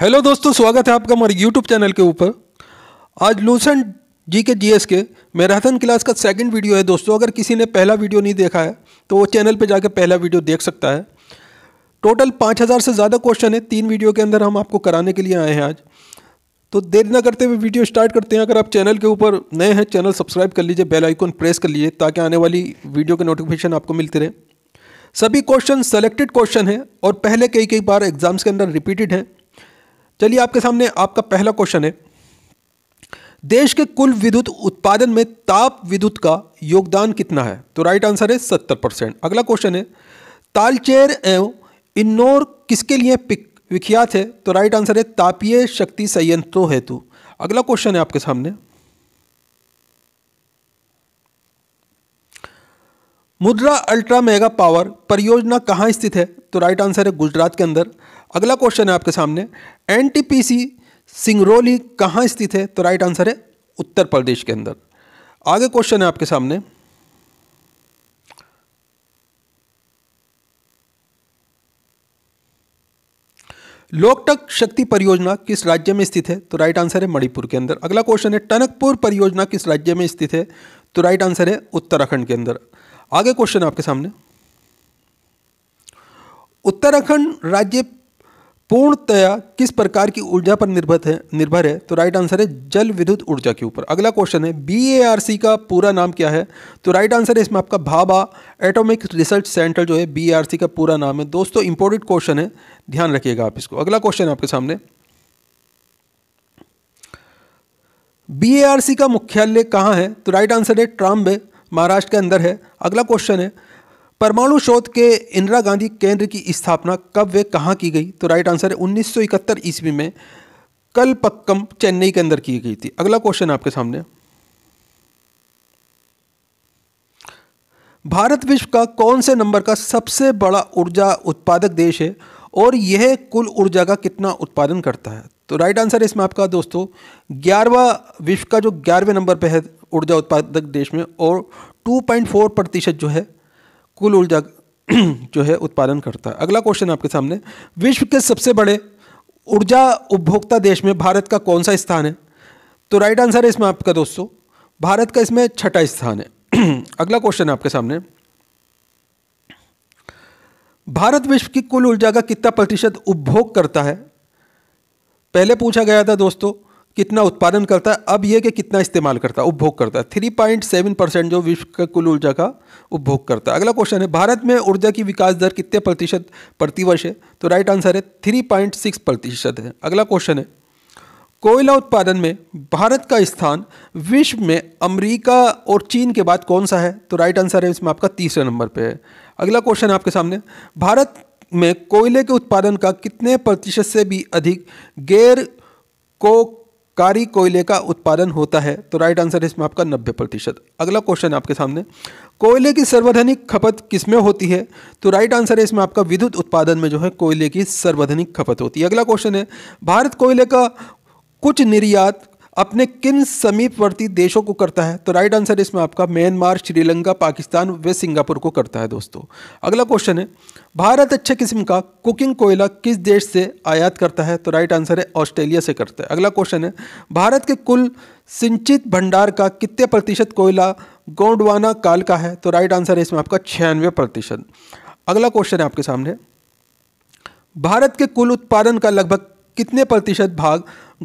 hello दोस्तों स्वागत है आपका हमारे यूट्यूब चैनल के ऊपर आज Lucent G K G S के मैराथन क्लास का सेकंड वीडियो है दोस्तों अगर किसी ने पहला वीडियो नहीं देखा है तो वो चैनल पे जाकर पहला वीडियो देख सकता है टोटल पाँच हज़ार से ज़्यादा क्वेश्चन है तीन वीडियो के अंदर हम आपको कराने के लिए आए हैं आज तो देर ना करते हुए वीडियो स्टार्ट करते हैं अगर आप चैनल के ऊपर नए हैं चैनल सब्सक्राइब कर लीजिए बेल आइकॉन प्रेस कर लीजिए ताकि आने वाली वीडियो के नोटिफिकेशन आपको मिलते रहे सभी क्वेश्चन सेलेक्टेड क्वेश्चन हैं और पहले कई कई बार एग्जाम्स के अंदर रिपीटेड हैं चलिए आपके सामने आपका पहला क्वेश्चन है देश के कुल विद्युत उत्पादन में ताप विद्युत का योगदान कितना है तो राइट आंसर है सत्तर परसेंट अगला क्वेश्चन है तालचेर एवं इन्नौर किसके लिए विख्यात है तो राइट आंसर है तापीय शक्ति संयंत्रों हेतु अगला क्वेश्चन है आपके सामने मुद्रा अल्ट्रा मेगा पावर परियोजना कहाँ स्थित है तो राइट आंसर है गुजरात के अंदर अगला क्वेश्चन है आपके सामने एनटीपीसी सिंगरौली कहाँ स्थित है तो राइट आंसर है उत्तर प्रदेश के अंदर आगे क्वेश्चन है आपके सामने लोकटक शक्ति परियोजना किस राज्य में स्थित है तो राइट आंसर है मणिपुर के अंदर अगला क्वेश्चन है टनकपुर परियोजना किस राज्य में स्थित है तो राइट आंसर है उत्तराखंड के अंदर आगे क्वेश्चन आपके सामने उत्तराखंड राज्य पूर्णतया किस प्रकार की ऊर्जा पर निर्भर है निर्भर है तो राइट आंसर है जल विद्युत ऊर्जा के ऊपर अगला क्वेश्चन है बी का पूरा नाम क्या है तो राइट आंसर है इसमें आपका भाभा एटॉमिक रिसर्च सेंटर जो है बी का पूरा नाम है दोस्तों इंपॉर्टेंट क्वेश्चन है ध्यान रखिएगा आप इसको अगला क्वेश्चन है आपके सामने बी ए आर सी का मुख्यालय कहाँ है तो राइट आंसर है ट्राम्बे महाराष्ट्र के अंदर है अगला क्वेश्चन है परमाणु शोध के इंदिरा गांधी केंद्र की स्थापना कब वे कहाँ की गई तो राइट आंसर है 1971 ईस्वी में कलपक्कम चेन्नई के अंदर की गई थी अगला क्वेश्चन आपके सामने भारत विश्व का कौन से नंबर का सबसे बड़ा ऊर्जा उत्पादक देश है और यह कुल ऊर्जा का कितना उत्पादन करता है तो राइट आंसर है इसमें आपका दोस्तों ग्यारहवा विश्व का जो ग्यारहवें नंबर पर है ऊर्जा उत्पादक देश में और 2.4 प्रतिशत जो है कुल ऊर्जा जो है उत्पादन करता है अगला क्वेश्चन आपके सामने विश्व के सबसे बड़े ऊर्जा उपभोक्ता देश में भारत का कौन सा स्थान है तो राइट आंसर है इसमें आपका दोस्तों भारत का इसमें छठा स्थान है अगला क्वेश्चन आपके सामने भारत विश्व की कुल ऊर्जा का कितना प्रतिशत उपभोग करता है पहले पूछा गया था दोस्तों कितना उत्पादन करता है अब यह कि कितना इस्तेमाल करता है उपभोग करता है थ्री पॉइंट सेवन परसेंट जो विश्व का कुल ऊर्जा का उपभोग करता है अगला क्वेश्चन है भारत में ऊर्जा की विकास दर कितने प्रतिशत प्रतिवर्ष है तो राइट आंसर है थ्री पॉइंट सिक्स प्रतिशत है अगला क्वेश्चन है कोयला उत्पादन में भारत का स्थान विश्व में अमरीका और चीन के बाद कौन सा है तो राइट आंसर है इसमें आपका तीसरे नंबर पर है अगला क्वेश्चन है आपके सामने भारत में कोयले के उत्पादन का कितने प्रतिशत से भी अधिक गैर को कारी कोयले का उत्पादन होता है तो राइट आंसर है इसमें आपका नब्बे प्रतिशत अगला क्वेश्चन आपके सामने कोयले की सर्वाधनिक खपत किसमें होती है तो राइट आंसर है इसमें आपका विद्युत उत्पादन में जो है कोयले की सर्वाधनिक खपत होती है अगला क्वेश्चन है भारत कोयले का कुछ निर्यात अपने किन समीपवर्ती देशों को करता है तो राइट आंसर इसमें आपका म्यांमार श्रीलंका पाकिस्तान व सिंगापुर को करता है दोस्तों अगला क्वेश्चन है भारत अच्छे किस्म का कुकिंग कोयला किस देश से आयात करता है तो राइट आंसर है ऑस्ट्रेलिया से करता है अगला क्वेश्चन है भारत के कुल सिंचित भंडार का कितने प्रतिशत कोयला गोंडवाना काल का है तो राइट आंसर है इसमें आपका छियानवे प्रतिशत अगला क्वेश्चन है आपके सामने भारत के कुल उत्पादन का लगभग कितने प्रतिशत भाग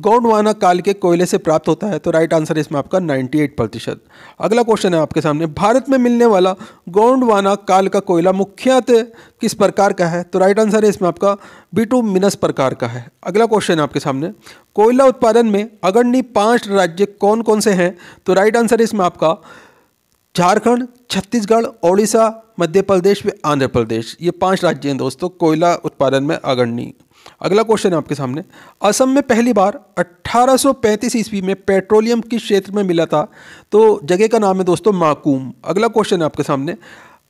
गोंडवाना काल के कोयले से प्राप्त होता है तो राइट आंसर इसमें आपका 98 प्रतिशत अगला क्वेश्चन है आपके सामने भारत में मिलने वाला गोंडवाना काल का कोयला मुख्यतः किस प्रकार का है तो राइट आंसर है इसमें आपका बीटू मिनस प्रकार का है अगला क्वेश्चन है आपके सामने कोयला उत्पादन में अग्रणी पाँच राज्य कौन कौन से हैं तो राइट आंसर इसमें आपका झारखंड छत्तीसगढ़ ओडिशा मध्य प्रदेश व आंध्र प्रदेश ये पांच राज्य हैं दोस्तों कोयला उत्पादन में अग्रणी अगला क्वेश्चन है आपके सामने असम में पहली बार 1835 ईस्वी में पेट्रोलियम किस क्षेत्र में मिला था तो जगह का नाम है दोस्तों माकूम अगला क्वेश्चन है आपके सामने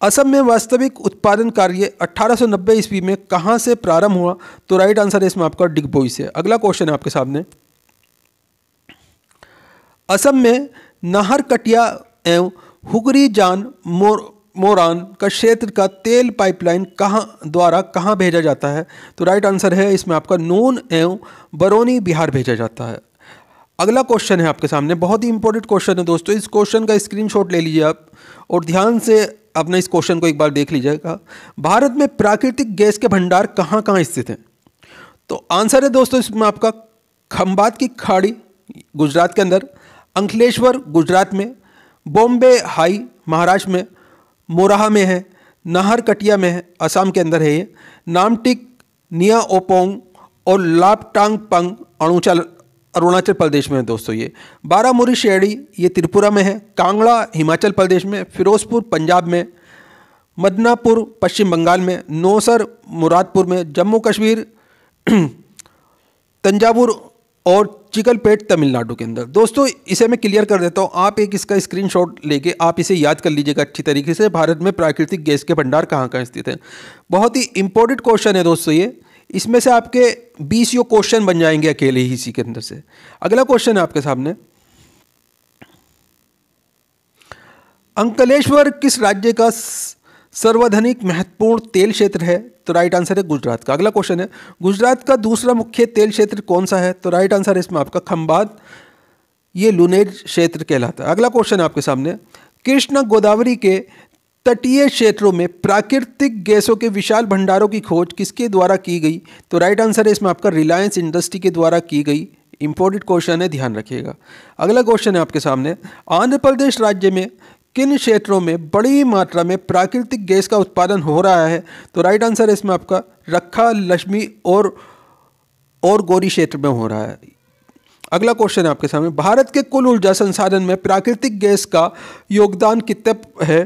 असम में वास्तविक उत्पादन कार्य 1890 ईस्वी में कहाँ से प्रारंभ हुआ तो राइट आंसर है इसमें आपका डिगबोई से अगला क्वेश्चन है आपके सामने असम में नाहर कटिया एवं हुगरी जान मोर मोरान का क्षेत्र का तेल पाइपलाइन कहाँ द्वारा कहाँ भेजा जाता है तो राइट आंसर है इसमें आपका नून एवं बरौनी बिहार भेजा जाता है अगला क्वेश्चन है आपके सामने बहुत ही इंपॉर्टेंट क्वेश्चन है दोस्तों इस क्वेश्चन का स्क्रीनशॉट ले लीजिए आप और ध्यान से अपने इस क्वेश्चन को एक बार देख लीजिएगा भारत में प्राकृतिक गैस के भंडार कहाँ कहाँ स्थित हैं तो आंसर है दोस्तों इसमें आपका खम्बात की खाड़ी गुजरात के अंदर अंकलेश्वर गुजरात में बॉम्बे हाई महाराष्ट्र में मोराहा में है नाहर कटिया में है असम के अंदर है ये नामटिक निया ओपोंग और लापटांग पंग अरुणाचल अरुणाचल प्रदेश में है दोस्तों ये बारामूरी शेड़ी ये त्रिपुरा में है कांगड़ा हिमाचल प्रदेश में फिरोजपुर पंजाब में मदनापुर पश्चिम बंगाल में नौसर मुरादपुर में जम्मू कश्मीर तंजावुर और चिकलपेट तमिलनाडु के अंदर दोस्तों इसे मैं क्लियर कर देता हूँ आप एक इसका स्क्रीनशॉट लेके आप इसे याद कर लीजिएगा अच्छी तरीके से भारत में प्राकृतिक गैस के भंडार कहाँ कहाँ स्थित हैं बहुत ही इंपॉर्टेंट क्वेश्चन है दोस्तों ये इसमें से आपके बीस यो क्वेश्चन बन जाएंगे अकेले ही इसी के अंदर से अगला क्वेश्चन है आपके सामने अंकलेश्वर किस राज्य का सर्वाधिक महत्वपूर्ण तेल क्षेत्र है तो राइट आंसर है गुजरात का अगला क्वेश्चन है गुजरात का दूसरा मुख्य तेल क्षेत्र कौन सा है तो राइट आंसर है इसमें आपका खंबाद ये लुनेज क्षेत्र कहलाता है अगला क्वेश्चन आपके सामने कृष्णा गोदावरी के तटीय क्षेत्रों में प्राकृतिक गैसों के विशाल भंडारों की खोज किसके द्वारा की गई तो राइट आंसर है इसमें आपका रिलायंस इंडस्ट्री के द्वारा की गई इंपॉर्टेंट क्वेश्चन है ध्यान रखिएगा अगला क्वेश्चन है आपके सामने आंध्र प्रदेश राज्य में किन क्षेत्रों में बड़ी मात्रा में प्राकृतिक गैस का उत्पादन हो रहा है तो राइट आंसर इसमें आपका रखा लक्ष्मी और और गोरी क्षेत्र में हो रहा है अगला क्वेश्चन है आपके सामने भारत के कुल ऊर्जा संसाधन में प्राकृतिक गैस का योगदान कितने है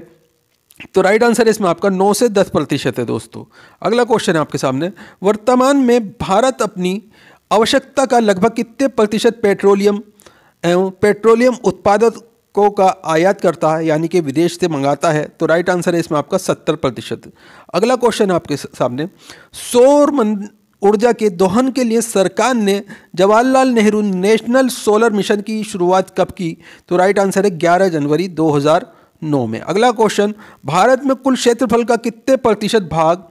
तो राइट आंसर इसमें आपका 9 से 10 प्रतिशत है दोस्तों अगला क्वेश्चन है आपके सामने वर्तमान में भारत अपनी आवश्यकता का लगभग कितने प्रतिशत पेट्रोलियम एवं पेट्रोलियम उत्पादक को का आयात करता है यानी कि विदेश से मंगाता है तो राइट आंसर है इसमें आपका सत्तर प्रतिशत अगला क्वेश्चन है आपके सामने सौर ऊर्जा के दोहन के लिए सरकार ने Jawaharlal Nehru national solar mission की शुरुआत कब की तो राइट आंसर है 11 जनवरी 2009 में अगला क्वेश्चन भारत में कुल क्षेत्रफल का कितने प्रतिशत भाग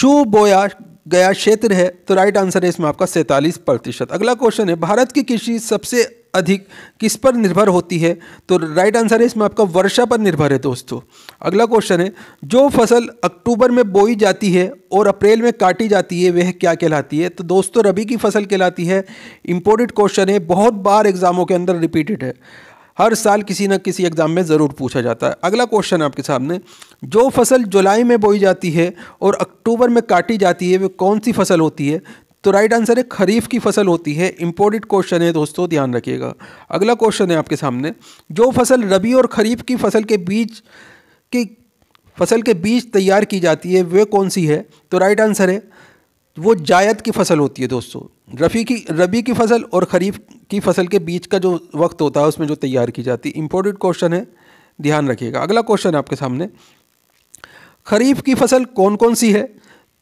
शु बोया गया क्षेत्र है तो राइट आंसर है इसमें आपका सैंतालीस प्रतिशत अगला क्वेश्चन है भारत की कृषि सबसे अधिक किस पर निर्भर होती है तो राइट आंसर है इसमें आपका वर्षा पर निर्भर है दोस्तों अगला क्वेश्चन है जो फसल अक्टूबर में बोई जाती है और अप्रैल में काटी जाती है वह क्या कहलाती है तो दोस्तों रबी की फसल कहलाती है इंपॉर्टेंट क्वेश्चन है बहुत बार एग्जामों के अंदर रिपीटेड है हर साल किसी न किसी एग्जाम में ज़रूर पूछा जाता है अगला क्वेश्चन आपके सामने जो फसल जुलाई में बोई जाती है और अक्टूबर में काटी जाती है वह कौन सी फसल होती है तो राइट आंसर है खरीफ की फसल होती है इंपॉर्टेंट क्वेश्चन है दोस्तों ध्यान रखिएगा अगला क्वेश्चन है आपके सामने जो फसल रबी और खरीफ की फसल के बीच की फसल के बीच तैयार की जाती है वे कौन सी है तो राइट आंसर है वो जायद की फसल होती है दोस्तों रफ़ी की रबी की फसल और खरीफ की फसल के बीच का जो वक्त होता है उसमें जो तैयार की जाती है इंपॉर्टेंट क्वेश्चन है ध्यान रखिएगा अगला क्वेश्चन है आपके सामने खरीफ की फसल कौन कौन सी है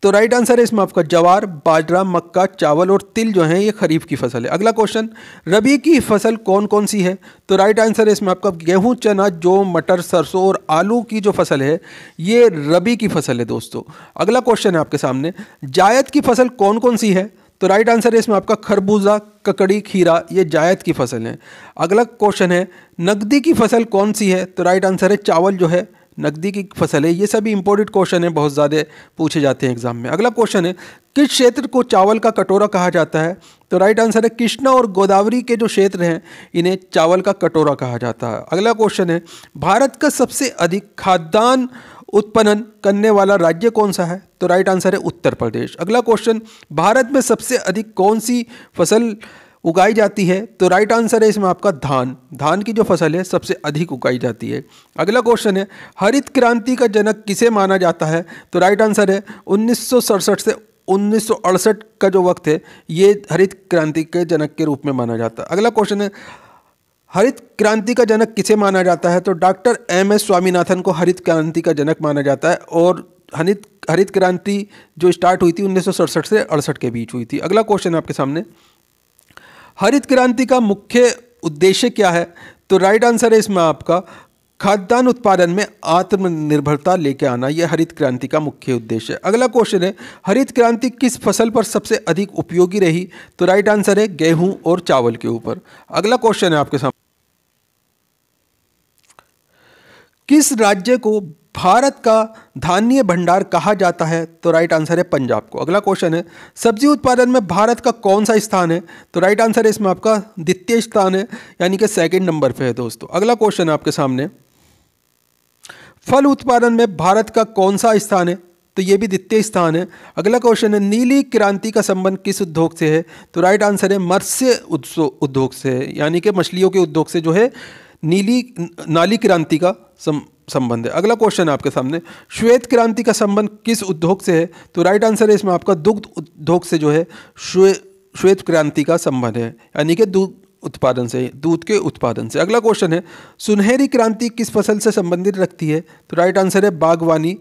तो राइट आंसर है इसमें आपका जवार बाजरा मक्का चावल और तिल जो है ये खरीफ की फसल है अगला क्वेश्चन रबी की फसल कौन कौन सी है तो राइट आंसर है इसमें आपका गेहूं चना जो मटर सरसों और आलू की जो फसल है ये रबी की फसल है दोस्तों अगला क्वेश्चन है आपके सामने जायद की फसल कौन कौन सी है तो राइट आंसर है इसमें आपका खरबूजा ककड़ी खीरा ये जायद की फसल है अगला क्वेश्चन है नकदी की फसल कौन सी है तो राइट आंसर है चावल जो है नकदी की फसल है ये सभी इंपोर्टेड क्वेश्चन है बहुत ज़्यादा पूछे जाते हैं एग्जाम में अगला क्वेश्चन है किस क्षेत्र को चावल का कटोरा कहा जाता है तो राइट आंसर है कृष्णा और गोदावरी के जो क्षेत्र हैं इन्हें चावल का कटोरा कहा जाता है अगला क्वेश्चन है भारत का सबसे अधिक खाद्यान्न उत्पन्न करने वाला राज्य कौन सा है तो राइट आंसर है उत्तर प्रदेश अगला क्वेश्चन भारत में सबसे अधिक कौन सी फसल उगाई जाती है तो राइट आंसर है इसमें आपका धान धान की जो फसल है सबसे अधिक उगाई जाती है अगला क्वेश्चन है हरित क्रांति का जनक किसे माना जाता है तो राइट आंसर है उन्नीस से उन्नीस का जो वक्त है ये हरित क्रांति के जनक के रूप में माना जाता है अगला क्वेश्चन है हरित क्रांति का जनक किसे माना जाता है तो डॉक्टर एम एस स्वामीनाथन को हरित क्रांति का जनक माना जाता है और हरित हरित क्रांति जो स्टार्ट हुई थी उन्नीस से अड़सठ के बीच हुई थी अगला क्वेश्चन आपके सामने हरित क्रांति का मुख्य उद्देश्य क्या है तो राइट आंसर है इसमें आपका खाद्यान्न उत्पादन में आत्मनिर्भरता लेके आना यह हरित क्रांति का मुख्य उद्देश्य है अगला क्वेश्चन है हरित क्रांति किस फसल पर सबसे अधिक उपयोगी रही तो राइट आंसर है गेहूं और चावल के ऊपर अगला क्वेश्चन है आपके सामने किस राज्य को भारत का धान्य भंडार कहा जाता है तो राइट आंसर है पंजाब को अगला क्वेश्चन है सब्जी उत्पादन में भारत का कौन सा स्थान है तो राइट आंसर है इसमें आपका द्वितीय स्थान है यानी कि सेकंड नंबर पे है दोस्तों अगला क्वेश्चन है आपके सामने फल उत्पादन में भारत का कौन सा स्थान है तो ये भी द्वितीय स्थान है अगला क्वेश्चन है नीली क्रांति का संबंध किस उद्योग से है तो राइट आंसर है मत्स्य उद्योग से है यानी कि मछलियों के उद्योग से जो है नीली नाली क्रांति का सम संबंध है अगला क्वेश्चन है आपके सामने श्वेत क्रांति का संबंध किस उद्योग से है तो राइट आंसर है इसमें आपका दुग्ध उद्योग से जो है श्वे श्वेत क्रांति का संबंध है यानी कि दूध उत्पादन से दूध के उत्पादन से अगला क्वेश्चन है सुनहरी क्रांति किस फसल से संबंधित रखती है तो राइट आंसर है बागवानी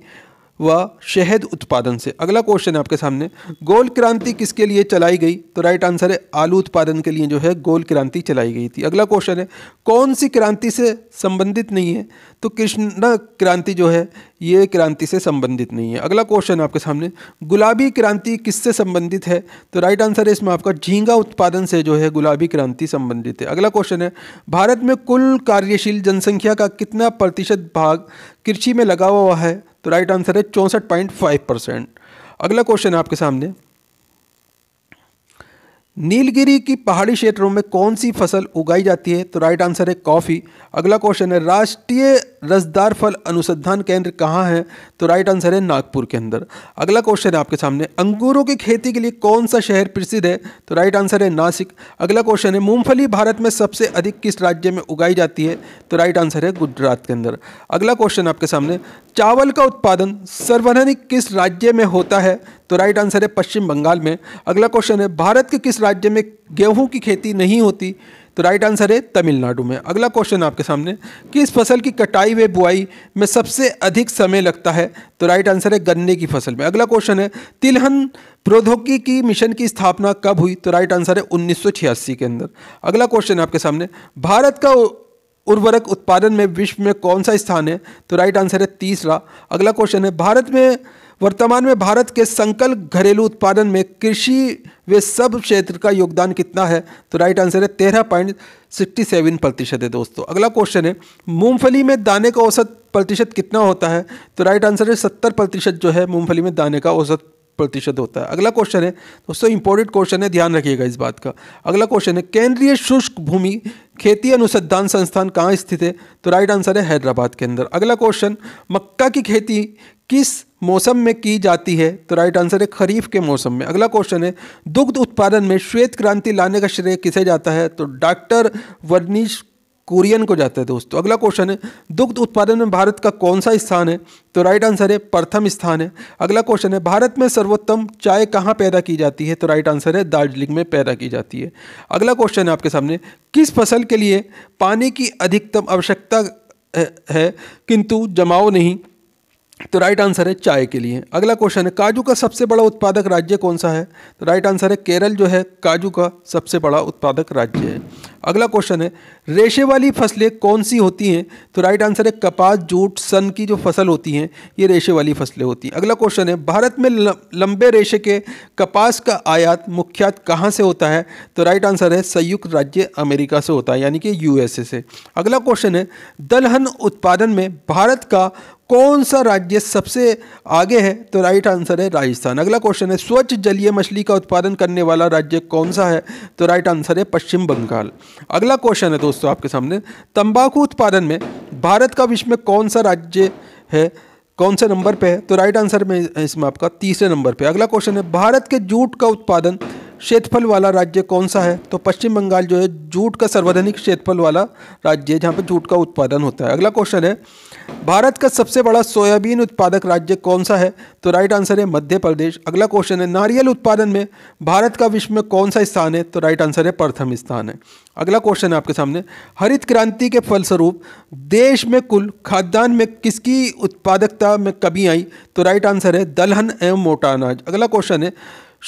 व शहद उत्पादन से अगला क्वेश्चन है आपके सामने गोल क्रांति किसके लिए चलाई गई तो राइट आंसर है आलू उत्पादन के लिए जो है गोल क्रांति चलाई गई थी अगला क्वेश्चन है कौन सी क्रांति से संबंधित नहीं है तो कृष्णा क्रांति जो है ये क्रांति से संबंधित नहीं है अगला क्वेश्चन आपके सामने गुलाबी क्रांति किससे संबंधित है तो राइट आंसर है इसमें आपका झींगा उत्पादन से जो है गुलाबी क्रांति संबंधित है अगला क्वेश्चन है भारत में कुल कार्यशील जनसंख्या का कितना प्रतिशत भाग कृषि में लगा हुआ है तो राइट आंसर है चौंसठ पॉइंट फाइव परसेंट अगला क्वेश्चन है आपके सामने नीलगिरी की पहाड़ी क्षेत्रों में कौन सी फसल उगाई जाती है तो राइट आंसर है कॉफ़ी अगला क्वेश्चन है राष्ट्रीय रसदार फल अनुसंधान केंद्र कहाँ है तो राइट आंसर है नागपुर के अंदर अगला क्वेश्चन है आपके सामने अंगूरों की खेती के लिए कौन सा शहर प्रसिद्ध है तो राइट आंसर है नासिक अगला क्वेश्चन है मूंगफली भारत में सबसे अधिक किस राज्य में उगाई जाती है तो राइट आंसर है गुजरात के अंदर अगला क्वेश्चन आपके सामने चावल का उत्पादन सर्वाधिक किस राज्य में होता है तो राइट आंसर है पश्चिम बंगाल में अगला क्वेश्चन है भारत के किस राज्य में गेहूं की खेती नहीं होती तो राइट आंसर है तमिलनाडु में अगला क्वेश्चन आपके सामने किस फसल की कटाई व बुआई में सबसे अधिक समय लगता है तो राइट आंसर है गन्ने की फसल में अगला क्वेश्चन है तिलहन प्रौद्योगिकी मिशन की स्थापना कब हुई तो राइट आंसर है उन्नीस के अंदर अगला क्वेश्चन आपके सामने भारत का उर्वरक उत्पादन में विश्व में कौन सा स्थान है तो राइट आंसर है तीसरा अगला क्वेश्चन है भारत में वर्तमान में भारत के संकल्प घरेलू उत्पादन में कृषि वे सब क्षेत्र का योगदान कितना है तो राइट आंसर है तेरह पॉइंट सिक्सटी सेवन प्रतिशत है दोस्तों अगला क्वेश्चन है मूंगफली में दाने का औसत प्रतिशत कितना होता है तो राइट आंसर है सत्तर प्रतिशत जो है मूंगफली में दाने का औसत प्रतिशत होता है अगला क्वेश्चन है दोस्तों इंपॉर्टेंट क्वेश्चन है ध्यान रखिएगा इस बात का अगला क्वेश्चन है केंद्रीय शुष्क भूमि खेती अनुसंधान संस्थान कहाँ स्थित है तो राइट आंसर है हैदराबाद के अंदर अगला क्वेश्चन मक्का की खेती किस मौसम में की जाती है तो राइट आंसर है खरीफ के मौसम में अगला क्वेश्चन है दुग्ध उत्पादन में श्वेत क्रांति लाने का श्रेय किसे जाता है तो डॉक्टर वर्नीश कोरियन को जाते हैं दोस्तों अगला क्वेश्चन है दुग्ध उत्पादन में भारत का कौन सा स्थान है तो राइट आंसर है प्रथम स्थान है अगला क्वेश्चन है भारत में सर्वोत्तम चाय कहाँ पैदा की जाती है तो राइट आंसर है दार्जिलिंग में पैदा की जाती है अगला क्वेश्चन है आपके सामने किस फसल के लिए पानी की अधिकतम आवश्यकता है किंतु जमाव नहीं तो राइट आंसर है चाय के लिए अगला क्वेश्चन है काजू का सबसे बड़ा उत्पादक राज्य कौन सा है तो राइट आंसर है केरल जो है काजू का सबसे बड़ा उत्पादक राज्य है अगला क्वेश्चन है रेशे वाली फसलें कौन सी होती हैं तो राइट आंसर है कपास जूट सन की जो फसल होती हैं ये रेशे वाली फसलें होती हैं अगला क्वेश्चन है भारत में लंबे रेशे के कपास का आयात मुख्यात कहाँ से होता है तो राइट आंसर है संयुक्त राज्य अमेरिका से होता है यानी कि यूएसए से अगला क्वेश्चन है दलहन उत्पादन में भारत का कौन सा राज्य सबसे आगे है तो राइट आंसर है राजस्थान अगला क्वेश्चन है स्वच्छ जलीय मछली का उत्पादन करने वाला राज्य कौन सा है तो राइट आंसर है पश्चिम बंगाल अगला क्वेश्चन है दोस्तों आपके सामने तंबाकू उत्पादन में भारत का विश्व में कौन सा राज्य है कौन से नंबर पे है तो राइट आंसर में इसमें आपका तीसरे नंबर पे अगला क्वेश्चन है भारत के जूट का उत्पादन क्षेत्रफल वाला राज्य कौन सा है तो पश्चिम बंगाल जो है जूट का सर्वाधिक क्षेत्रफल वाला राज्य है जहाँ पर जूट का उत्पादन होता है अगला क्वेश्चन है भारत का सबसे बड़ा सोयाबीन उत्पादक राज्य कौन सा है तो राइट आंसर है मध्य प्रदेश अगला क्वेश्चन है नारियल उत्पादन में भारत का विश्व में कौन सा स्थान है तो राइट आंसर है प्रथम स्थान है अगला क्वेश्चन है आपके सामने हरित क्रांति के फलस्वरूप देश में कुल खाद्यान्न में किसकी उत्पादकता में कमी आई तो राइट आंसर है दलहन एवं मोटा अनाज अगला क्वेश्चन है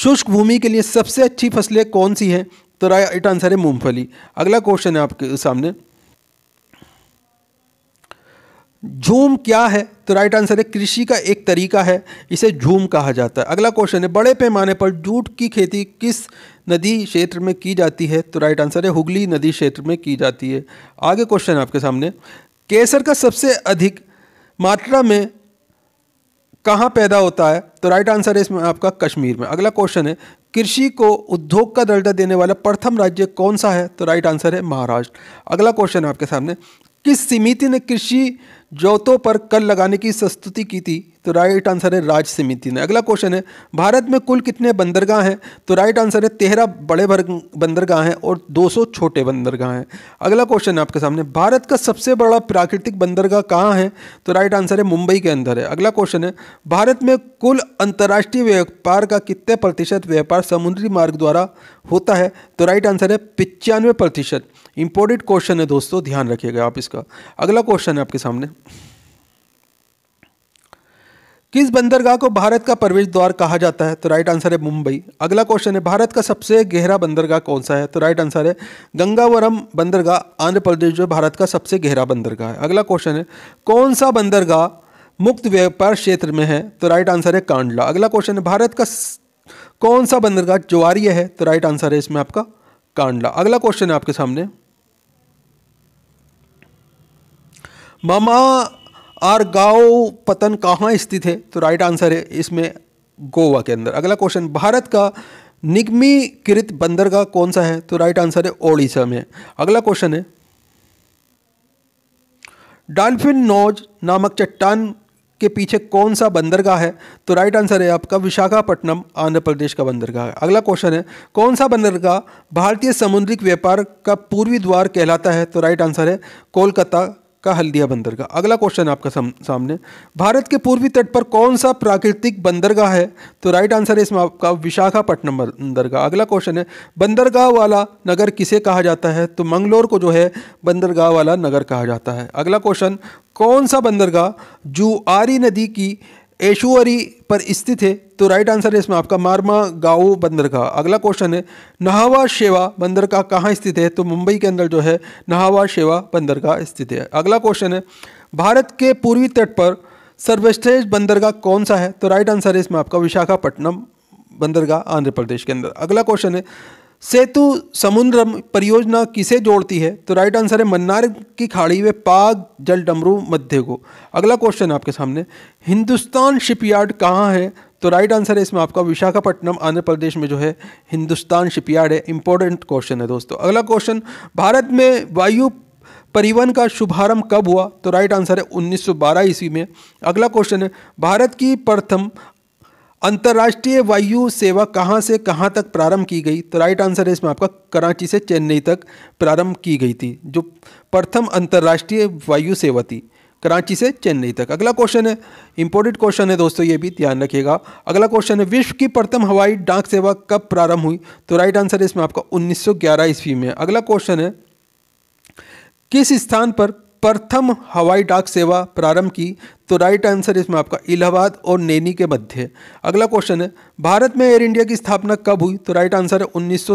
शुष्क भूमि के लिए सबसे अच्छी फसलें कौन सी हैं तो राइट आंसर है मूंगफली अगला क्वेश्चन है आपके सामने झूम क्या है तो राइट आंसर है कृषि का एक तरीका है इसे झूम कहा जाता है अगला क्वेश्चन है बड़े पैमाने पर जूट की खेती किस नदी क्षेत्र में की जाती है तो राइट आंसर है हुगली नदी क्षेत्र में की जाती है आगे क्वेश्चन आपके सामने केसर का सबसे अधिक मात्रा में कहाँ पैदा होता है तो राइट आंसर है इसमें आपका कश्मीर में अगला क्वेश्चन है कृषि को उद्योग का दर्जा देने वाला प्रथम राज्य कौन सा है तो राइट आंसर है महाराष्ट्र अगला क्वेश्चन आपके सामने कि समिति ने कृषि जोतों पर कर लगाने की संस्तुति की थी तो राइट आंसर है राज समिति ने अगला क्वेश्चन है भारत में कुल कितने बंदरगाह हैं तो राइट आंसर है तेरह बड़े बंदरगाह हैं और 200 छोटे बंदरगाह हैं अगला क्वेश्चन है आपके सामने भारत का सबसे बड़ा प्राकृतिक बंदरगाह कहाँ है तो राइट आंसर है मुंबई के अंदर है अगला क्वेश्चन है भारत में कुल अंतर्राष्ट्रीय व्यापार का कितने प्रतिशत व्यापार समुद्री मार्ग द्वारा होता है तो राइट आंसर है पिचानवे प्रतिशत इंपॉर्टेंट क्वेश्चन है दोस्तों ध्यान रखिएगा आप इसका अगला क्वेश्चन है आपके सामने किस बंदरगाह को भारत का प्रवेश द्वार कहा जाता है तो राइट आंसर है मुंबई अगला क्वेश्चन है भारत का सबसे गहरा बंदरगाह कौन सा है तो राइट आंसर है गंगावरम बंदरगाह आंध्र प्रदेश जो भारत का सबसे गहरा बंदरगाह है अगला क्वेश्चन है कौन सा बंदरगाह मुक्त व्यापार क्षेत्र में है तो राइट आंसर है कांडला अगला क्वेश्चन है भारत का कौन सा बंदरगाह ज्वारिया है तो राइट आंसर है इसमें आपका कांडला अगला क्वेश्चन है आपके सामने मामा आरगाओ पतन कहाँ स्थित है तो राइट आंसर है इसमें गोवा के अंदर अगला क्वेश्चन भारत का निगमीकृत बंदरगाह कौन सा है तो राइट आंसर है ओडिशा में अगला क्वेश्चन है डॉल्फिन नोज नामक चट्टान के पीछे कौन सा बंदरगाह है तो राइट आंसर है आपका विशाखापट्टनम आंध्र प्रदेश का बंदरगाह है अगला क्वेश्चन है कौन सा बंदरगाह भारतीय समुद्री व्यापार का पूर्वी द्वार कहलाता है तो राइट आंसर है कोलकाता का हल्दिया बंदरगाह अगला क्वेश्चन आपका सम, सामने भारत के पूर्वी तट पर कौन सा प्राकृतिक बंदरगाह है तो राइट आंसर है इसमें आपका विशाखापट्टनम बंदरगाह अगला क्वेश्चन है बंदरगाह वाला नगर किसे कहा जाता है तो मंगलोर को जो है बंदरगाह वाला नगर कहा जाता है अगला क्वेश्चन कौन सा बंदरगाह जुआरी नदी की एशुअरी पर स्थित है तो राइट आंसर है इसमें आपका मारमा गाओ बंदरगाह अगला क्वेश्चन है नहावा शेवा बंदरगाह कहाँ स्थित है तो मुंबई के अंदर जो है नहावा शेवा बंदरगाह स्थित है अगला क्वेश्चन है भारत के पूर्वी तट पर सर्वश्रेष्ठ बंदरगाह कौन सा है तो राइट आंसर है इसमें आपका विशाखापट्टनम बंदरगाह आंध्र प्रदेश के अंदर अगला क्वेश्चन है सेतु समुद्र परियोजना किसे जोड़ती है तो राइट आंसर है मन्नार की खाड़ी में पाग जल डमरू मध्य को अगला क्वेश्चन आपके सामने हिंदुस्तान शिपयार्ड कहाँ है तो राइट आंसर है इसमें आपका विशाखापट्टनम आंध्र प्रदेश में जो है हिंदुस्तान शिपयार्ड है इंपॉर्टेंट क्वेश्चन है दोस्तों अगला क्वेश्चन भारत में वायु परिवहन का शुभारंभ कब हुआ तो राइट आंसर है 1912 ईस्वी में अगला क्वेश्चन है भारत की प्रथम अंतर्राष्ट्रीय वायु सेवा कहाँ से कहाँ तक प्रारंभ की गई तो राइट आंसर है इसमें आपका कराची से चेन्नई तक प्रारंभ की गई थी जो प्रथम अंतर्राष्ट्रीय वायु सेवा थी कराची से चेन्नई तक अगला क्वेश्चन है इंपॉर्टेंट क्वेश्चन है दोस्तों ये भी ध्यान रखिएगा अगला क्वेश्चन है विश्व की प्रथम हवाई डाक सेवा कब प्रारंभ हुई तो राइट आंसर है इसमें आपका 1911 ईस्वी में अगला क्वेश्चन है किस स्थान पर प्रथम हवाई डाक सेवा प्रारंभ की तो राइट आंसर इसमें आपका इलाहाबाद और नैनी के मध्य अगला क्वेश्चन है भारत में एयर इंडिया की स्थापना कब हुई तो राइट आंसर है उन्नीस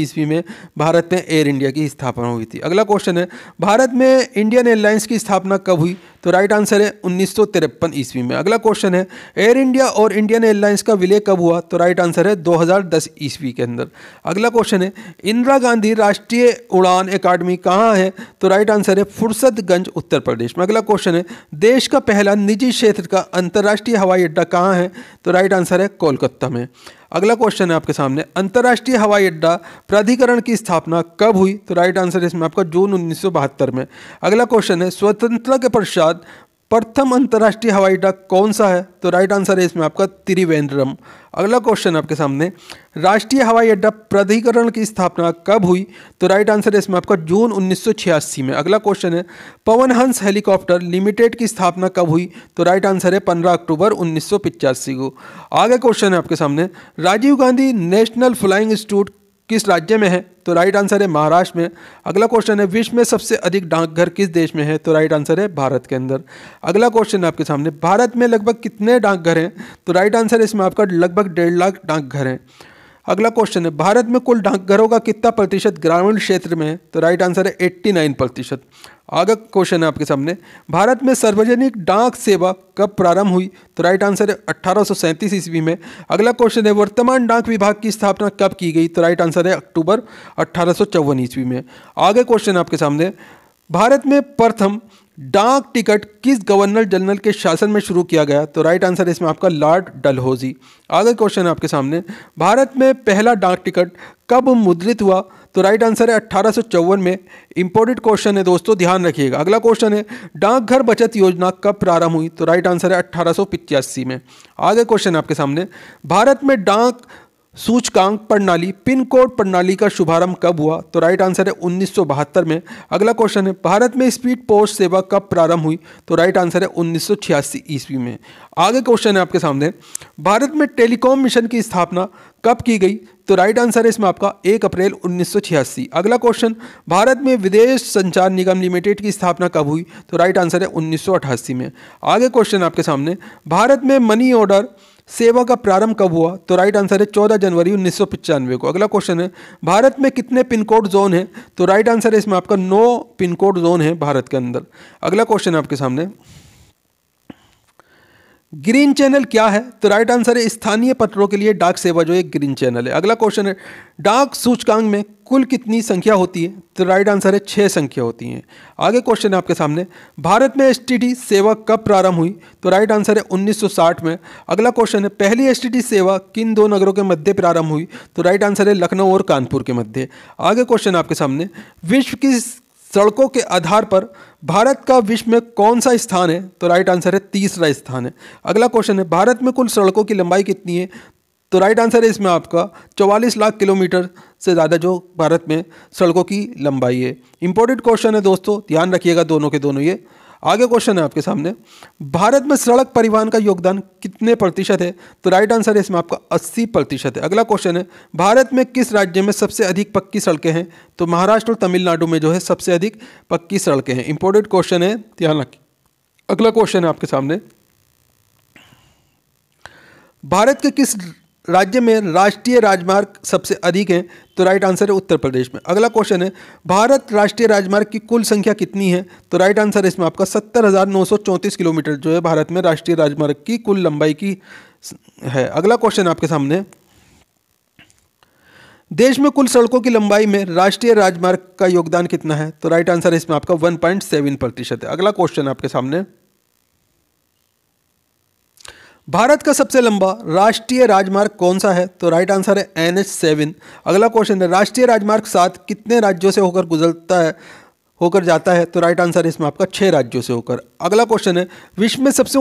ईस्वी में भारत में एयर इंडिया की स्थापना हुई थी अगला क्वेश्चन है भारत में इंडियन एयरलाइंस की स्थापना कब हुई तो राइट आंसर है उन्नीस ईस्वी में अगला क्वेश्चन है एयर इंडिया और इंडियन एयरलाइंस का विलय कब हुआ तो राइट आंसर है 2010 ईस्वी के अंदर अगला क्वेश्चन है इंदिरा गांधी राष्ट्रीय उड़ान अकाडमी कहाँ है तो राइट आंसर है फुर्सतगंज उत्तर प्रदेश में अगला क्वेश्चन है देश का पहला का निजी क्षेत्र का अंतर्राष्ट्रीय हवाई अड्डा कहाँ है तो राइट आंसर है कोलकाता में अगला क्वेश्चन है आपके सामने अंतर्राष्ट्रीय हवाई अड्डा प्राधिकरण की स्थापना कब हुई तो राइट आंसर इसमें आपका जून उन्नीस में अगला क्वेश्चन है स्वतंत्रता के पश्चात प्रथम अंतर्राष्ट्रीय हवाई अड्डा कौन सा है तो राइट आंसर है इसमें आपका त्रिवेंद्रम अगला क्वेश्चन आपके सामने राष्ट्रीय हवाई अड्डा प्राधिकरण की स्थापना कब हुई तो राइट आंसर है इसमें आपका जून 1986 में अगला क्वेश्चन है पवन हंस हेलीकॉप्टर लिमिटेड की स्थापना कब हुई तो राइट आंसर है 15 अक्टूबर उन्नीस को आगे क्वेश्चन है आपके सामने Rajiv Gandhi national flying institute किस राज्य में है तो राइट आंसर है महाराष्ट्र में अगला क्वेश्चन है विश्व में सबसे अधिक डाकघर किस देश में है तो राइट आंसर है भारत के अंदर अगला क्वेश्चन है आपके सामने भारत में लगभग कितने डाकघर हैं तो राइट आंसर इसमें आपका लगभग डेढ़ लाख डाकघर हैं अगला क्वेश्चन है भारत में कुल डाकघरों का कितना प्रतिशत ग्रामीण क्षेत्र में है तो राइट आंसर है एट्टी नाइन प्रतिशत आगे क्वेश्चन है आपके सामने भारत में सार्वजनिक डाक सेवा कब प्रारंभ हुई तो राइट आंसर है अट्ठारह ईस्वी में अगला क्वेश्चन है वर्तमान डाक विभाग की स्थापना कब की गई तो राइट आंसर है अक्टूबर अट्ठारह ईस्वी में आगे क्वेश्चन है आपके सामने भारत में प्रथम डाक टिकट किस गवर्नर जनरल के शासन में शुरू किया गया तो राइट आंसर इसमें आपका लॉर्ड डलहोजी आगे क्वेश्चन है आपके सामने भारत में पहला डाक टिकट कब मुद्रित हुआ तो राइट आंसर है अट्ठारह में इंपॉर्टेंट क्वेश्चन है दोस्तों ध्यान रखिएगा अगला क्वेश्चन है डाकघर बचत योजना कब प्रारंभ हुई तो राइट आंसर है अट्ठारह में आगे क्वेश्चन है आपके सामने भारत में डाक सूचकांक प्रणाली पिन कोड प्रणाली का शुभारंभ कब हुआ तो राइट आंसर है उन्नीस में अगला क्वेश्चन है भारत में स्पीड पोस्ट सेवा कब प्रारंभ हुई तो राइट आंसर है उन्नीस ईस्वी में आगे क्वेश्चन है आपके सामने भारत में टेलीकॉम मिशन की स्थापना कब की गई तो राइट आंसर है इसमें आपका एक अप्रैल उन्नीस अगला क्वेश्चन भारत में विदेश संचार निगम लिमिटेड की स्थापना कब हुई तो राइट आंसर है उन्नीस में आगे क्वेश्चन आपके सामने भारत में मनी ऑर्डर सेवा का प्रारंभ कब हुआ तो राइट आंसर है 14 जनवरी उन्नीस को अगला क्वेश्चन है भारत में कितने पिन कोड जोन है तो राइट आंसर है इसमें आपका नौ पिन कोड जोन है भारत के अंदर अगला क्वेश्चन है आपके सामने ग्रीन चैनल क्या है तो राइट आंसर है स्थानीय पत्रों के लिए डाक सेवा जो एक ग्रीन चैनल है अगला क्वेश्चन है डाक सूचकांक में कुल कितनी संख्या होती है तो राइट आंसर है छः संख्या होती हैं आगे क्वेश्चन है आपके सामने भारत में एसटीडी सेवा कब प्रारंभ हुई तो राइट आंसर है 1960 में अगला क्वेश्चन है पहली एसटीडी सेवा किन दो नगरों के मध्य प्रारंभ हुई तो राइट आंसर है लखनऊ और कानपुर के मध्य आगे क्वेश्चन आपके सामने विश्व की सड़कों के आधार पर भारत का विश्व में कौन सा स्थान है तो राइट आंसर है तीसरा स्थान है अगला क्वेश्चन है भारत में कुल सड़कों की लंबाई कितनी है तो राइट आंसर है इसमें आपका चौवालीस लाख किलोमीटर से ज़्यादा जो भारत में सड़कों की लंबाई है इंपॉर्टेंट क्वेश्चन है दोस्तों ध्यान रखिएगा दोनों के दोनों ये आगे क्वेश्चन है आपके सामने भारत में सड़क परिवहन का योगदान कितने प्रतिशत है तो राइट आंसर है इसमें आपका 80 प्रतिशत है अगला क्वेश्चन है भारत में किस राज्य में सबसे अधिक पक्की सड़कें हैं तो महाराष्ट्र और तमिलनाडु में जो है सबसे अधिक पक्की सड़कें हैं इंपॉर्टेंट क्वेश्चन है ध्यान रखिए अगला क्वेश्चन है आपके सामने भारत के किस राज्य में राष्ट्रीय राजमार्ग सबसे अधिक हैं तो राइट आंसर है उत्तर प्रदेश में अगला क्वेश्चन है भारत राष्ट्रीय राजमार्ग की कुल संख्या कितनी है तो राइट आंसर इसमें आपका सत्तर हज़ार नौ सौ चौंतीस किलोमीटर जो है भारत में राष्ट्रीय राजमार्ग की कुल लंबाई की है अगला क्वेश्चन आपके सामने देश में कुल सड़कों की लंबाई में राष्ट्रीय राजमार्ग का योगदान कितना है तो राइट आंसर इसमें आपका 1.7 प्रतिशत है अगला क्वेश्चन आपके सामने भारत का सबसे लंबा राष्ट्रीय राजमार्ग कौन सा है तो राइट आंसर है एन एच सेवन अगला क्वेश्चन है राष्ट्रीय राजमार्ग सात कितने राज्यों से होकर गुजरता है होकर जाता है तो राइट आंसर है इसमें आपका छः राज्यों से होकर अगला क्वेश्चन है विश्व में सबसे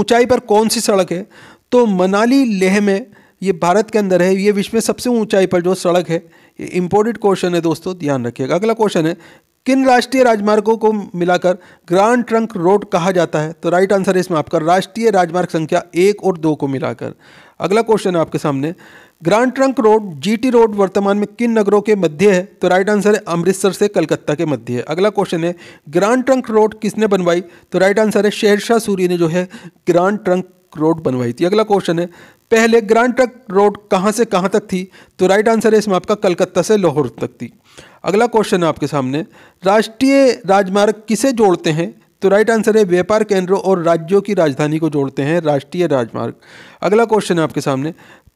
ऊंचाई पर कौन सी सड़क है तो मनाली लेह में ये भारत के अंदर है ये विश्व में सबसे ऊंचाई पर जो सड़क है ये इंपॉर्टेंट क्वेश्चन है दोस्तों ध्यान रखिएगा अगला क्वेश्चन है किन राष्ट्रीय राजमार्गों को मिलाकर ग्रांड ट्रंक रोड कहा जाता है तो राइट आंसर है इसमें आपका राष्ट्रीय राजमार्ग संख्या एक और दो को मिलाकर अगला क्वेश्चन है आपके सामने Grand Trunk Road GT road वर्तमान में किन नगरों के मध्य है तो राइट आंसर है अमृतसर से कलकत्ता के मध्य है अगला क्वेश्चन है ग्रांड ट्रंक रोड किसने बनवाई तो राइट आंसर है शेरशाह सूरी ने जो है ग्रांड ट्रंक रोड बनवाई थी अगला क्वेश्चन है पहले ग्रांड ट्रंक रोड कहाँ से कहाँ तक थी तो राइट आंसर है इसमें आपका कलकत्ता से लाहौर तक थी अगला क्वेश्चन आपके सामने राष्ट्रीय राजमार्ग किसे जोड़ते हैं तो राइट आंसर है व्यापार केंद्रों और राज्यों की राजधानी को जोड़ते हैं राष्ट्रीय राजमार्ग अगला क्वेश्चन है आपके सामने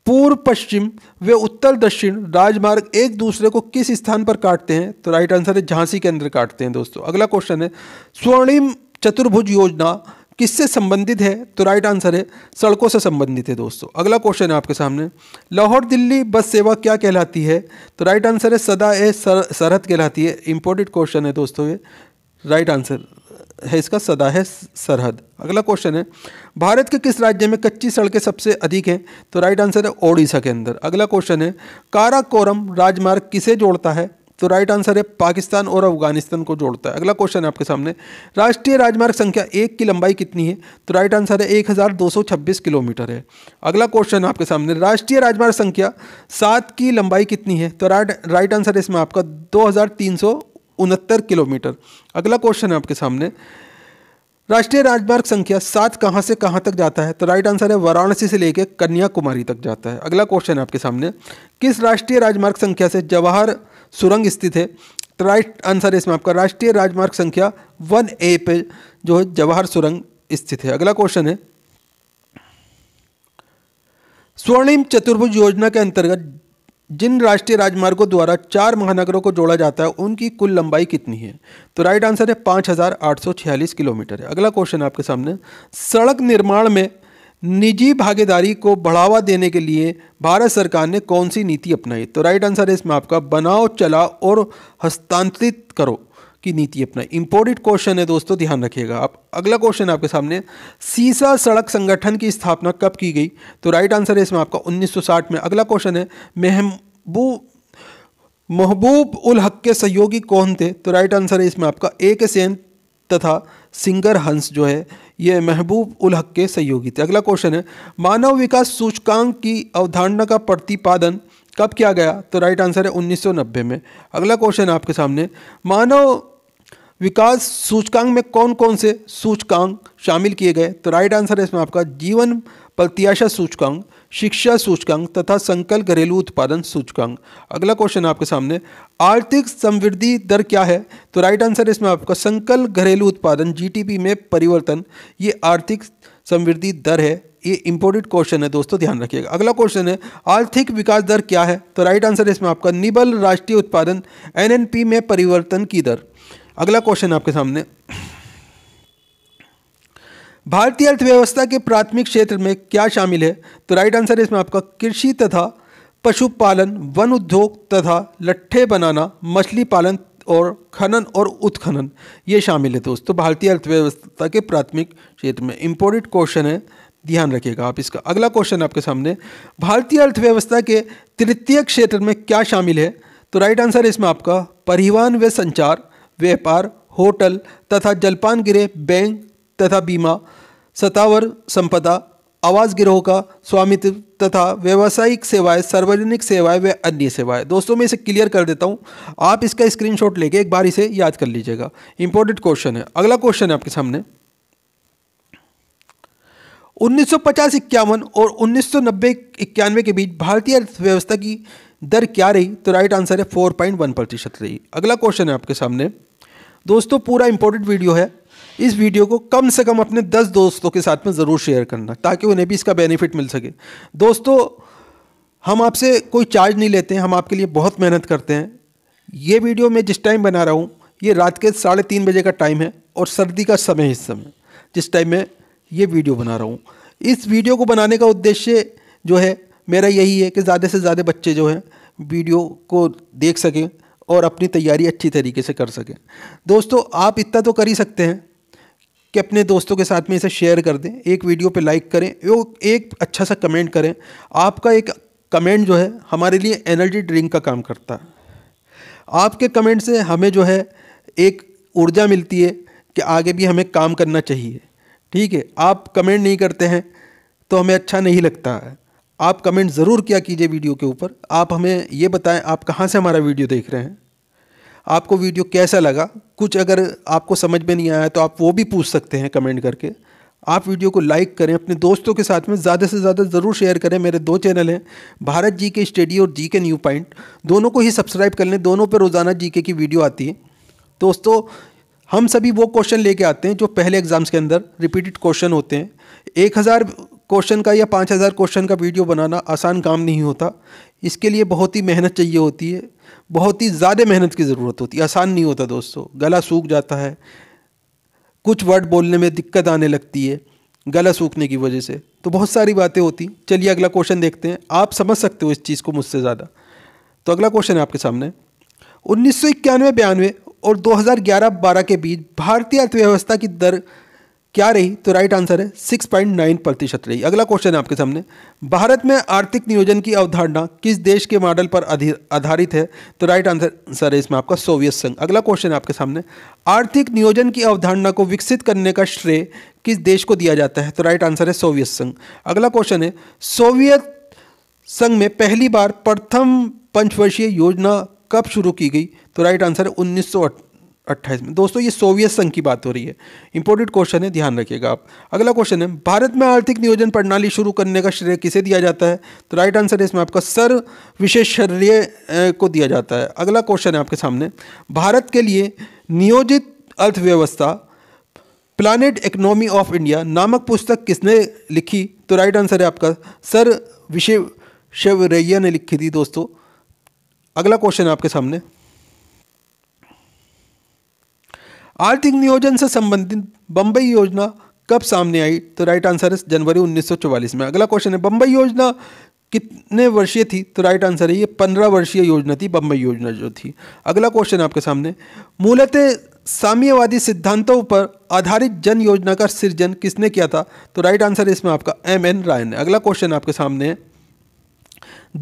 पूर्व पश्चिम व उत्तर दक्षिण राजमार्ग एक दूसरे को किस स्थान पर काटते हैं तो राइट आंसर है झांसी के अंदर काटते हैं दोस्तों अगला क्वेश्चन है स्वर्णिम चतुर्भुज योजना किससे संबंधित है तो राइट आंसर है सड़कों से संबंधित है दोस्तों अगला क्वेश्चन है आपके सामने लाहौर दिल्ली बस सेवा क्या कहलाती है तो राइट आंसर है सदा ए सर, सरहद कहलाती है इंपॉर्टेंट क्वेश्चन है दोस्तों ये राइट आंसर है इसका सदा है सरहद अगला क्वेश्चन है भारत के किस राज्य में कच्ची सड़कें सबसे अधिक हैं तो राइट आंसर है ओडिशा के अंदर अगला क्वेश्चन है काराकोरम राजमार्ग किसे जोड़ता है तो राइट आंसर है पाकिस्तान और अफगानिस्तान को जोड़ता है अगला क्वेश्चन है आपके सामने राष्ट्रीय राजमार्ग संख्या एक की लंबाई कितनी है तो राइट आंसर है एक हज़ार दो सौ छब्बीस किलोमीटर है अगला क्वेश्चन आपके सामने राष्ट्रीय राजमार्ग संख्या सात की लंबाई कितनी है तो राइट राइट आंसर है इसमें आपका दो हज़ार तीन सौ उनहत्तर किलोमीटर अगला क्वेश्चन है आपके सामने राष्ट्रीय राजमार्ग संख्या सात कहाँ से कहाँ तक जाता है तो राइट आंसर है वाराणसी से लेकर कन्याकुमारी तक जाता है अगला क्वेश्चन है आपके सामने किस राष्ट्रीय राजमार्ग संख्या से जवाहर सुरंग स्थित है तो राइट आंसर इसमें आपका राष्ट्रीय राजमार्ग संख्या वन ए पे जो है जवाहर सुरंग स्थित है अगला क्वेश्चन है स्वर्णिम चतुर्भुज योजना के अंतर्गत जिन राष्ट्रीय राजमार्गों द्वारा चार महानगरों को जोड़ा जाता है उनकी कुल लंबाई कितनी है तो राइट आंसर है पाँच हज़ार आठ सौ छियालीस किलोमीटर है अगला क्वेश्चन आपके सामने सड़क निर्माण में निजी भागीदारी को बढ़ावा देने के लिए भारत सरकार ने कौन सी नीति अपनाई तो राइट आंसर है इसमें आपका बनाओ चला और हस्तांतरित करो की नीति अपनाई इंपोर्टेंट क्वेश्चन है दोस्तों ध्यान रखिएगा आप अगला क्वेश्चन आपके सामने सीसा सड़क संगठन की स्थापना कब की गई तो राइट आंसर है इसमें आपका 1960 में अगला क्वेश्चन है मेहबू महबूब उल हक के सहयोगी कौन थे तो राइट आंसर है इसमें आपका ए के सेन तथा सिंगर हंस जो है ये महबूब उल हक के सहयोगी थे अगला क्वेश्चन है मानव विकास सूचकांक की अवधारणा का प्रतिपादन कब किया गया तो राइट आंसर है 1990 में अगला क्वेश्चन आपके सामने मानव विकास सूचकांक में कौन कौन से सूचकांक शामिल किए गए तो राइट आंसर है इसमें आपका जीवन प्रत्याशा सूचकांक शिक्षा सूचकांक तथा संकल घरेलू उत्पादन सूचकांक अगला क्वेश्चन आपके सामने आर्थिक समृद्धि दर क्या है तो राइट आंसर इसमें आपका संकल घरेलू उत्पादन जीटीपी में परिवर्तन ये आर्थिक समृद्धि दर है ये इंपॉर्टेंट क्वेश्चन है दोस्तों ध्यान रखिएगा अगला क्वेश्चन है आर्थिक विकास दर क्या है तो राइट आंसर इसमें आपका निबल राष्ट्रीय उत्पादन एनएनपी में परिवर्तन की दर अगला क्वेश्चन आपके सामने भारतीय अर्थव्यवस्था के प्राथमिक क्षेत्र में क्या शामिल है तो राइट आंसर इसमें आपका कृषि तथा पशुपालन वन उद्योग तथा लट्ठे बनाना मछली पालन और खनन और उत्खनन ये शामिल है दोस्तों भारतीय अर्थव्यवस्था के प्राथमिक क्षेत्र में इंपॉर्टेंट क्वेश्चन है ध्यान रखिएगा आप इसका अगला क्वेश्चन आपके सामने भारतीय अर्थव्यवस्था के तृतीय क्षेत्र में क्या शामिल है तो राइट आंसर है इसमें आपका परिवहन व संचार व्यापार होटल तथा जलपान गिरे बैंक तथा बीमा सतावर संपदा आवास गिरोह का स्वामित्व तथा व्यावसायिक सेवाएं सार्वजनिक सेवाएं व अन्य सेवाएं दोस्तों मैं इसे क्लियर कर देता हूँ आप इसका स्क्रीनशॉट लेके एक बार इसे याद कर लीजिएगा इंपॉर्टेंट क्वेश्चन है अगला क्वेश्चन है आपके सामने 1950 इक्यावन और नब्बे इक्यानवे के बीच भारतीय अर्थव्यवस्था की दर क्या रही तो राइट आंसर है वन प्रतिशत रही अगला क्वेश्चन है आपके सामने दोस्तों पूरा इंपॉर्टेंट वीडियो है इस वीडियो को कम से कम अपने दस दोस्तों के साथ में ज़रूर शेयर करना ताकि उन्हें भी इसका बेनिफिट मिल सके दोस्तों हम आपसे कोई चार्ज नहीं लेते हैं हम आपके लिए बहुत मेहनत करते हैं ये वीडियो मैं जिस टाइम बना रहा हूँ ये रात के साढ़े तीन बजे का टाइम है और सर्दी का समय इस समय जिस टाइम मैं ये वीडियो बना रहा हूँ इस वीडियो को बनाने का उद्देश्य जो है मेरा यही है कि ज़्यादा से ज़्यादा बच्चे जो हैं वीडियो को देख सकें और अपनी तैयारी अच्छी तरीके से कर सकें दोस्तों आप इतना तो कर ही सकते हैं कि अपने दोस्तों के साथ में इसे शेयर कर दें एक वीडियो पे लाइक करें वो एक अच्छा सा कमेंट करें आपका एक कमेंट जो है हमारे लिए एनर्जी ड्रिंक का काम करता है आपके कमेंट से हमें जो है एक ऊर्जा मिलती है कि आगे भी हमें काम करना चाहिए ठीक है आप कमेंट नहीं करते हैं तो हमें अच्छा नहीं लगता है आप कमेंट ज़रूर किया कीजिए वीडियो के ऊपर आप हमें ये बताएं आप कहाँ से हमारा वीडियो देख रहे हैं आपको वीडियो कैसा लगा कुछ अगर आपको समझ में नहीं आया तो आप वो भी पूछ सकते हैं कमेंट करके आप वीडियो को लाइक करें अपने दोस्तों के साथ में ज़्यादा से ज़्यादा ज़रूर शेयर करें मेरे दो चैनल हैं भारत जी के स्टडी और जी के न्यू पॉइंट दोनों को ही सब्सक्राइब कर लें दोनों पर रोज़ाना जी के की वीडियो आती है दोस्तों हम सभी वो क्वेश्चन लेके आते हैं जो पहले एग्ज़ाम्स के अंदर रिपीटेड क्वेश्चन होते हैं एक हज़ार क्वेश्चन का या पाँच हज़ार क्वेश्चन का वीडियो बनाना आसान काम नहीं होता इसके लिए बहुत ही मेहनत चाहिए होती है बहुत ही ज़्यादा मेहनत की ज़रूरत होती है आसान नहीं होता दोस्तों गला सूख जाता है कुछ वर्ड बोलने में दिक्कत आने लगती है गला सूखने की वजह से तो बहुत सारी बातें होती चलिए अगला क्वेश्चन देखते हैं आप समझ सकते हो इस चीज़ को मुझसे ज़्यादा तो अगला क्वेश्चन है आपके सामने उन्नीस सौ इक्यानवे बयानवे और 2011-12 के बीच भारतीय अर्थव्यवस्था की दर क्या रही तो राइट आंसर है सिक्स पॉइंट नाइन प्रतिशत रही अगला क्वेश्चन है आपके सामने भारत में आर्थिक नियोजन की अवधारणा किस देश के मॉडल पर आधारित है तो राइट आंसर है इसमें आपका सोवियत संघ अगला क्वेश्चन है आपके सामने आर्थिक नियोजन की अवधारणा को विकसित करने का श्रेय किस देश को दिया जाता है तो राइट आंसर है सोवियत संघ अगला क्वेश्चन है सोवियत संघ में पहली बार प्रथम पंचवर्षीय योजना कब शुरू की गई तो राइट आंसर है उन्नीस अट्ठाईस में दोस्तों ये सोवियत संघ की बात हो रही है इंपोर्टेंट क्वेश्चन है ध्यान रखिएगा आप अगला क्वेश्चन है भारत में आर्थिक नियोजन प्रणाली शुरू करने का श्रेय किसे दिया जाता है तो राइट आंसर है इसमें आपका सर विशेष श्रेय को दिया जाता है अगला क्वेश्चन है आपके सामने भारत के लिए नियोजित अर्थव्यवस्था प्लानट इकोनॉमी ऑफ इंडिया नामक पुस्तक किसने लिखी तो राइट आंसर है आपका सर विशेष शिवरैया ने लिखी थी दोस्तों अगला क्वेश्चन है आपके सामने आर्थिक नियोजन से संबंधित बम्बई योजना कब सामने आई तो राइट आंसर है जनवरी 1944 में अगला क्वेश्चन है बम्बई योजना कितने वर्षीय थी तो राइट आंसर है ये पंद्रह वर्षीय योजना थी बम्बई योजना जो थी अगला क्वेश्चन आपके सामने मूलतः साम्यवादी सिद्धांतों पर आधारित जन योजना का सृजन किसने किया था तो राइट आंसर इसमें आपका एम एन राय ने अगला क्वेश्चन आपके सामने है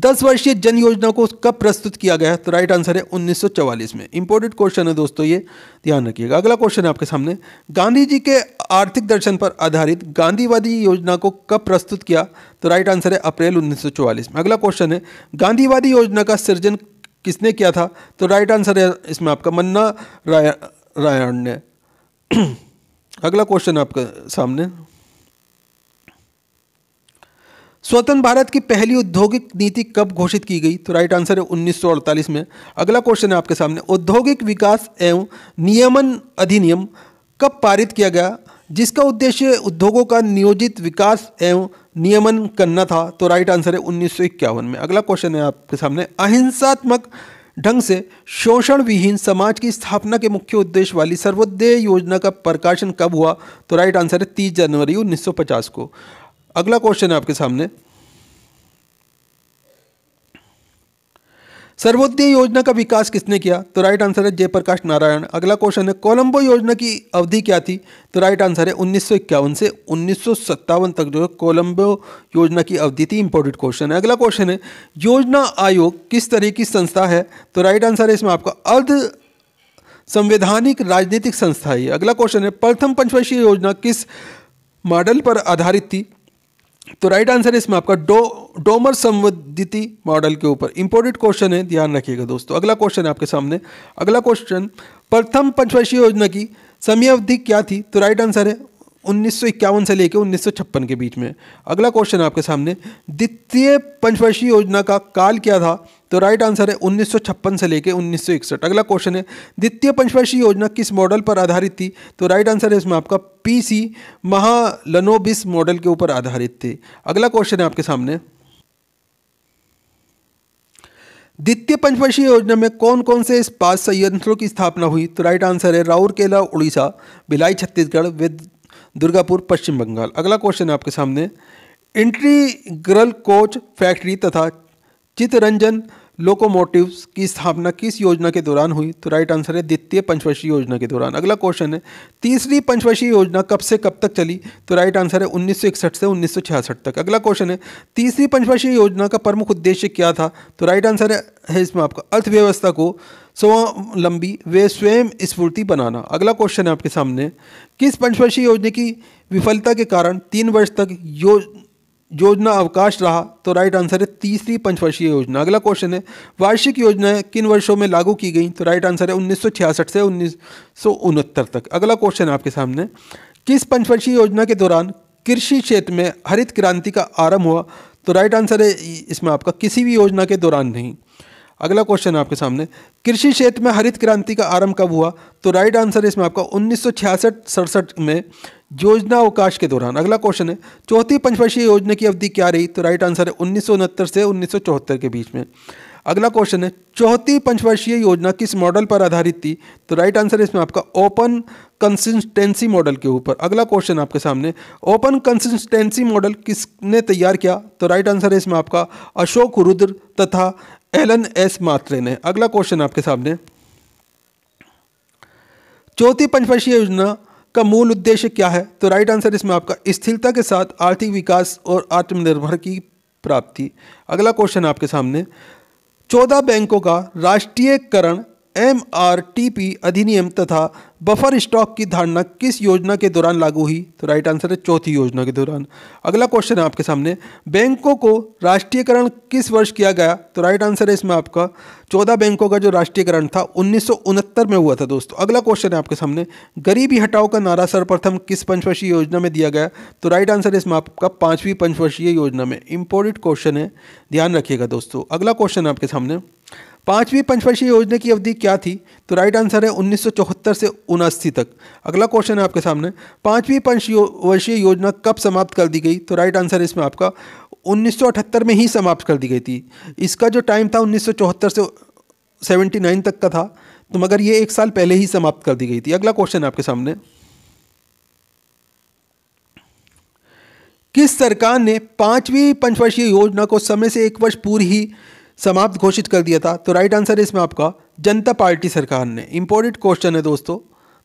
दस वर्षीय जन योजना को कब प्रस्तुत किया गया तो राइट आंसर है 1944 में इंपोर्टेड क्वेश्चन है दोस्तों ये ध्यान रखिएगा अगला क्वेश्चन है आपके सामने गांधी जी के आर्थिक दर्शन पर आधारित गांधीवादी योजना को कब प्रस्तुत किया तो राइट आंसर है अप्रैल 1944 में अगला क्वेश्चन है गांधीवादी योजना का सृजन किसने किया था तो राइट आंसर है इसमें आपका मन्ना राय रायण ने अगला क्वेश्चन आपके सामने स्वतंत्र भारत की पहली औद्योगिक नीति कब घोषित की गई तो राइट आंसर है 1948 में अगला क्वेश्चन है आपके सामने औद्योगिक विकास एवं नियमन अधिनियम कब पारित किया गया जिसका उद्देश्य उद्योगों का नियोजित विकास एवं नियमन करना था तो राइट आंसर है उन्नीस में अगला क्वेश्चन है आपके सामने अहिंसात्मक ढंग से शोषण विहीन समाज की स्थापना के मुख्य उद्देश्य वाली सर्वोदय योजना का प्रकाशन कब हुआ तो राइट आंसर है 30 जनवरी 1950 को अगला क्वेश्चन है आपके सामने सर्वोदय योजना का विकास किसने किया तो राइट आंसर है जयप्रकाश नारायण अगला क्वेश्चन है कोलंबो योजना की अवधि क्या थी तो राइट आंसर है उन्नीस से उन्नीस तक जो है कोलंबो योजना की अवधि थी इंपॉर्टेंट क्वेश्चन है अगला क्वेश्चन है योजना आयोग किस तरह की संस्था है तो राइट आंसर है इसमें आपका अर्ध संवैधानिक राजनीतिक संस्था है अगला क्वेश्चन है प्रथम पंचवर्षीय योजना किस मॉडल पर आधारित थी तो राइट आंसर है इसमें आपका डो डोमर संवदिति मॉडल के ऊपर इंपॉर्टेंट क्वेश्चन है ध्यान रखिएगा दोस्तों अगला क्वेश्चन है आपके सामने अगला क्वेश्चन प्रथम पंचवर्षीय योजना की समय अवधि क्या थी तो राइट आंसर है उन्नीस से लेकर उन्नीस के बीच में अगला क्वेश्चन आपके सामने द्वितीय पंचवर्षीय योजना का काल क्या था तो राइट आंसर है 1956 से लेकर 1961 अगला क्वेश्चन है द्वितीय पंचवर्षीय योजना किस मॉडल पर आधारित थी तो राइट आंसर है इसमें आपका पीसी महालनोबिस मॉडल के ऊपर आधारित थे अगला क्वेश्चन है आपके सामने द्वितीय पंचवर्षीय योजना में कौन कौन से इस इस्पात संयंत्रों की स्थापना हुई तो राइट आंसर है राउरकेला उड़ीसा भिलाई छत्तीसगढ़ वे दुर्गापुर पश्चिम बंगाल अगला क्वेश्चन है आपके सामने इंट्री ग्रल कोच फैक्ट्री तथा चितरंजन लोकोमोटिव्स की स्थापना किस योजना के दौरान हुई तो राइट आंसर है द्वितीय पंचवर्षीय योजना के दौरान अगला क्वेश्चन है तीसरी पंचवर्षीय योजना कब से कब तक चली तो राइट आंसर है 1961 से 1966 तक अगला क्वेश्चन है तीसरी पंचवर्षीय योजना का प्रमुख उद्देश्य क्या था तो राइट आंसर है इसमें आपका अर्थव्यवस्था को स्वावलंबी वे स्वयं स्फूर्ति बनाना अगला क्वेश्चन है आपके सामने किस पंचवर्षीय योजना की विफलता के कारण तीन वर्ष तक योजना योजना अवकाश रहा तो राइट आंसर है तीसरी पंचवर्षीय योजना अगला क्वेश्चन है वार्षिक योजनाएं किन वर्षों में लागू की गई तो राइट आंसर है उन्नीस से उन्नीस तक अगला क्वेश्चन आपके सामने किस पंचवर्षीय योजना के दौरान कृषि क्षेत्र में हरित क्रांति का आरंभ हुआ तो राइट आंसर है इसमें आपका किसी भी योजना के दौरान नहीं अगला क्वेश्चन आपके सामने कृषि क्षेत्र में हरित क्रांति का आरंभ कब हुआ तो राइट आंसर इसमें आपका उन्नीस सौ में योजना अवकाश के दौरान अगला क्वेश्चन है चौथी पंचवर्षीय योजना की अवधि क्या रही तो राइट आंसर है उन्नीस से उन्नीस के बीच में अगला क्वेश्चन है चौथी पंचवर्षीय योजना किस मॉडल पर आधारित थी तो राइट आंसर इसमें आपका ओपन कंसिस्टेंसी मॉडल के ऊपर अगला क्वेश्चन आपके सामने ओपन कंसिस्टेंसी मॉडल किसने तैयार किया तो राइट आंसर है इसमें आपका अशोक रुद्र तथा एलन एस मात्रे ने अगला क्वेश्चन आपके सामने चौथी पंचवर्षीय योजना का मूल उद्देश्य क्या है तो राइट आंसर इसमें आपका स्थिरता के साथ आर्थिक विकास और आत्मनिर्भर की प्राप्ति अगला क्वेश्चन आपके सामने चौदह बैंकों का राष्ट्रीयकरण एम आर टी पी अधिनियम तथा बफर स्टॉक की धारणा किस योजना के दौरान लागू हुई तो राइट आंसर है चौथी योजना के दौरान अगला क्वेश्चन है आपके सामने बैंकों को राष्ट्रीयकरण किस वर्ष किया गया तो राइट आंसर है इसमें आपका चौदह बैंकों का जो राष्ट्रीयकरण था उन्नीस में हुआ था दोस्तों अगला क्वेश्चन है आपके सामने गरीबी हटाओ का नारा सर्वप्रथम किस पंचवर्षीय योजना में दिया गया तो राइट आंसर है इसमें आपका पाँचवीं पंचवर्षीय योजना में इंपॉर्टेंट क्वेश्चन है ध्यान रखिएगा दोस्तों अगला क्वेश्चन है आपके सामने पांचवी पंचवर्षीय योजना की अवधि क्या थी तो राइट आंसर है 1974 से उनासी तक अगला क्वेश्चन है आपके सामने पांचवी पंचवर्षीय योजना कब समाप्त कर दी गई तो राइट आंसर इसमें आपका 1978 में ही समाप्त कर दी गई थी इसका जो टाइम था 1974 से 79 तक का था तो मगर ये एक साल पहले ही समाप्त कर दी गई थी अगला क्वेश्चन है आपके सामने किस सरकार ने पांचवी पंचवर्षीय योजना को समय से एक वर्ष पूर्व ही समाप्त घोषित कर दिया था तो राइट आंसर है इसमें आपका जनता पार्टी सरकार ने इंपॉर्टेंट क्वेश्चन है दोस्तों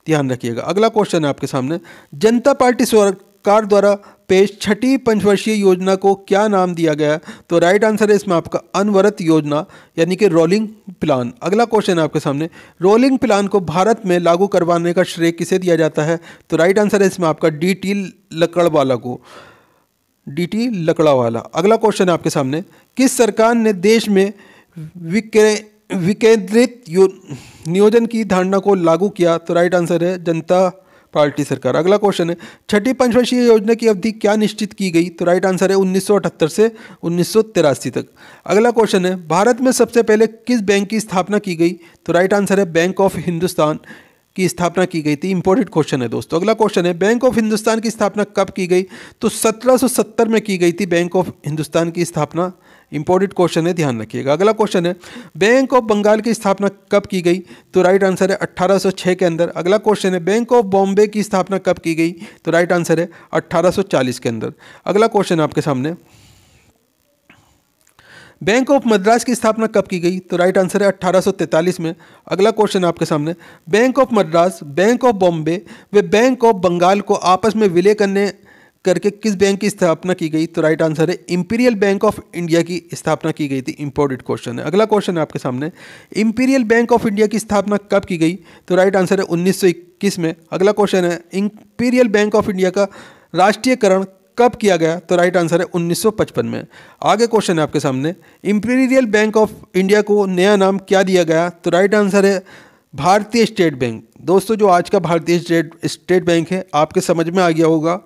ध्यान रखिएगा अगला क्वेश्चन है आपके सामने जनता पार्टी सरकार द्वारा पेश छठी पंचवर्षीय योजना को क्या नाम दिया गया तो राइट आंसर है इसमें आपका अनवरत योजना यानी कि रोलिंग प्लान अगला क्वेश्चन है आपके सामने रोलिंग प्लान को भारत में लागू करवाने का श्रेय किसे दिया जाता है तो राइट आंसर है इसमें आपका डी टी लकड़वाला को डीटी लकड़ावाला अगला क्वेश्चन है आपके सामने किस सरकार ने देश में विक्रय विकेंद्रित नियोजन की धारणा को लागू किया तो राइट आंसर है जनता पार्टी सरकार अगला क्वेश्चन है छठी पंचवर्षीय योजना की अवधि क्या निश्चित की गई तो राइट आंसर है 1978 से उन्नीस तक अगला क्वेश्चन है भारत में सबसे पहले किस बैंक की स्थापना की गई तो राइट आंसर है बैंक ऑफ हिंदुस्तान की स्थापना की गई थी इंपॉर्टेंट क्वेश्चन है दोस्तों अगला क्वेश्चन है बैंक ऑफ हिंदुस्तान की स्थापना कब की गई तो 1770 में की गई थी बैंक ऑफ हिंदुस्तान की स्थापना इंपॉर्टेंट क्वेश्चन है ध्यान रखिएगा अगला क्वेश्चन है बैंक ऑफ बंगाल की स्थापना कब की गई तो राइट आंसर है 1806 के अंदर अगला क्वेश्चन है बैंक ऑफ बॉम्बे की स्थापना कब की गई तो राइट आंसर है 1840 के अंदर अगला क्वेश्चन आपके सामने बैंक ऑफ मद्रास की स्थापना कब की गई तो राइट आंसर है 1843 में अगला क्वेश्चन आपके सामने bank of Madras bank of Bombay वे बैंक ऑफ बंगाल को आपस में विलय करने करके किस बैंक की स्थापना की गई तो राइट आंसर है इंपीरियल बैंक ऑफ इंडिया की स्थापना की गई थी इंपोर्टेड क्वेश्चन है अगला क्वेश्चन है आपके सामने इंपीरियल बैंक ऑफ इंडिया की स्थापना कब की गई तो राइट आंसर है 1921 में अगला क्वेश्चन है इंपीरियल बैंक ऑफ इंडिया का राष्ट्रीयकरण कब किया गया तो राइट आंसर है 1955 में आगे क्वेश्चन है आपके सामने इम्पीरियल बैंक ऑफ इंडिया को नया नाम क्या दिया गया तो राइट आंसर है भारतीय स्टेट बैंक दोस्तों जो आज का भारतीय स्टेट स्टेट बैंक है आपके समझ में आ गया होगा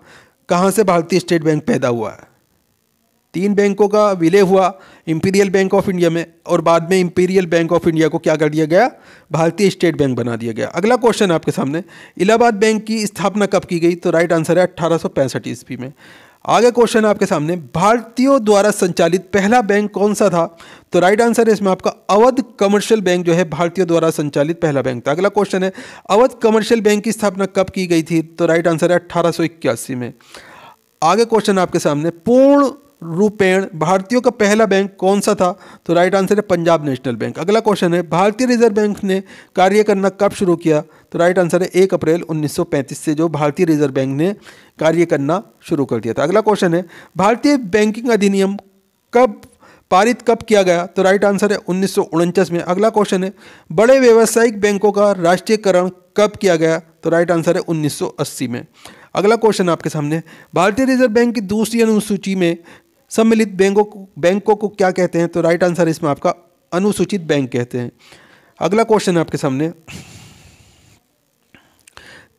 कहाँ से भारतीय स्टेट बैंक पैदा हुआ है तीन बैंकों का विलय हुआ इंपीरियल बैंक ऑफ इंडिया में और बाद में इंपीरियल बैंक ऑफ इंडिया को क्या कर दिया गया भारतीय स्टेट बैंक बना दिया गया अगला क्वेश्चन आपके सामने इलाहाबाद बैंक की स्थापना कब की गई तो राइट आंसर है अट्ठारह सौ पैंसठ ईस्वी में आगे क्वेश्चन आपके सामने भारतीयों द्वारा संचालित पहला बैंक कौन सा था तो राइट आंसर है इसमें आपका अवध कमर्शियल बैंक जो है भारतीयों द्वारा संचालित पहला बैंक था अगला क्वेश्चन है अवध कमर्शियल बैंक की स्थापना कब की गई थी तो राइट आंसर है अट्ठारह में आगे क्वेश्चन आपके सामने पूर्ण रूपेण भारतीयों का पहला बैंक कौन सा था तो राइट आंसर है पंजाब नेशनल बैंक अगला क्वेश्चन है भारतीय रिजर्व बैंक ने कार्य करना कब शुरू किया तो राइट आंसर है एक अप्रैल 1935 से जो भारतीय रिजर्व बैंक ने कार्य करना शुरू कर दिया था अगला क्वेश्चन है भारतीय बैंकिंग अधिनियम कब पारित कब किया गया तो राइट आंसर है उन्नीस में अगला क्वेश्चन है बड़े व्यावसायिक बैंकों का राष्ट्रीयकरण कब किया गया तो राइट आंसर है उन्नीस में अगला क्वेश्चन आपके सामने भारतीय रिजर्व बैंक की दूसरी अनुसूची में सम्मिलित बैंकों को बैंकों को क्या कहते हैं तो राइट आंसर इसमें आपका अनुसूचित बैंक कहते हैं अगला क्वेश्चन है आपके सामने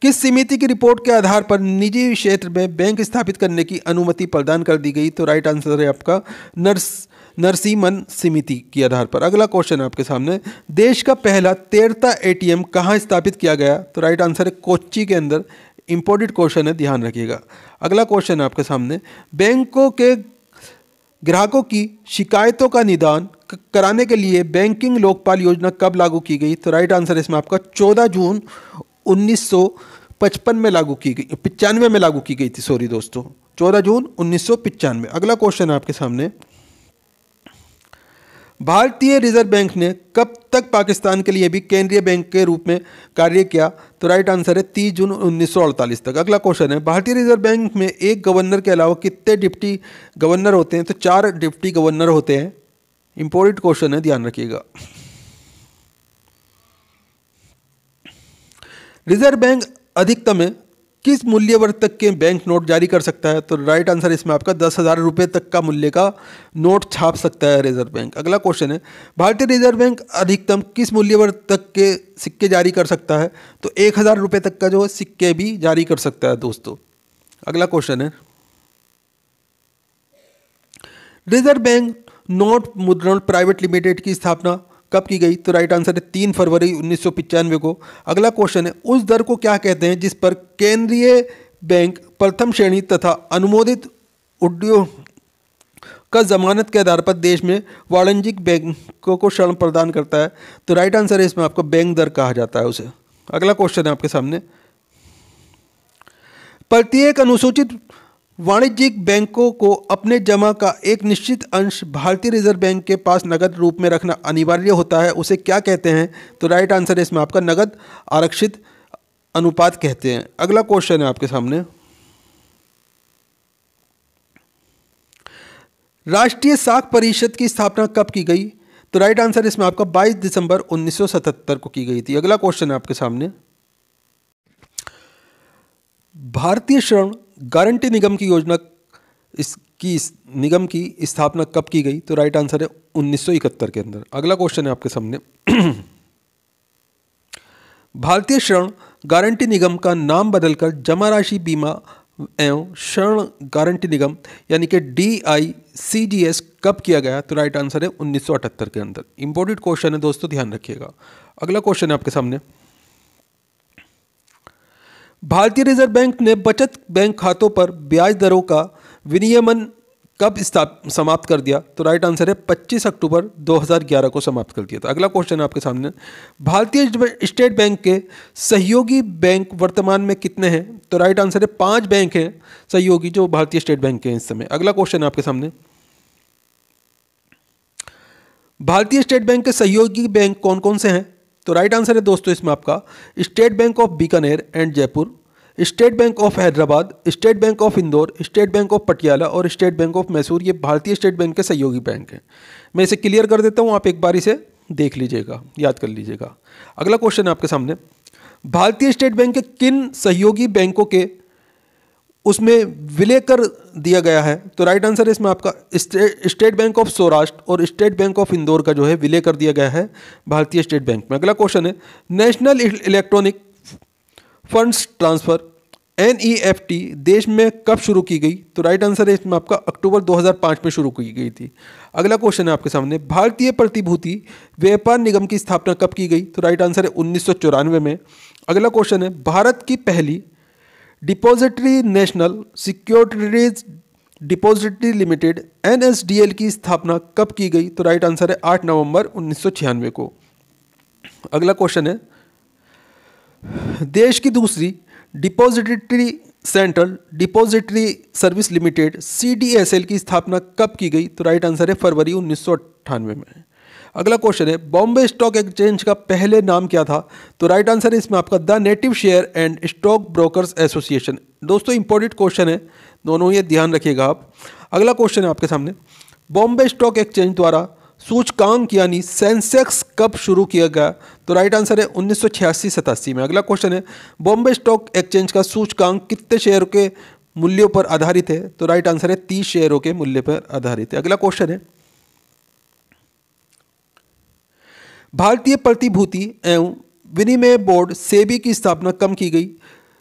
किस समिति की रिपोर्ट के आधार पर निजी क्षेत्र में बैंक स्थापित करने की अनुमति प्रदान कर दी गई तो राइट आंसर है आपका नर्स नरसीमन समिति के आधार पर अगला क्वेश्चन है आपके सामने देश का पहला तेरता एटीएम कहाँ स्थापित किया गया तो राइट आंसर है कोच्चि के अंदर इंपॉर्टेंट क्वेश्चन है ध्यान रखिएगा अगला क्वेश्चन है आपके सामने बैंकों के ग्राहकों की शिकायतों का निदान कराने के लिए बैंकिंग लोकपाल योजना कब लागू की गई तो राइट आंसर इसमें आपका 14 जून 1955 में लागू की गई पचानवे में लागू की गई थी सॉरी दोस्तों 14 जून उन्नीस अगला क्वेश्चन है आपके सामने भारतीय रिजर्व बैंक ने कब तक पाकिस्तान के लिए भी केंद्रीय बैंक के रूप में कार्य किया तो राइट आंसर है तीस जून उन्नीस तक अगला क्वेश्चन है भारतीय रिजर्व बैंक में एक गवर्नर के अलावा कितने डिप्टी गवर्नर होते हैं तो चार डिप्टी गवर्नर होते हैं इंपॉर्टेंट क्वेश्चन है ध्यान रखिएगा रिजर्व बैंक अधिकतम है किस वर्ग तक के बैंक नोट जारी कर सकता है तो राइट आंसर इसमें आपका दस हज़ार रुपये तक का मूल्य का नोट छाप सकता है रिजर्व बैंक अगला क्वेश्चन है भारतीय रिजर्व बैंक अधिकतम किस वर्ग तक के सिक्के जारी कर सकता है तो एक हज़ार रुपये तक का जो है सिक्के भी जारी कर सकता है दोस्तों अगला क्वेश्चन है रिजर्व बैंक नोट मुद्रण प्राइवेट लिमिटेड की स्थापना कब की गई तो राइट आंसर है तीन फरवरी उन्नीस को अगला क्वेश्चन है उस दर को क्या कहते हैं जिस पर केंद्रीय बैंक प्रथम श्रेणी तथा अनुमोदित उद्योग का जमानत के आधार पर देश में वाणिज्यिक बैंकों को ऋण प्रदान करता है तो राइट आंसर है इसमें आपको बैंक दर कहा जाता है उसे अगला क्वेश्चन है आपके सामने प्रत्येक अनुसूचित वाणिज्यिक बैंकों को अपने जमा का एक निश्चित अंश भारतीय रिजर्व बैंक के पास नगद रूप में रखना अनिवार्य होता है उसे क्या कहते हैं तो राइट आंसर है इसमें आपका नगद आरक्षित अनुपात कहते हैं अगला क्वेश्चन है आपके सामने राष्ट्रीय साख परिषद की स्थापना कब की गई तो राइट आंसर इसमें आपका 22 दिसंबर 1977 को की गई थी अगला क्वेश्चन है आपके सामने भारतीय ऋण गारंटी निगम की योजना की इस निगम की स्थापना कब की गई तो राइट आंसर है 1971 के अंदर अगला क्वेश्चन है आपके सामने भारतीय शरण गारंटी निगम का नाम बदलकर जमा राशि बीमा एवं शरण गारंटी निगम यानी कि D I C G S कब किया गया तो राइट आंसर है 1978 के अंदर इंपोर्टेंट क्वेश्चन है दोस्तों ध्यान रखिएगा अगला क्वेश्चन है आपके सामने भारतीय रिजर्व बैंक ने बचत बैंक खातों पर ब्याज दरों का विनियमन कब समाप्त कर दिया तो राइट आंसर है 25 अक्टूबर 2011 को समाप्त कर दिया था अगला क्वेश्चन है आपके सामने भारतीय स्टेट बैंक के सहयोगी बैंक वर्तमान में कितने हैं तो राइट आंसर है पांच बैंक हैं सहयोगी जो भारतीय स्टेट बैंक के हैं इस समय अगला क्वेश्चन है आपके सामने भारतीय स्टेट बैंक के सहयोगी बैंक कौन कौन से हैं तो राइट आंसर है दोस्तों इसमें आपका State Bank of Bikaner and Jaipur State Bank of Hyderabad State Bank of Indore State Bank of Patiala और स्टेट बैंक ऑफ मैसूर ये भारतीय स्टेट बैंक के सहयोगी बैंक हैं मैं इसे क्लियर कर देता हूँ आप एक बार इसे देख लीजिएगा याद कर लीजिएगा अगला क्वेश्चन है आपके सामने भारतीय स्टेट बैंक के किन सहयोगी बैंकों के उसमें विलय कर दिया गया है तो राइट आंसर इसमें आपका स्टेट बैंक ऑफ सौराष्ट्र और स्टेट बैंक ऑफ इंदौर का जो है विलय कर दिया गया है भारतीय स्टेट बैंक में अगला क्वेश्चन है नेशनल इलेक्ट्रॉनिक फंड्स ट्रांसफ़र एन देश में कब शुरू की गई तो राइट आंसर है इसमें आपका अक्टूबर 2005 में शुरू की गई थी अगला क्वेश्चन है आपके सामने भारतीय प्रतिभूति व्यापार निगम की स्थापना कब की गई तो राइट आंसर है उन्नीस में अगला क्वेश्चन है भारत की पहली depository National Securities Depository Limited NSDL की स्थापना कब की गई तो राइट आंसर है आठ नवंबर उन्नीस को अगला क्वेश्चन है देश की दूसरी depository Central Depository Service Limited C की स्थापना कब की गई तो राइट आंसर है फरवरी उन्नीस में अगला क्वेश्चन है बॉम्बे स्टॉक एक्सचेंज का पहले नाम क्या था तो राइट आंसर है इसमें आपका the Native Share and Stock Brokers Association दोस्तों इंपॉर्टेंट क्वेश्चन है दोनों ये ध्यान रखिएगा आप अगला क्वेश्चन है आपके सामने बॉम्बे स्टॉक एक्सचेंज द्वारा सूचकांक यानी सेंसेक्स कब शुरू किया गया तो राइट आंसर है उन्नीस सौ में अगला क्वेश्चन है बॉम्बे स्टॉक एक्सचेंज का सूचकांक कितने शेयर के मूल्यों पर आधारित है तो राइट आंसर है तीस शेयरों के मूल्य पर आधारित है अगला क्वेश्चन है भारतीय प्रतिभूति एवं विनिमय बोर्ड सेबी की स्थापना कम की गई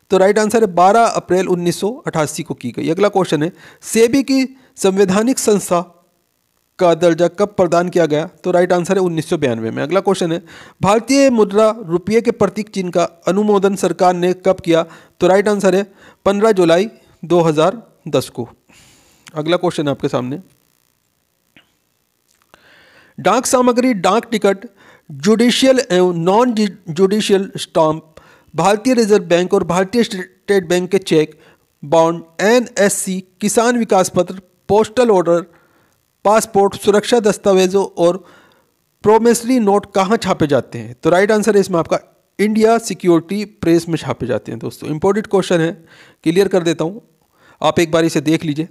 तो राइट आंसर है 12 अप्रैल 1988 को की गई अगला क्वेश्चन है सेबी की संवैधानिक संस्था का दर्जा कब प्रदान किया गया तो राइट आंसर है उन्नीस में अगला क्वेश्चन है भारतीय मुद्रा रुपये के प्रतीक चिन्ह का अनुमोदन सरकार ने कब किया तो राइट आंसर है 15 जुलाई 2010 को अगला क्वेश्चन है आपके सामने डाक सामग्री डाक टिकट जुडिशियल एवं नॉन जुडिशियल स्टाम्प भारतीय रिजर्व बैंक और भारतीय स्टेट बैंक के चेक बॉन्ड एन किसान विकास पत्र पोस्टल ऑर्डर पासपोर्ट सुरक्षा दस्तावेजों और प्रोमिसरी नोट कहाँ छापे जाते हैं तो राइट आंसर है इसमें आपका इंडिया सिक्योरिटी प्रेस में छापे जाते हैं दोस्तों इंपॉर्टेंट क्वेश्चन है क्लियर कर देता हूँ आप एक बार इसे देख लीजिए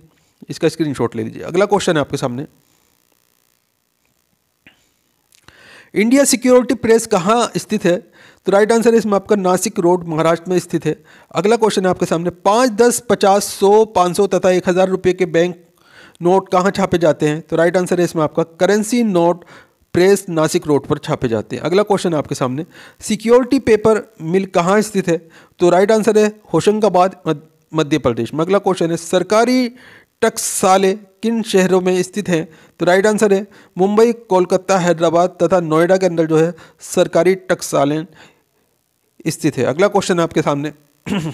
इसका स्क्रीनशॉट ले लीजिए अगला क्वेश्चन है आपके सामने इंडिया सिक्योरिटी प्रेस कहाँ स्थित है तो राइट आंसर इसमें आपका नासिक रोड महाराष्ट्र में स्थित है अगला क्वेश्चन है आपके सामने पाँच दस पचास सौ पाँच सौ तथा एक हज़ार रुपये के बैंक नोट कहाँ छापे जाते हैं तो राइट आंसर है इसमें आपका currency note press Nasik road पर छापे जाते हैं अगला क्वेश्चन आपके सामने सिक्योरिटी पेपर मिल कहाँ स्थित है तो राइट आंसर है होशंगाबाद मध्य प्रदेश में अगला क्वेश्चन है सरकारी टक्साले किन शहरों में स्थित हैं तो राइट आंसर है मुंबई कोलकाता हैदराबाद तथा नोएडा के अंदर जो है सरकारी टक्सालें स्थित है अगला क्वेश्चन आपके सामने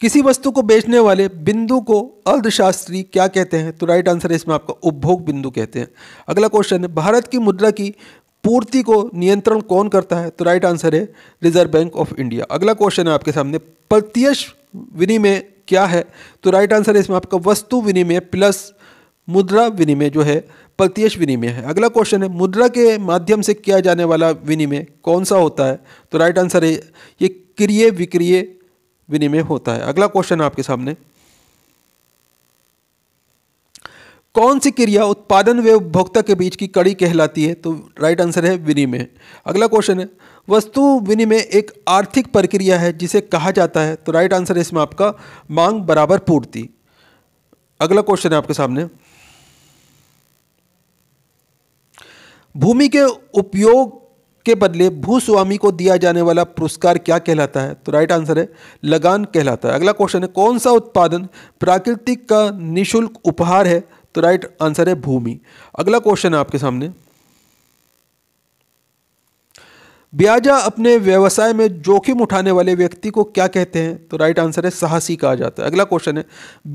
किसी वस्तु को बेचने वाले बिंदु को अर्धशास्त्री क्या कहते हैं तो राइट आंसर है इसमें आपका उपभोग बिंदु कहते हैं अगला क्वेश्चन है भारत की मुद्रा की पूर्ति को नियंत्रण कौन करता है तो राइट आंसर है रिजर्व बैंक ऑफ इंडिया अगला क्वेश्चन है आपके सामने प्रत्यक्ष विनिमय क्या है तो राइट आंसर है इसमें आपका वस्तु विनिमय प्लस मुद्रा विनिमय जो है प्रत्यक्ष विनिमय है अगला क्वेश्चन है मुद्रा के माध्यम से किया जाने वाला विनिमय कौन सा होता है तो राइट आंसर है ये क्रिय विक्रिय विनिमय होता है अगला क्वेश्चन आपके सामने कौन सी क्रिया उत्पादन व उपभोक्ता के बीच की कड़ी कहलाती है तो राइट आंसर है विनिमय अगला क्वेश्चन है वस्तु विनिमय एक आर्थिक प्रक्रिया है जिसे कहा जाता है तो राइट आंसर है इसमें आपका मांग बराबर पूर्ति अगला क्वेश्चन है आपके सामने भूमि के उपयोग के बदले भूस्वामी को दिया जाने वाला पुरस्कार क्या कहलाता है तो राइट आंसर है लगान कहलाता है अगला क्वेश्चन है कौन सा उत्पादन प्राकृतिक का निशुल्क उपहार है तो राइट आंसर है भूमि अगला क्वेश्चन है आपके सामने ब्याजा अपने व्यवसाय में जोखिम उठाने वाले व्यक्ति को क्या कहते हैं तो राइट आंसर है साहसी कहा जाता है अगला क्वेश्चन है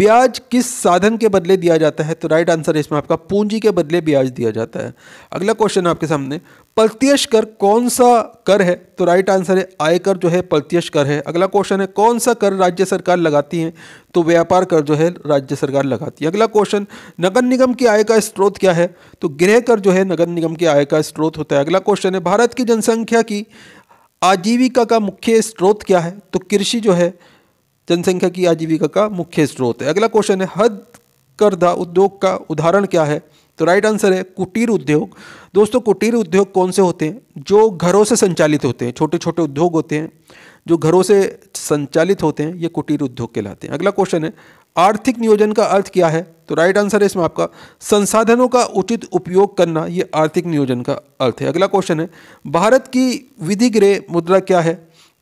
ब्याज किस साधन के बदले दिया जाता है तो राइट आंसर है इसमें आपका पूंजी के बदले ब्याज दिया जाता है अगला क्वेश्चन आपके सामने प्रत्यक्ष कर कौन सा कर है तो राइट आंसर है आयकर जो है प्रत्यक्ष कर है अगला क्वेश्चन है कौन सा कर राज्य सरकार लगाती है तो व्यापार कर जो है राज्य सरकार लगाती है अगला क्वेश्चन नगर निगम की आय का स्रोत क्या है तो गृह कर जो है नगर निगम की आय का स्रोत होता है अगला क्वेश्चन है भारत की जनसंख्या की आजीविका का मुख्य स्रोत क्या है तो कृषि जो है जनसंख्या की आजीविका का मुख्य स्रोत है अगला क्वेश्चन है हद करदा उद्योग का उदाहरण क्या है तो राइट आंसर है कुटीर उद्योग दोस्तों कुटीर उद्योग कौन से होते हैं जो घरों से संचालित होते हैं छोटे छोटे उद्योग होते हैं जो घरों से संचालित होते हैं ये कुटीर उद्योग कहलाते हैं अगला क्वेश्चन है आर्थिक नियोजन का अर्थ क्या है तो राइट आंसर है इसमें आपका संसाधनों का उचित उपयोग करना ये आर्थिक नियोजन का अर्थ है अगला क्वेश्चन है भारत की विधि गृह मुद्रा क्या है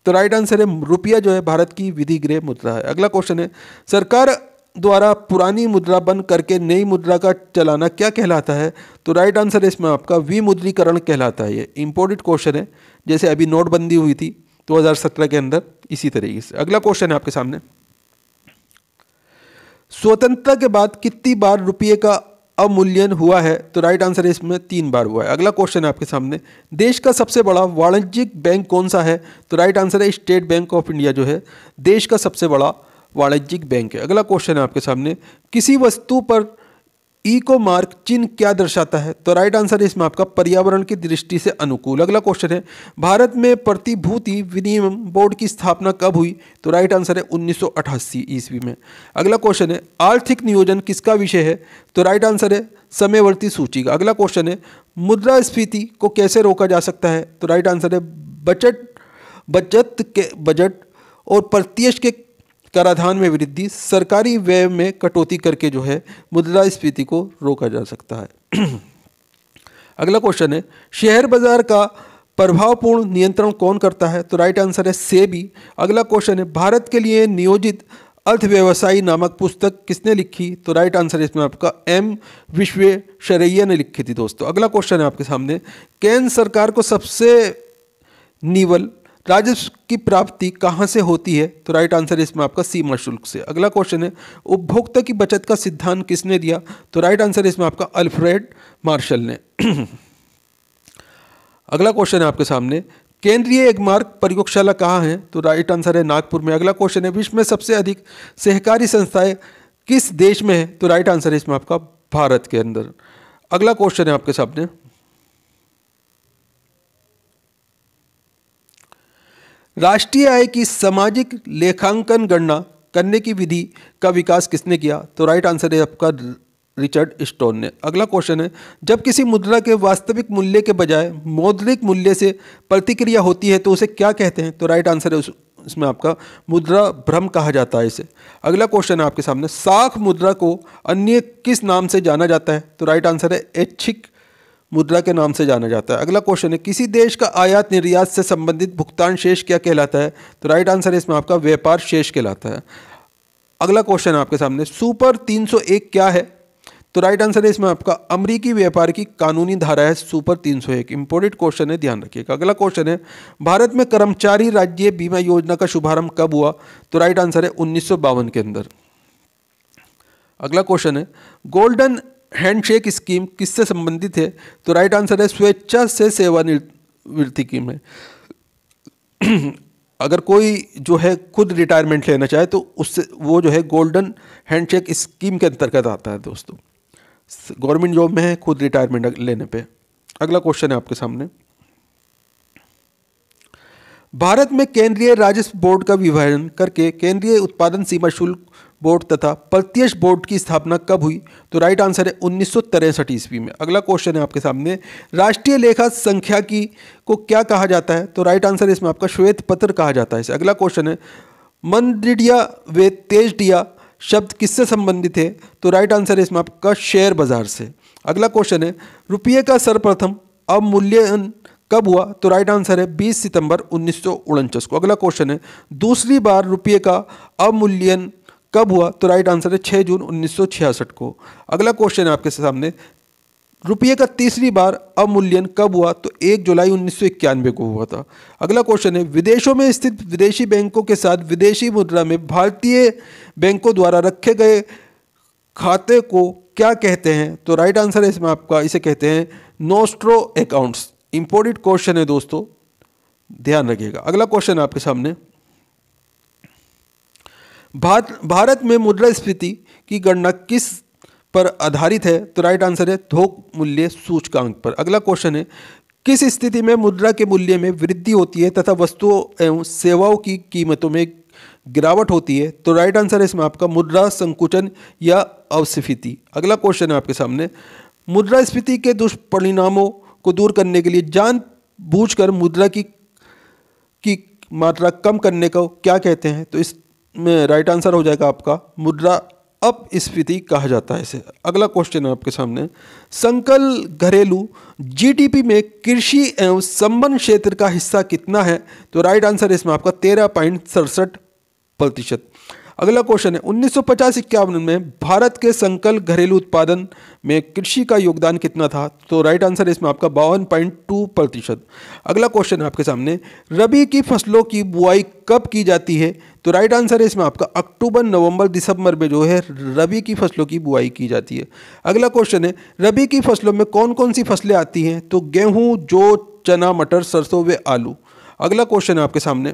तो राइट आंसर है रुपया जो है भारत की विधि गृह मुद्रा है अगला क्वेश्चन है सरकार द्वारा पुरानी मुद्रा बंद करके नई मुद्रा का चलाना क्या कहलाता है तो राइट आंसर इसमें आपका विमुद्रीकरण कहलाता है ये इंपॉर्टेंट क्वेश्चन है जैसे अभी नोटबंदी हुई थी 2017 के अंदर इसी तरीके से अगला क्वेश्चन है आपके सामने स्वतंत्रता के बाद कितनी बार रुपये का अवमूल्यन हुआ है तो राइट आंसर है इसमें तीन बार हुआ है अगला क्वेश्चन है आपके सामने देश का सबसे बड़ा वाणिज्यिक बैंक कौन सा है तो राइट आंसर है स्टेट बैंक ऑफ इंडिया जो है देश का सबसे बड़ा वाणिज्यिक बैंक है अगला क्वेश्चन है आपके सामने किसी वस्तु पर इको मार्क चिन्ह क्या दर्शाता है तो राइट आंसर है इसमें आपका पर्यावरण की दृष्टि से अनुकूल अगला क्वेश्चन है भारत में प्रतिभूति विनियम बोर्ड की स्थापना कब हुई तो राइट आंसर है 1988 ईस्वी में अगला क्वेश्चन है आर्थिक नियोजन किसका विषय है तो राइट आंसर है समयवर्ती सूची का अगला क्वेश्चन है मुद्रास्फीति को कैसे रोका जा सकता है तो राइट आंसर है बजट बचत के बजट और प्रत्यक्ष के कराधान में वृद्धि सरकारी व्यय में कटौती करके जो है मुद्रा स्फीति को रोका जा सकता है अगला क्वेश्चन है शेयर बाजार का प्रभावपूर्ण नियंत्रण कौन करता है तो राइट आंसर है सेबी अगला क्वेश्चन है भारत के लिए नियोजित अर्थव्यवसायी नामक पुस्तक किसने लिखी तो राइट आंसर इसमें आपका एम विश्वेश्वरैया ने लिखी थी दोस्तों अगला क्वेश्चन है आपके सामने केंद्र सरकार को सबसे निवल राजस्व की प्राप्ति कहाँ से होती है तो राइट आंसर इसमें आपका सीमा शुल्क से अगला क्वेश्चन है उपभोक्ता की बचत का सिद्धांत किसने दिया तो राइट आंसर इसमें आपका अल्फ्रेड मार्शल ने अगला क्वेश्चन है आपके सामने केंद्रीय एगमार्क प्रयोगशाला कहाँ है तो राइट आंसर है नागपुर में अगला क्वेश्चन है विश्व में सबसे अधिक सहकारी संस्थाएं किस देश में है तो राइट आंसर है इसमें आपका भारत के अंदर अगला क्वेश्चन है आपके सामने राष्ट्रीय आय की सामाजिक लेखांकन गणना करने की विधि का विकास किसने किया तो राइट आंसर है आपका रिचर्ड स्टोन ने अगला क्वेश्चन है जब किसी मुद्रा के वास्तविक मूल्य के बजाय मौद्रिक मूल्य से प्रतिक्रिया होती है तो उसे क्या कहते हैं तो राइट आंसर है उस इसमें आपका मुद्रा भ्रम कहा जाता है इसे अगला क्वेश्चन है आपके सामने साख मुद्रा को अन्य किस नाम से जाना जाता है तो राइट आंसर है ऐच्छिक मुद्रा के नाम से जाना जाता है अगला क्वेश्चन है किसी देश का आयात निर्यात से संबंधित भुगतान शेष क्या कहलाता है तो राइट आंसर है इसमें आपका व्यापार शेष कहलाता है अगला क्वेश्चन आपके सामने सुपर 301 क्या है तो राइट आंसर है इसमें आपका अमरीकी व्यापार की कानूनी धारा है सुपर 301 इंपोर्टेंट क्वेश्चन है ध्यान रखिएगा अगला क्वेश्चन है भारत में कर्मचारी राज्य बीमा योजना का शुभारंभ कब हुआ तो राइट आंसर है उन्नीस के अंदर अगला क्वेश्चन है गोल्डन हैंडशेक स्कीम किससे संबंधित है तो राइट आंसर है स्वेच्छा से सेवानिवृत्ति की में अगर कोई जो है खुद रिटायरमेंट लेना चाहे तो उससे वो जो है गोल्डन हैंडशेक स्कीम के अंतर्गत आता है दोस्तों गवर्नमेंट जॉब में है खुद रिटायरमेंट लेने पे अगला क्वेश्चन है आपके सामने भारत में केंद्रीय राजस्व बोर्ड का विभाजन करके केंद्रीय उत्पादन सीमा शुल्क बोर्ड तथा प्रत्यक्ष बोर्ड की स्थापना कब हुई तो राइट आंसर है उन्नीस ईस्वी में अगला क्वेश्चन है आपके सामने राष्ट्रीय लेखा संख्या की को क्या कहा जाता है तो राइट आंसर इसमें आपका श्वेत पत्र कहा जाता है इसे अगला क्वेश्चन है मंद्रिडिया वे तेजडिया शब्द किससे संबंधित है तो राइट आंसर है इसमें आपका शेयर बाजार से अगला क्वेश्चन है रुपये का सर्वप्रथम अवमूल्यन कब हुआ तो राइट आंसर है 20 सितंबर उन्नीस को अगला क्वेश्चन है दूसरी बार रुपये का अवमूल्यन कब हुआ तो राइट आंसर है छः जून उन्नीस को अगला क्वेश्चन है आपके सामने रुपये का तीसरी बार अवमूल्यन कब हुआ तो एक जुलाई उन्नीस को हुआ था अगला क्वेश्चन है विदेशों में स्थित विदेशी बैंकों के साथ विदेशी मुद्रा में भारतीय बैंकों द्वारा रखे गए खाते को क्या कहते हैं तो राइट आंसर है इसमें आपका इसे कहते हैं नोस्ट्रो अकाउंट्स इंपोर्टेंट क्वेश्चन है दोस्तों ध्यान रखिएगा अगला क्वेश्चन है आपके सामने भारत भारत में मुद्रास्फीति की गणना किस पर आधारित है तो राइट आंसर है थोक मूल्य सूचकांक पर अगला क्वेश्चन है किस स्थिति में मुद्रा के मूल्य में वृद्धि होती है तथा वस्तुओं एवं सेवाओं की कीमतों में गिरावट होती है तो राइट आंसर है इसमें आपका मुद्रा संकुचन या अवस्फीति अगला क्वेश्चन है आपके सामने मुद्रास्फीति के दुष्परिणामों को दूर करने के लिए जान बूझ कर मुद्रा की की मात्रा कम करने को क्या कहते हैं तो इस में राइट आंसर हो जाएगा आपका मुद्रा अप स्फीति कहा जाता है इसे अगला क्वेश्चन है आपके सामने संकल घरेलू जीडीपी में कृषि एवं संबंध क्षेत्र का हिस्सा कितना है तो राइट आंसर इसमें आपका तेरह पॉइंट सड़सठ प्रतिशत अगला क्वेश्चन है उन्नीस सौ पचास इक्यावन में भारत के संकल्प घरेलू उत्पादन में कृषि का योगदान कितना था तो राइट आंसर है इसमें आपका बावन पॉइंट टू प्रतिशत अगला क्वेश्चन है आपके सामने रबी की फसलों की बुआई कब की जाती है तो राइट आंसर है इसमें आपका अक्टूबर नवंबर दिसंबर में जो है रबी की फसलों की बुआई की जाती है अगला क्वेश्चन है रबी की फसलों में कौन कौन सी फसलें आती हैं तो गेहूँ जो चना मटर सरसों व आलू अगला क्वेश्चन है आपके सामने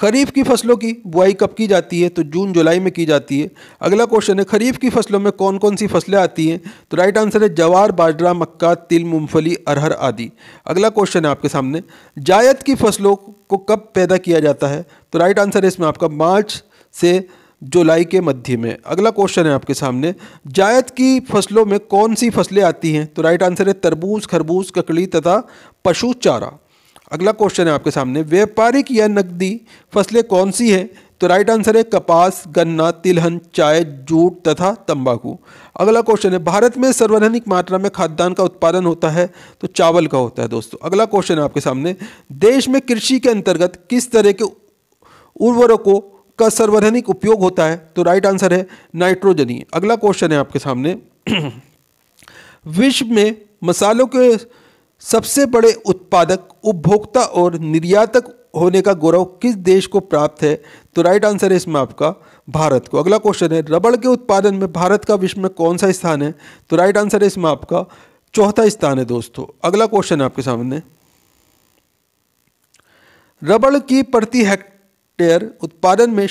खरीफ की फसलों की बुआई कब की जाती है तो जून जुलाई में की जाती है अगला क्वेश्चन है खरीफ की फसलों में कौन कौन सी फसलें आती हैं तो राइट आंसर है जवार बाजरा मक्का तिल मूंगफली अरहर आदि अगला क्वेश्चन है आपके सामने जायद की फसलों को कब पैदा किया जाता है तो राइट आंसर है इसमें आपका मार्च से जुलाई के मध्य में अगला क्वेश्चन है आपके सामने जायद की फसलों में कौन सी फसलें आती हैं तो राइट आंसर है तरबूज खरबूज ककड़ी तथा पशु चारा अगला क्वेश्चन है आपके सामने व्यापारिक या नकदी फसलें कौन सी हैं तो राइट आंसर है कपास गन्ना तिलहन चाय जूट तथा तंबाकू अगला क्वेश्चन है भारत में सर्वाधिक मात्रा में खाद्यान्न का उत्पादन होता है तो चावल का होता है दोस्तों अगला क्वेश्चन है आपके सामने देश में कृषि के अंतर्गत किस तरह के उर्वरकों का सर्वाधिक उपयोग होता है तो राइट आंसर है नाइट्रोजनी अगला क्वेश्चन है आपके सामने विश्व में मसालों के सबसे बड़े उत्पादक उपभोक्ता और निर्यातक होने का गौरव किस देश को प्राप्त है तो राइट आंसर है इसमें आपका भारत को अगला क्वेश्चन है रबड़ के उत्पादन में भारत का विश्व में कौन सा स्थान है तो राइट आंसर है इसमें आपका चौथा स्थान है दोस्तों अगला क्वेश्चन है आपके सामने रबड़ की प्रति हेक्टेयर उत्पादन में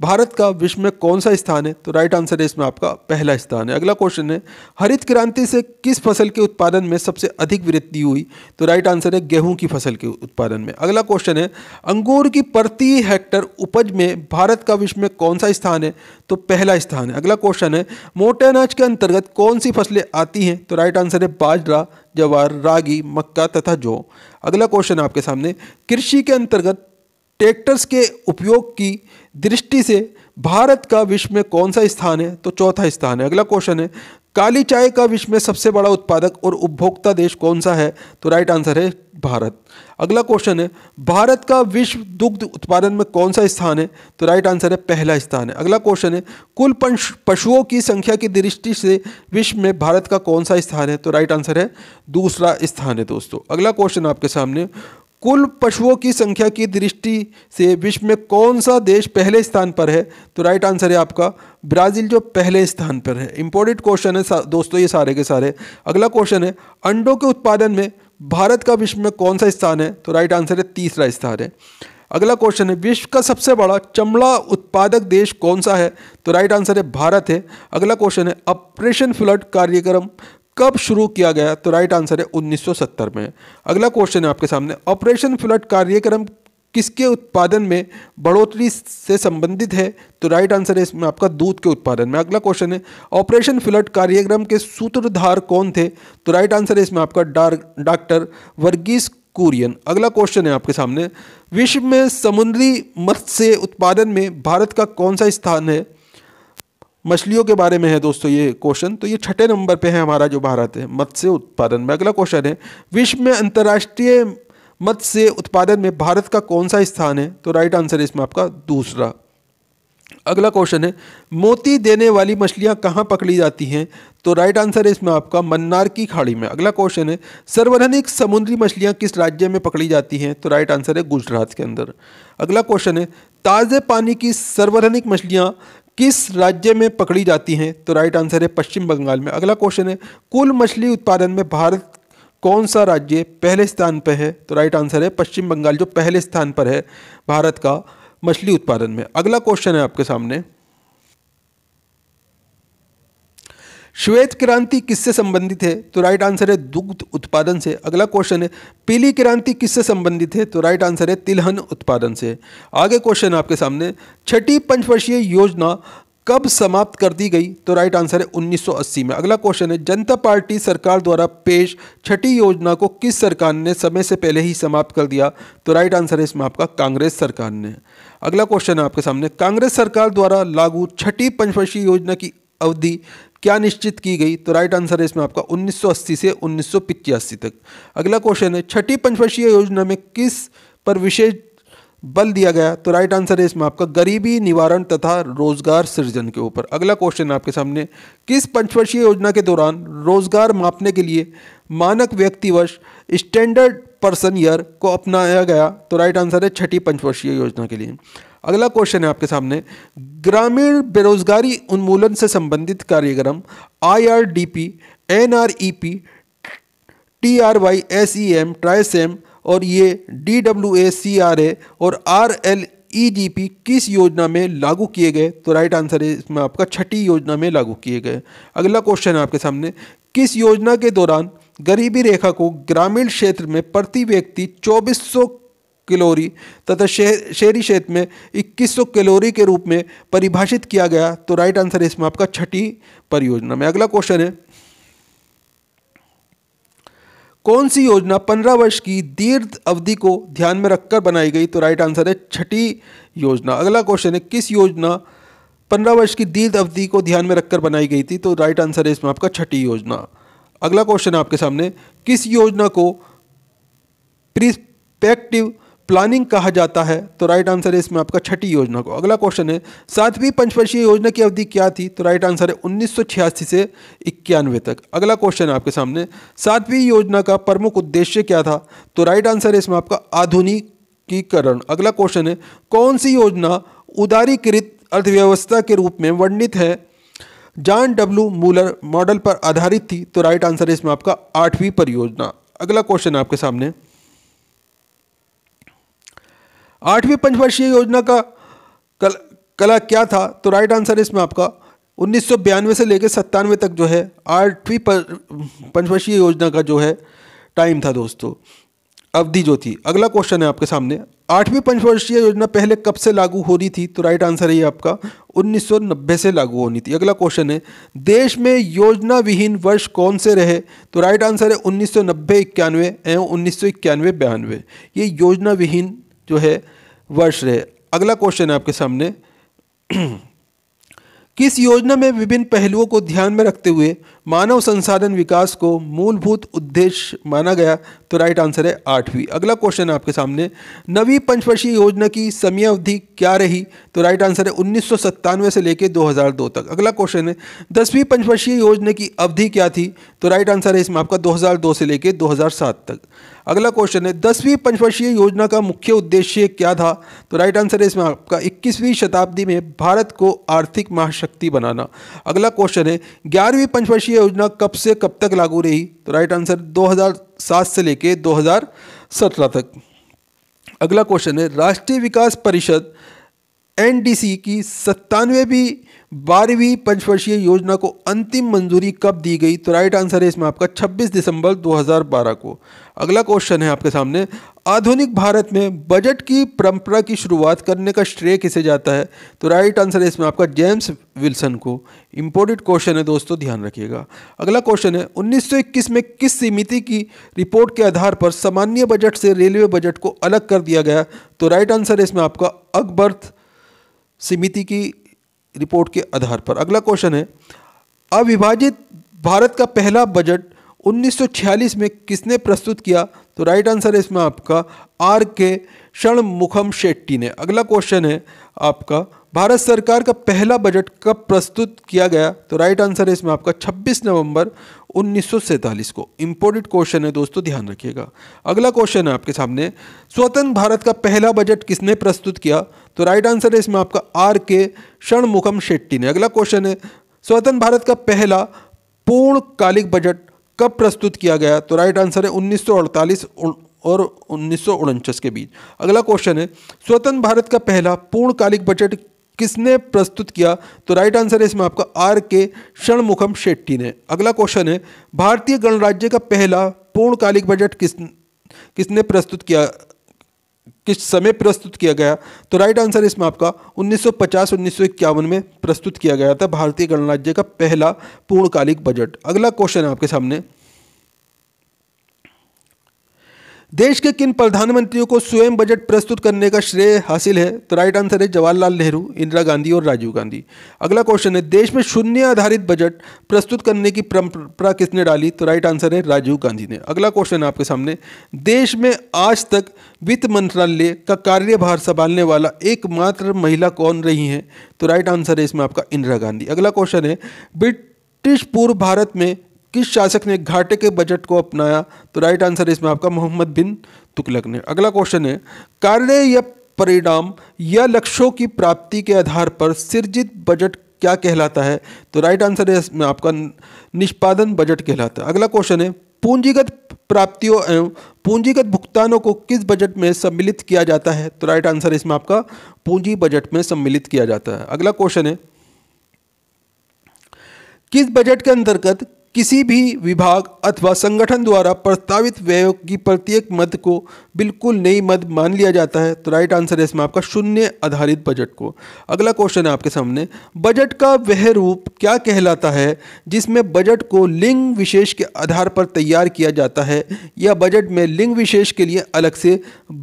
भारत का विश्व में कौन सा स्थान है तो राइट आंसर है इसमें आपका पहला स्थान है अगला क्वेश्चन है हरित क्रांति से किस फसल के उत्पादन में सबसे अधिक वृद्धि हुई तो राइट आंसर है गेहूं की फसल के उत्पादन में अगला क्वेश्चन है अंगूर की प्रति हेक्टर उपज में भारत का विश्व में कौन सा स्थान है तो पहला स्थान है अगला क्वेश्चन है मोटे अनाज के अंतर्गत कौन सी फसलें आती हैं तो राइट आंसर है बाजरा जवार रागी मक्का तथा जौ अगला क्वेश्चन आपके सामने कृषि के अंतर्गत ट्रैक्टर्स के उपयोग की दृष्टि से भारत का विश्व में कौन सा स्थान है तो चौथा स्थान है अगला क्वेश्चन है काली चाय का विश्व में सबसे बड़ा उत्पादक और उपभोक्ता देश कौन सा है तो राइट आंसर है भारत अगला क्वेश्चन है भारत का विश्व दुग्ध उत्पादन में कौन सा स्थान है तो राइट आंसर है पहला स्थान है अगला क्वेश्चन है कुल पशुओं की संख्या की दृष्टि से विश्व में भारत का कौन सा स्थान है तो राइट आंसर है दूसरा स्थान है दोस्तों अगला क्वेश्चन आपके सामने कुल पशुओं की संख्या की दृष्टि से विश्व में कौन सा देश पहले स्थान पर है तो राइट आंसर है आपका ब्राज़ील जो पहले स्थान पर है इंपॉर्टेंट क्वेश्चन है दोस्तों ये सारे के सारे अगला क्वेश्चन है अंडों के उत्पादन में भारत का विश्व में कौन सा स्थान है तो राइट आंसर है तीसरा स्थान है अगला क्वेश्चन है विश्व का सबसे बड़ा चमड़ा उत्पादक देश कौन सा है तो राइट आंसर है भारत है अगला क्वेश्चन है ऑपरेशन फ्लड कार्यक्रम कब शुरू किया गया तो राइट आंसर है 1970 में अगला क्वेश्चन है आपके सामने ऑपरेशन फ्लड कार्यक्रम किसके उत्पादन में बढ़ोतरी से संबंधित है तो राइट आंसर है इसमें आपका दूध के उत्पादन में अगला क्वेश्चन है ऑपरेशन फ्लड कार्यक्रम के सूत्रधार कौन थे तो राइट आंसर है इसमें आपका डॉक्टर वर्गीस कुरियन अगला क्वेश्चन है आपके सामने विश्व में समुद्री मत्स्य उत्पादन में भारत का कौन सा स्थान है मछलियों के बारे में है दोस्तों ये क्वेश्चन तो ये छठे नंबर पे है हमारा जो भारत है मत्स्य उत्पादन में अगला क्वेश्चन है विश्व में अंतर्राष्ट्रीय मत्स्य उत्पादन में भारत का कौन सा स्थान है तो राइट आंसर है इसमें आपका दूसरा अगला क्वेश्चन है मोती देने वाली मछलियां कहाँ पकड़ी जाती हैं तो राइट आंसर है इसमें आपका मन्नार की खाड़ी में अगला क्वेश्चन है सर्वधनिक समुद्री मछलियां किस राज्य में पकड़ी जाती हैं तो राइट आंसर है गुजरात के अंदर अगला क्वेश्चन है ताज़े पानी की सर्वधनिक मछलियाँ किस राज्य में पकड़ी जाती हैं तो राइट आंसर है पश्चिम बंगाल में अगला क्वेश्चन है कुल मछली उत्पादन में भारत कौन सा राज्य पहले स्थान पर है तो राइट आंसर है पश्चिम बंगाल जो पहले स्थान पर है भारत का मछली उत्पादन में अगला क्वेश्चन है आपके सामने श्वेत क्रांति किससे संबंधित है तो राइट आंसर है दुग्ध उत्पादन से अगला क्वेश्चन है पीली क्रांति किससे संबंधित है तो राइट आंसर है तिलहन उत्पादन से आगे क्वेश्चन आपके सामने छठी पंचवर्षीय योजना कब समाप्त कर दी गई तो राइट आंसर है 1980 में अगला क्वेश्चन है जनता पार्टी सरकार द्वारा पेश छठी योजना को किस सरकार ने समय से पहले ही समाप्त कर दिया तो राइट आंसर है इसमें आपका कांग्रेस सरकार ने अगला क्वेश्चन है आपके सामने कांग्रेस सरकार द्वारा लागू छठी पंचवर्षीय योजना की अवधि क्या निश्चित की गई तो राइट आंसर है इसमें आपका 1980 से उन्नीस तक अगला क्वेश्चन है छठी पंचवर्षीय योजना में किस पर विशेष बल दिया गया तो राइट आंसर है इसमें आपका गरीबी निवारण तथा रोजगार सृजन के ऊपर अगला क्वेश्चन आपके सामने किस पंचवर्षीय योजना के दौरान रोजगार मापने के लिए मानक व्यक्तिवश स्टैंडर्ड पर्सन ईयर को अपनाया गया तो राइट आंसर है छठी पंचवर्षीय योजना के लिए अगला क्वेश्चन है आपके सामने ग्रामीण बेरोजगारी उन्मूलन से संबंधित कार्यक्रम आईआरडीपी एनआरईपी एम ट्राइस ट्राइसेम और ये D W A C R A और R L E G P किस योजना में लागू किए गए तो राइट आंसर है इसमें आपका छठी योजना में लागू किए गए अगला क्वेश्चन है आपके सामने किस योजना के दौरान गरीबी रेखा को ग्रामीण क्षेत्र में प्रति व्यक्ति 2400 किलोरी तथा शहरी क्षेत्र में 2100 किलोरी के रूप में परिभाषित किया गया तो राइट आंसर है इसमें आपका छठी परियोजना में अगला क्वेश्चन है कौन सी योजना पंद्रह वर्ष की दीर्घ अवधि को ध्यान में रखकर बनाई गई तो राइट आंसर है छठी योजना अगला क्वेश्चन है किस योजना पंद्रह वर्ष की दीर्घ अवधि को ध्यान में रखकर बनाई गई थी तो राइट आंसर है इसमें आपका छठी योजना अगला क्वेश्चन आपके सामने किस योजना को प्रिस्पेक्टिव प्लानिंग कहा जाता है तो राइट आंसर है इसमें आपका छठी योजना को अगला क्वेश्चन है सातवीं पंचवर्षीय योजना की अवधि क्या थी तो राइट आंसर है उन्नीस से इक्यानवे तक अगला क्वेश्चन है आपके सामने सातवीं योजना का प्रमुख उद्देश्य क्या था तो राइट आंसर है इसमें आपका आधुनिकीकरण अगला क्वेश्चन है कौन सी योजना उदारीकृत अर्थव्यवस्था के रूप में वर्णित है जॉन डब्ल्यू मूलर मॉडल पर आधारित थी तो राइट आंसर है इसमें आपका आठवीं परियोजना अगला क्वेश्चन है आपके सामने आठवीं पंचवर्षीय योजना का कल कला क्या था तो राइट आंसर इसमें आपका उन्नीस से लेकर सत्तानवे तक जो है आठवीं पंचवर्षीय योजना का जो है टाइम था दोस्तों अवधि जो थी अगला क्वेश्चन है आपके सामने आठवीं पंचवर्षीय योजना पहले कब से लागू हो रही थी तो राइट आंसर है आपका 1990 से लागू होनी थी अगला क्वेश्चन है देश में योजना विहीन वर्ष कौन से रहे तो राइट आंसर है उन्नीस सौ नब्बे इक्यानवे एवं उन्नीस सौ इक्यानवे बयानवे ये योजना विहीन जो है वर्ष रहे अगला क्वेश्चन है आपके सामने किस योजना में विभिन्न पहलुओं को ध्यान में रखते हुए मानव संसाधन विकास को मूलभूत उद्देश्य माना गया तो राइट आंसर है आठवीं अगला क्वेश्चन है आपके सामने नवी पंचवर्षीय योजना की समय अवधि क्या रही तो राइट आंसर है उन्नीस से लेकर 2002 तक अगला क्वेश्चन है दसवीं पंचवर्षीय योजना की अवधि क्या थी तो राइट आंसर है इसमें आपका दो से लेकर दो तक अगला क्वेश्चन है दसवीं पंचवर्षीय योजना का मुख्य उद्देश्य क्या था तो राइट आंसर है इसमें आपका 21वीं शताब्दी में भारत को आर्थिक महाशक्ति बनाना अगला क्वेश्चन है ग्यारहवीं पंचवर्षीय योजना कब से कब तक लागू रही तो राइट आंसर 2007 से लेके 2017 तक अगला क्वेश्चन है राष्ट्रीय विकास परिषद एन की सत्तानवेवीं बारहवीं पंचवर्षीय योजना को अंतिम मंजूरी कब दी गई तो राइट आंसर है इसमें आपका 26 दिसंबर 2012 को अगला क्वेश्चन है आपके सामने आधुनिक भारत में बजट की परंपरा की शुरुआत करने का श्रेय किसे जाता है तो राइट आंसर है इसमें आपका जेम्स विल्सन को इंपोर्टेंट क्वेश्चन है दोस्तों ध्यान रखिएगा अगला क्वेश्चन है 1921 में किस समिति की रिपोर्ट के आधार पर सामान्य बजट से रेलवे बजट को अलग कर दिया गया तो राइट आंसर है इसमें आपका अकबर्थ समिति की रिपोर्ट के आधार पर अगला क्वेश्चन है अविभाजित भारत का पहला बजट 1946 में किसने प्रस्तुत किया तो राइट आंसर है इसमें आपका आर के षणमुखम शेट्टी ने अगला क्वेश्चन है आपका भारत सरकार का पहला बजट कब प्रस्तुत किया गया तो राइट आंसर है इसमें आपका 26 नवंबर 1947 को इम्पोर्टेड क्वेश्चन है दोस्तों ध्यान रखिएगा अगला क्वेश्चन है आपके सामने स्वतंत्र भारत का पहला बजट किसने प्रस्तुत किया तो राइट आंसर है इसमें आपका आर के षणमुखम शेट्टी ने अगला क्वेश्चन है स्वतंत्र भारत का पहला पूर्णकालिक बजट कब प्रस्तुत किया गया तो राइट आंसर है उन्नीस और उन्नीस के बीच अगला क्वेश्चन है स्वतंत्र भारत का पहला पूर्णकालिक बजट किसने प्रस्तुत किया तो राइट आंसर है इसमें आपका आर के षणमुखम शेट्टी ने अगला क्वेश्चन है भारतीय गणराज्य का पहला पूर्णकालिक बजट किस किसने प्रस्तुत किया किस समय प्रस्तुत किया गया तो राइट आंसर इसमें आपका 1950-1951 में प्रस्तुत किया गया था भारतीय गणराज्य का पहला पूर्णकालिक बजट अगला क्वेश्चन है आपके सामने देश के किन प्रधानमंत्रियों को स्वयं बजट प्रस्तुत करने का श्रेय हासिल है तो राइट आंसर है जवाहरलाल नेहरू इंदिरा गांधी और राजीव गांधी अगला क्वेश्चन है देश में शून्य आधारित बजट प्रस्तुत करने की परंपरा किसने डाली तो राइट आंसर है राजीव गांधी ने अगला क्वेश्चन आपके सामने देश में आज तक वित्त मंत्रालय का कार्यभार संभालने वाला एकमात्र महिला कौन रही है तो राइट आंसर है इसमें आपका इंदिरा गांधी अगला क्वेश्चन है ब्रिटिश पूर्व भारत में किस शासक ने घाटे के बजट को अपनाया तो राइट आंसर इसमें आपका मोहम्मद बिन तुकलक ने अगला क्वेश्चन है कार्य या परिणाम या लक्ष्यों की प्राप्ति के आधार पर सृजित बजट क्या कहलाता है तो राइट आंसर है इसमें आपका निष्पादन बजट कहलाता है अगला क्वेश्चन है पूंजीगत प्राप्तियों एवं पूंजीगत भुगतानों को किस बजट में सम्मिलित किया जाता है तो राइट आंसर इसमें आपका पूंजी बजट में सम्मिलित किया जाता है अगला क्वेश्चन है किस बजट के अंतर्गत किसी भी विभाग अथवा संगठन द्वारा प्रस्तावित व्यय की प्रत्येक मद को बिल्कुल नई मद मान लिया जाता है तो राइट आंसर है इसमें आपका शून्य आधारित बजट को अगला क्वेश्चन है आपके सामने बजट का वह रूप क्या कहलाता है जिसमें बजट को लिंग विशेष के आधार पर तैयार किया जाता है या बजट में लिंग विशेष के लिए अलग से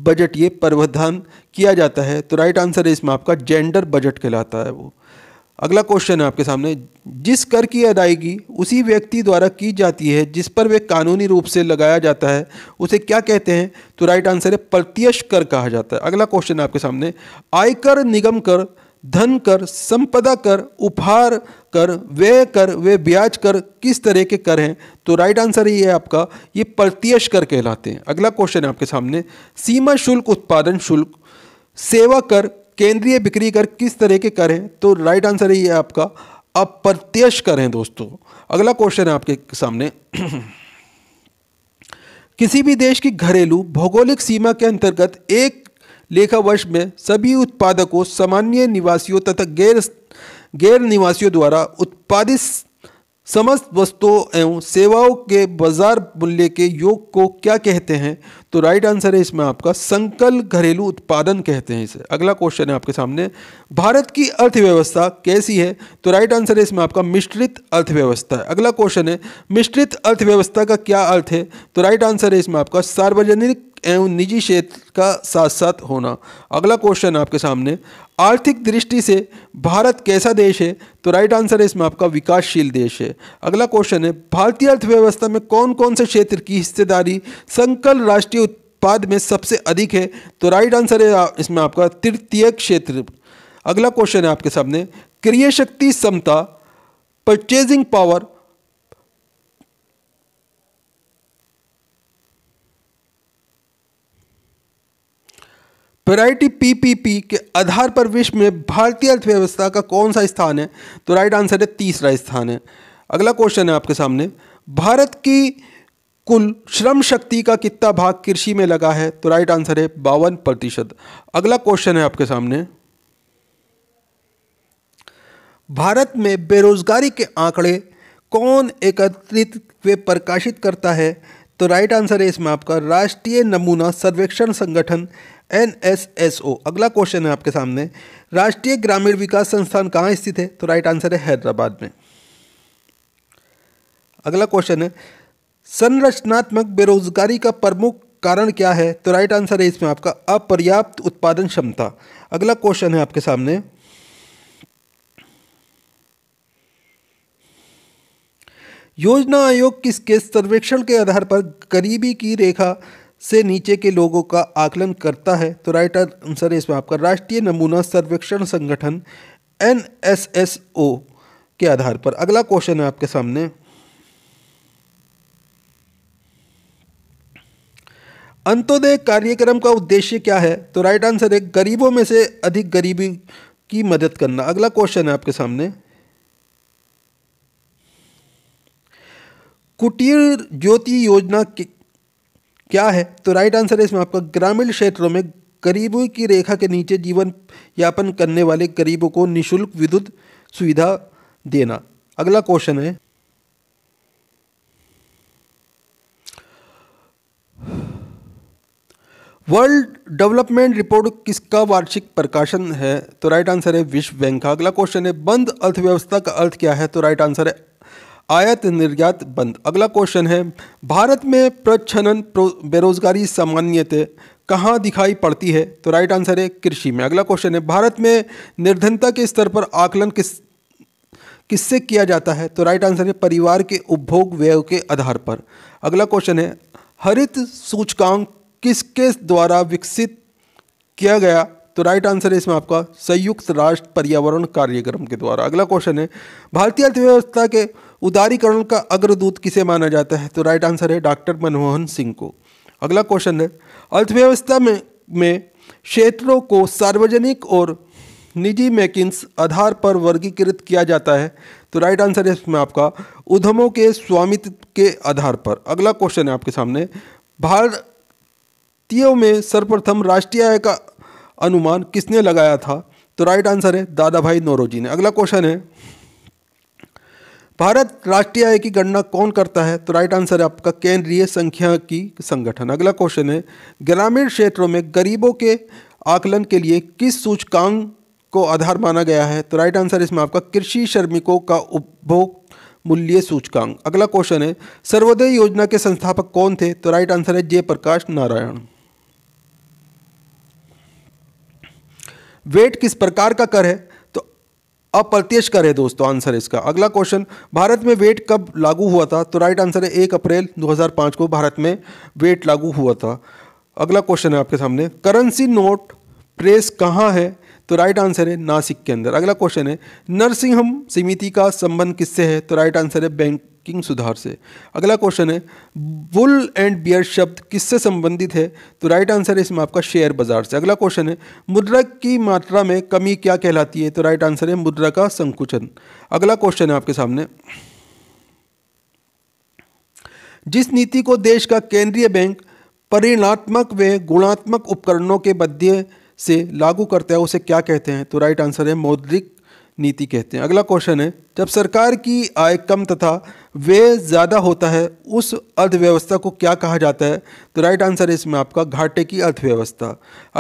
बजट ये प्रावधान किया जाता है तो राइट आंसर है इसमें आपका जेंडर बजट कहलाता है वो अगला क्वेश्चन है आपके सामने जिस कर की अदायगी उसी व्यक्ति द्वारा की जाती है जिस पर वे कानूनी रूप से लगाया जाता है उसे क्या कहते हैं तो राइट आंसर है प्रत्यक्ष कर कहा जाता है अगला क्वेश्चन है आपके सामने आयकर निगम कर धन कर संपदा कर उपहार कर व्यय कर वे ब्याज कर किस तरह के कर हैं तो राइट आंसर ये है आपका ये प्रत्यक्ष कर कहलाते हैं अगला क्वेश्चन है आपके सामने सीमा शुल्क उत्पादन शुल्क सेवा कर केंद्रीय बिक्री कर किस तरह के कर हैं तो राइट आंसर ही है आपका अप्रत्यक्ष कर हैं दोस्तों अगला क्वेश्चन है आपके सामने किसी भी देश की घरेलू भौगोलिक सीमा के अंतर्गत एक लेखा वर्ष में सभी उत्पादकों सामान्य निवासियों तथा गैर गैर निवासियों द्वारा उत्पादित समस्त वस्तुओं एवं सेवाओं के बाजार मूल्य के योग को क्या कहते हैं तो राइट आंसर है इसमें आपका संकल घरेलू उत्पादन कहते हैं इसे अगला क्वेश्चन है आपके सामने भारत की अर्थव्यवस्था कैसी है तो राइट आंसर है इसमें आपका मिश्रित अर्थव्यवस्था है अगला क्वेश्चन है मिश्रित अर्थव्यवस्था का क्या अर्थ है तो राइट आंसर है इसमें आपका सार्वजनिक एवं निजी क्षेत्र का साथ साथ होना अगला क्वेश्चन आपके सामने आर्थिक दृष्टि से भारत कैसा देश है तो राइट आंसर है इसमें आपका विकासशील देश है अगला क्वेश्चन है भारतीय अर्थव्यवस्था में कौन कौन से क्षेत्र की हिस्सेदारी संकल राष्ट्रीय उत्पाद में सबसे अधिक है तो राइट आंसर है इसमें आपका तृतीय क्षेत्र अगला क्वेश्चन है आपके सामने क्रिय शक्ति क्षमता परचेजिंग पावर वैरायटी पीपीपी के आधार पर विश्व में भारतीय अर्थव्यवस्था का कौन सा स्थान है तो राइट आंसर है तीसरा स्थान है अगला क्वेश्चन है आपके सामने भारत की कुल श्रम शक्ति का कितना भाग कृषि में लगा है तो राइट आंसर है बावन प्रतिशत अगला क्वेश्चन है आपके सामने भारत में बेरोजगारी के आंकड़े कौन एकत्रित वे प्रकाशित करता है तो राइट आंसर है इसमें आपका राष्ट्रीय नमूना सर्वेक्षण संगठन एन एस एस ओ अगला क्वेश्चन है आपके सामने राष्ट्रीय ग्रामीण विकास संस्थान कहाँ स्थित है तो राइट आंसर है हैदराबाद में अगला क्वेश्चन है संरचनात्मक बेरोजगारी का प्रमुख कारण क्या है तो राइट आंसर है इसमें आपका अपर्याप्त उत्पादन क्षमता अगला क्वेश्चन है आपके सामने योजना आयोग किसके सर्वेक्षण के आधार पर गरीबी की रेखा से नीचे के लोगों का आकलन करता है तो राइट आंसर है इसमें आपका राष्ट्रीय नमूना सर्वेक्षण संगठन एन के आधार पर अगला क्वेश्चन है आपके सामने अंत्योदय कार्यक्रम का उद्देश्य क्या है तो राइट आंसर है गरीबों में से अधिक गरीबी की मदद करना अगला क्वेश्चन है आपके सामने कुटीर ज्योति योजना क्या है तो राइट आंसर है इसमें आपका ग्रामीण क्षेत्रों में गरीबों की रेखा के नीचे जीवन यापन करने वाले गरीबों को निःशुल्क विद्युत सुविधा देना अगला क्वेश्चन है वर्ल्ड डेवलपमेंट रिपोर्ट किसका वार्षिक प्रकाशन है तो राइट आंसर है विश्व बैंक का अगला क्वेश्चन है बंद अर्थव्यवस्था का अर्थ क्या है तो राइट आंसर है आयत निर्यात बंद अगला क्वेश्चन है भारत में प्रच्छनन बेरोजगारी सामान्यतः कहाँ दिखाई पड़ती है तो राइट आंसर है कृषि में अगला क्वेश्चन है भारत में निर्धनता के स्तर पर आकलन किस किससे किया जाता है तो राइट आंसर है परिवार के उपभोग व्यय के आधार पर अगला क्वेश्चन है हरित सूचकांक किसके द्वारा विकसित किया गया तो राइट आंसर है इसमें आपका संयुक्त राष्ट्र पर्यावरण कार्यक्रम के द्वारा अगला क्वेश्चन है भारतीय अर्थव्यवस्था के उदारीकरण का अग्रदूत किसे माना जाता है तो राइट आंसर है डॉक्टर मनमोहन सिंह को अगला क्वेश्चन है अर्थव्यवस्था में में क्षेत्रों को सार्वजनिक और निजी मैकिंस आधार पर वर्गीकृत किया जाता है तो राइट आंसर है इसमें आपका उद्यमों के स्वामित्व के आधार पर अगला क्वेश्चन है आपके सामने भारतीयों में सर्वप्रथम राष्ट्रीय आय का अनुमान किसने लगाया था तो राइट आंसर है दादा भाई नोरोजी ने अगला क्वेश्चन है भारत राष्ट्रीय आय की गणना कौन करता है तो राइट आंसर है आपका केंद्रीय संख्या की संगठन अगला क्वेश्चन है ग्रामीण क्षेत्रों में गरीबों के आकलन के लिए किस सूचकांक को आधार माना गया है तो राइट आंसर इसमें आपका कृषि श्रमिकों का उपभोग मूल्य सूचकांक अगला क्वेश्चन है सर्वोदय योजना के संस्थापक कौन थे तो राइट आंसर है जयप्रकाश नारायण वेट किस प्रकार का कर है अप्रत्यक्ष कर है दोस्तों आंसर इसका अगला क्वेश्चन भारत में वेट कब लागू हुआ था तो राइट आंसर है एक अप्रैल 2005 को भारत में वेट लागू हुआ था अगला क्वेश्चन है आपके सामने करेंसी नोट प्रेस कहाँ है तो राइट आंसर है नासिक के अंदर अगला क्वेश्चन है नरसिंहम समिति का संबंध किससे है तो राइट आंसर है बैंक किंग सुधार से अगला क्वेश्चन है बुल एंड बियर शब्द किससे संबंधित है तो राइट आंसर है इसमें आपका शेयर बाजार से अगला क्वेश्चन है मुद्रा की मात्रा में कमी क्या कहलाती है तो राइट आंसर है मुद्रा का संकुचन अगला क्वेश्चन है आपके सामने जिस नीति को देश का केंद्रीय बैंक परिणात्मक व गुणात्मक उपकरणों के मध्य से लागू करता है उसे क्या कहते हैं तो राइट आंसर है मौद्रिक नीति कहते हैं अगला क्वेश्चन है जब सरकार की आय कम तथा व्यय ज़्यादा होता है उस अर्थव्यवस्था को क्या कहा जाता है तो राइट आंसर है इसमें आपका घाटे की अर्थव्यवस्था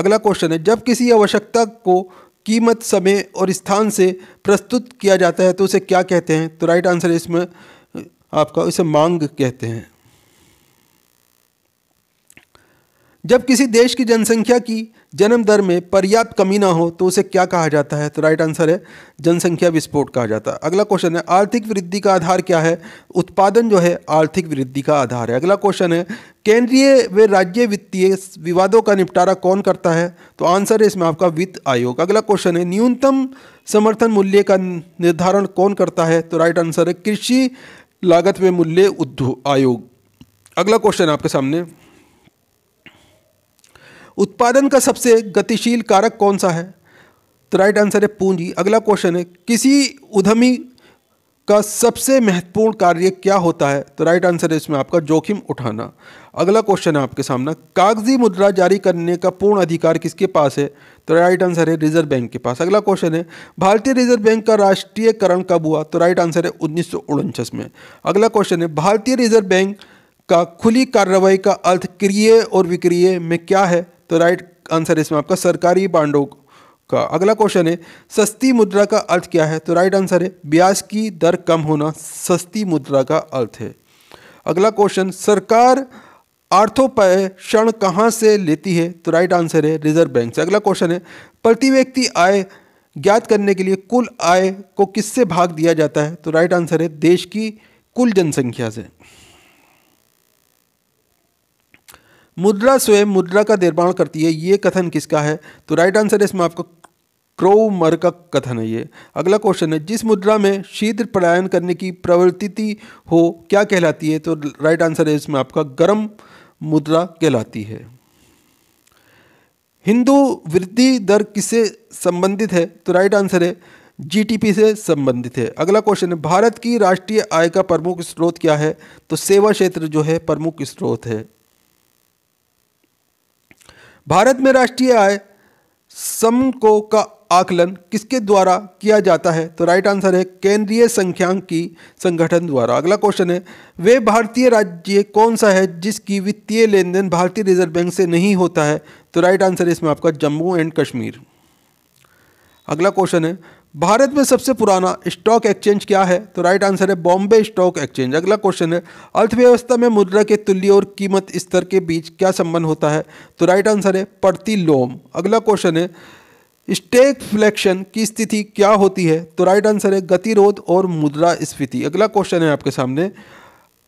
अगला क्वेश्चन है जब किसी आवश्यकता को कीमत समय और स्थान से प्रस्तुत किया जाता है तो उसे क्या कहते हैं तो राइट आंसर है इसमें आपका उसे मांग कहते हैं जब किसी देश की जनसंख्या की जन्म दर में पर्याप्त कमी ना हो तो उसे क्या कहा जाता है तो राइट आंसर है जनसंख्या विस्फोट कहा जाता है अगला क्वेश्चन है आर्थिक वृद्धि का आधार क्या है उत्पादन जो है आर्थिक वृद्धि का आधार है अगला क्वेश्चन है केंद्रीय व राज्य वित्तीय विवादों का निपटारा कौन करता है तो आंसर है इसमें आपका वित्त आयोग अगला क्वेश्चन है न्यूनतम समर्थन मूल्य का निर्धारण कौन करता है तो राइट आंसर है कृषि लागत व मूल्य उद्योग आयोग अगला क्वेश्चन आपके सामने उत्पादन का सबसे गतिशील कारक कौन सा है तो राइट आंसर है पूंजी अगला क्वेश्चन है किसी उद्यमी का सबसे महत्वपूर्ण कार्य क्या होता है तो राइट आंसर है इसमें आपका जोखिम उठाना अगला क्वेश्चन है आपके सामने कागजी मुद्रा जारी करने का पूर्ण अधिकार किसके पास है तो राइट आंसर है रिजर्व बैंक के पास अगला क्वेश्चन है भारतीय रिजर्व बैंक का राष्ट्रीयकरण कब हुआ तो राइट आंसर है उन्नीस में अगला क्वेश्चन है भारतीय रिजर्व बैंक का खुली कार्रवाई का अर्थ क्रिय और विक्रिय में क्या है तो राइट आंसर इसमें आपका सरकारी बांडों का अगला क्वेश्चन है सस्ती मुद्रा का अर्थ क्या है तो राइट आंसर है ब्याज की दर कम होना सस्ती मुद्रा का अर्थ है अगला क्वेश्चन सरकार आर्थोपय क्षण कहाँ से लेती है तो राइट आंसर है रिजर्व बैंक से अगला क्वेश्चन है प्रति व्यक्ति आय ज्ञात करने के लिए कुल आय को किससे भाग दिया जाता है तो राइट आंसर है देश की कुल जनसंख्या से मुद्रा स्वयं मुद्रा का निर्माण करती है ये कथन किसका है तो राइट आंसर इसमें आपका क्रोमर का कथन है ये अगला क्वेश्चन है जिस मुद्रा में शीघ्र पलायन करने की प्रवृत्ति हो क्या कहलाती है तो राइट आंसर है इसमें आपका गर्म मुद्रा कहलाती है हिंदू वृद्धि दर किससे संबंधित है तो राइट आंसर है जीटीपी से संबंधित है अगला क्वेश्चन है भारत की राष्ट्रीय आय का प्रमुख स्रोत क्या है तो सेवा क्षेत्र जो है प्रमुख स्रोत है भारत में राष्ट्रीय आय समको का आकलन किसके द्वारा किया जाता है तो राइट आंसर है केंद्रीय की संगठन द्वारा अगला क्वेश्चन है वे भारतीय राज्य कौन सा है जिसकी वित्तीय लेन देन भारतीय रिजर्व बैंक से नहीं होता है तो राइट आंसर है इसमें आपका जम्मू एंड कश्मीर अगला क्वेश्चन है भारत में सबसे पुराना स्टॉक एक्सचेंज क्या है तो राइट आंसर है बॉम्बे स्टॉक एक्सचेंज अगला क्वेश्चन है अर्थव्यवस्था में मुद्रा के तुल्य और कीमत स्तर के बीच क्या संबंध होता है तो राइट आंसर है लोम अगला क्वेश्चन है स्टेक फ्लेक्शन की स्थिति क्या होती है तो राइट आंसर है गतिरोध और मुद्रा स्फीति अगला क्वेश्चन है आपके सामने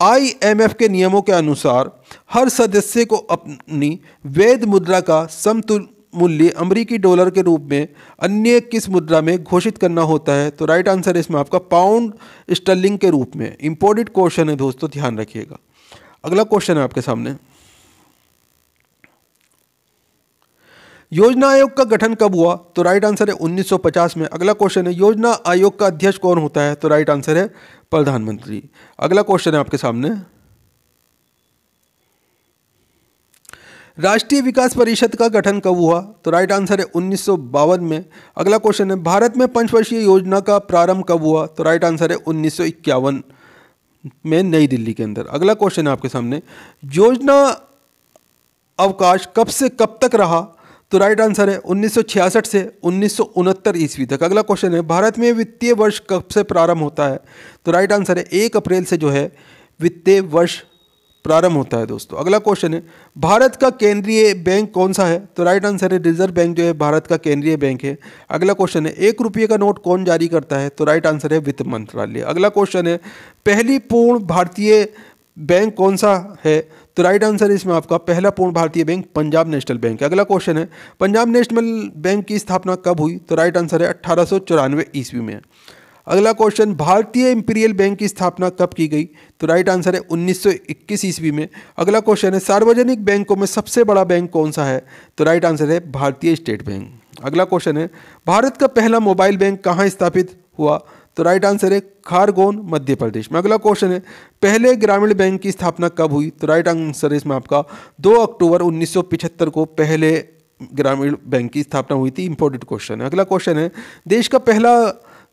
आईएमएफ के नियमों के अनुसार हर सदस्य को अपनी वेद मुद्रा का समतुल मूल्य अमरीकी डॉलर के रूप में अन्य किस मुद्रा में घोषित करना होता है तो राइट आंसर इसमें आपका पाउंड स्टर्लिंग के रूप में इम्पोर्टेड क्वेश्चन है दोस्तों ध्यान रखिएगा अगला क्वेश्चन है आपके सामने योजना आयोग का गठन कब हुआ तो राइट आंसर है 1950 में अगला क्वेश्चन है योजना आयोग का अध्यक्ष कौन होता है तो राइट आंसर है प्रधानमंत्री अगला क्वेश्चन है आपके सामने राष्ट्रीय विकास परिषद का गठन कब हुआ तो राइट आंसर है उन्नीस में अगला क्वेश्चन है भारत में पंचवर्षीय योजना का प्रारंभ कब हुआ तो राइट आंसर है उन्नीस में नई दिल्ली के अंदर अगला क्वेश्चन है आपके सामने योजना अवकाश कब से कब तक रहा तो राइट आंसर है 1966 से उन्नीस ईस्वी तक अगला क्वेश्चन है भारत में वित्तीय वर्ष कब से प्रारंभ होता है तो राइट आंसर है एक अप्रैल से जो है वित्तीय वर्ष प्रारंभ होता है दोस्तों अगला क्वेश्चन है भारत का केंद्रीय बैंक कौन सा है तो राइट आंसर है रिजर्व बैंक जो है भारत का केंद्रीय बैंक है अगला क्वेश्चन है एक रुपये का नोट कौन जारी करता है तो राइट आंसर है वित्त मंत्रालय अगला क्वेश्चन है पहली पूर्ण भारतीय बैंक कौन सा है तो राइट आंसर इसमें आपका पहला पूर्ण भारतीय बैंक पंजाब नेशनल बैंक है अगला क्वेश्चन है पंजाब नेशनल बैंक की स्थापना कब हुई तो राइट आंसर है अट्ठारह ईस्वी में अगला क्वेश्चन भारतीय इंपीरियल बैंक की स्थापना कब की गई तो राइट आंसर है 1921 ईस्वी में अगला क्वेश्चन है सार्वजनिक बैंकों में सबसे बड़ा बैंक कौन सा है तो राइट आंसर है भारतीय स्टेट बैंक अगला क्वेश्चन है भारत का पहला मोबाइल बैंक कहाँ स्थापित हुआ तो राइट आंसर है खारगोन मध्य प्रदेश में अगला क्वेश्चन है पहले ग्रामीण बैंक की स्थापना कब हुई तो राइट आंसर है इसमें आपका 2 अक्टूबर 1975 को पहले ग्रामीण बैंक की स्थापना हुई थी इंपॉर्टेंट क्वेश्चन है अगला क्वेश्चन है देश का पहला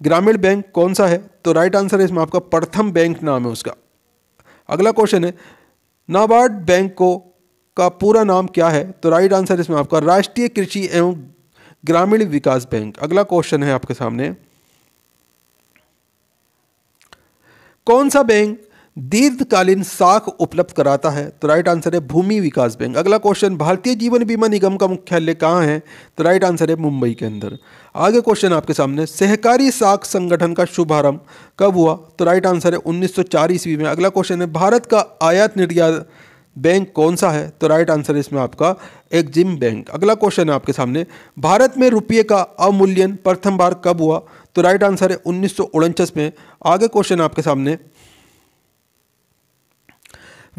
ग्रामीण बैंक कौन सा है तो राइट आंसर है इसमें आपका प्रथम बैंक नाम है उसका अगला क्वेश्चन है नाबार्ड बैंक को का पूरा नाम क्या है तो राइट आंसर इसमें आपका राष्ट्रीय कृषि एवं ग्रामीण विकास बैंक अगला क्वेश्चन है आपके सामने कौन सा बैंक दीर्घकालीन साख उपलब्ध कराता है तो राइट आंसर है भूमि विकास बैंक अगला क्वेश्चन भारतीय जीवन बीमा निगम का मुख्यालय कहाँ है तो राइट आंसर है मुंबई के अंदर आगे क्वेश्चन आपके सामने सहकारी साख संगठन का शुभारंभ कब हुआ तो राइट आंसर है उन्नीस ईस्वी में अगला क्वेश्चन है भारत का आयात निर्यात बैंक कौन सा है तो राइट आंसर इसमें आपका एक्जिम बैंक अगला क्वेश्चन है आपके सामने भारत में रुपये का अमूल्यन प्रथम बार कब हुआ तो राइट आंसर है उन्नीस में आगे क्वेश्चन आपके सामने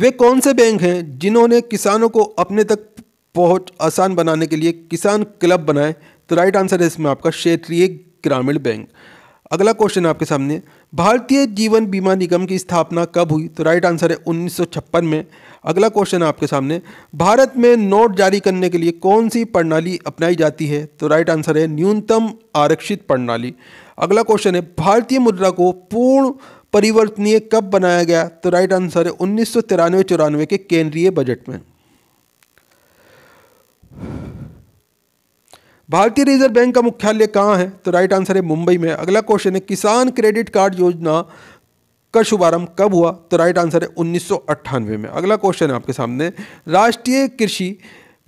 वे कौन से बैंक हैं जिन्होंने किसानों को अपने तक पहुंच आसान बनाने के लिए किसान क्लब बनाए तो राइट आंसर है इसमें आपका क्षेत्रीय ग्रामीण बैंक अगला क्वेश्चन आपके सामने भारतीय जीवन बीमा निगम की स्थापना कब हुई तो राइट आंसर है उन्नीस में अगला क्वेश्चन आपके सामने भारत में नोट जारी करने के लिए कौन सी प्रणाली अपनाई जाती है तो राइट आंसर है न्यूनतम आरक्षित प्रणाली अगला क्वेश्चन है भारतीय मुद्रा को पूर्ण परिवर्तनीय कब बनाया गया तो राइट आंसर है उन्नीस सौ तिरानवे चौरानवे के केंद्रीय बजट में भारतीय रिजर्व बैंक का मुख्यालय कहाँ है तो राइट आंसर है मुंबई में अगला क्वेश्चन है किसान क्रेडिट कार्ड योजना का शुभारंभ कब हुआ तो राइट आंसर है उन्नीस में अगला क्वेश्चन है आपके सामने राष्ट्रीय कृषि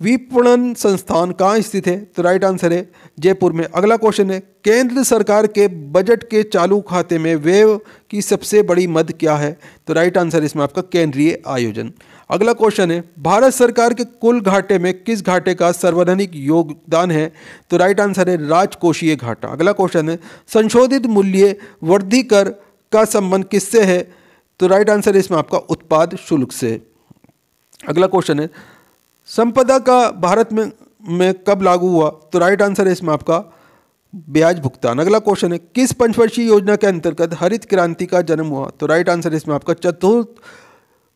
विपणन संस्थान कहाँ स्थित है तो राइट आंसर है जयपुर में अगला क्वेश्चन है केंद्र सरकार के बजट के चालू खाते में वेव की सबसे बड़ी मद क्या है तो राइट आंसर इसमें आपका केंद्रीय आयोजन अगला क्वेश्चन है भारत सरकार के कुल घाटे में किस घाटे का सर्वाधिक योगदान है तो राइट आंसर है राजकोषीय घाटा अगला क्वेश्चन है संशोधित मूल्य वृद्धि कर का संबंध किससे है तो राइट आंसर इसमें आपका उत्पाद शुल्क से अगला क्वेश्चन है संपदा का भारत में में कब लागू हुआ तो राइट आंसर है इसमें आपका ब्याज भुगतान अगला क्वेश्चन है किस पंचवर्षीय योजना के अंतर्गत हरित क्रांति का जन्म हुआ तो राइट आंसर है इसमें आपका चतुर्थ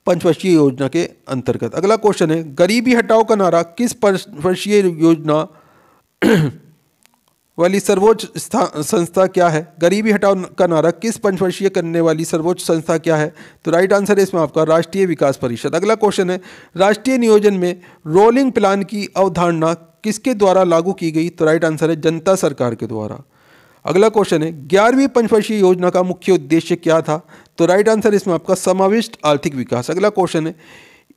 पंचवर्षीय योजना के अंतर्गत अगला क्वेश्चन है गरीबी हटाओ का नारा किस पंचवर्षीय योजना वाली सर्वोच्च संस्था क्या है गरीबी हटाओ का नारा किस पंचवर्षीय करने वाली सर्वोच्च संस्था क्या है तो राइट आंसर है इसमें आपका राष्ट्रीय विकास परिषद अगला क्वेश्चन है राष्ट्रीय नियोजन में रोलिंग प्लान की अवधारणा किसके द्वारा लागू की गई तो राइट आंसर है जनता सरकार के द्वारा अगला क्वेश्चन है ग्यारहवीं पंचवर्षीय योजना का मुख्य उद्देश्य क्या था तो राइट आंसर इसमें आपका समाविष्ट आर्थिक विकास अगला क्वेश्चन है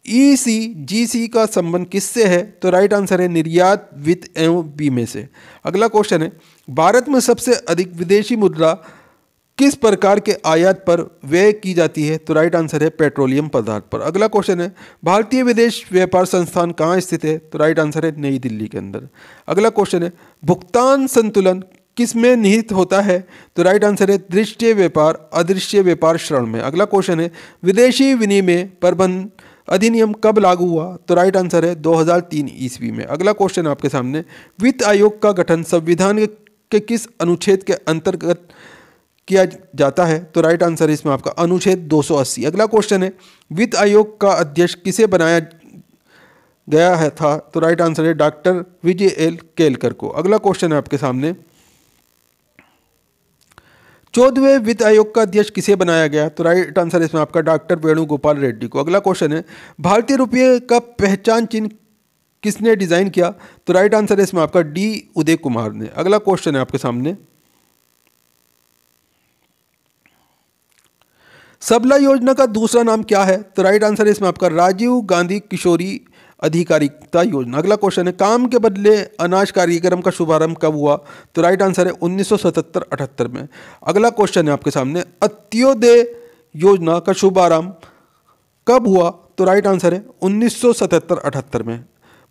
ई सी जी सी का संबंध किससे है तो राइट आंसर है निर्यात वित्त एवं बीमे से अगला क्वेश्चन है भारत में सबसे अधिक विदेशी मुद्रा किस प्रकार के आयात पर व्यय की जाती है तो राइट आंसर है पेट्रोलियम पदार्थ पर अगला क्वेश्चन है भारतीय विदेश व्यापार संस्थान कहाँ स्थित है तो राइट आंसर है नई दिल्ली के अंदर अगला क्वेश्चन है भुगतान संतुलन किस में निहित होता है तो राइट आंसर है दृश्य व्यापार अदृश्य व्यापार श्रण में अगला क्वेश्चन है विदेशी विनिमय प्रबंध अधिनियम कब लागू हुआ तो राइट आंसर है 2003 ईस्वी में अगला क्वेश्चन आपके सामने वित्त आयोग का गठन संविधान के किस अनुच्छेद के अंतर्गत किया जाता है तो राइट आंसर है इसमें आपका अनुच्छेद 280 अगला क्वेश्चन है वित्त आयोग का अध्यक्ष किसे बनाया गया है था तो राइट आंसर है डॉक्टर विजय एल केलकर को अगला क्वेश्चन है आपके सामने चौदहवें वित्त आयोग का अध्यक्ष किसे बनाया गया तो राइट आंसर इसमें आपका डॉक्टर वेणुगोपाल रेड्डी को अगला क्वेश्चन है भारतीय रुपये का पहचान चिन्ह किसने डिज़ाइन किया तो राइट आंसर है इसमें आपका डी उदय कुमार ने अगला क्वेश्चन है आपके सामने सबला योजना का दूसरा नाम क्या है तो राइट आंसर है इसमें आपका राजीव गांधी किशोरी अधिकारिकता योजना अगला क्वेश्चन है काम के बदले अनाज कार्यक्रम का शुभारंभ कब हुआ तो राइट आंसर है 1977-78 में अगला क्वेश्चन है आपके सामने अत्योदय योजना का शुभारंभ कब हुआ तो राइट आंसर है 1977-78 में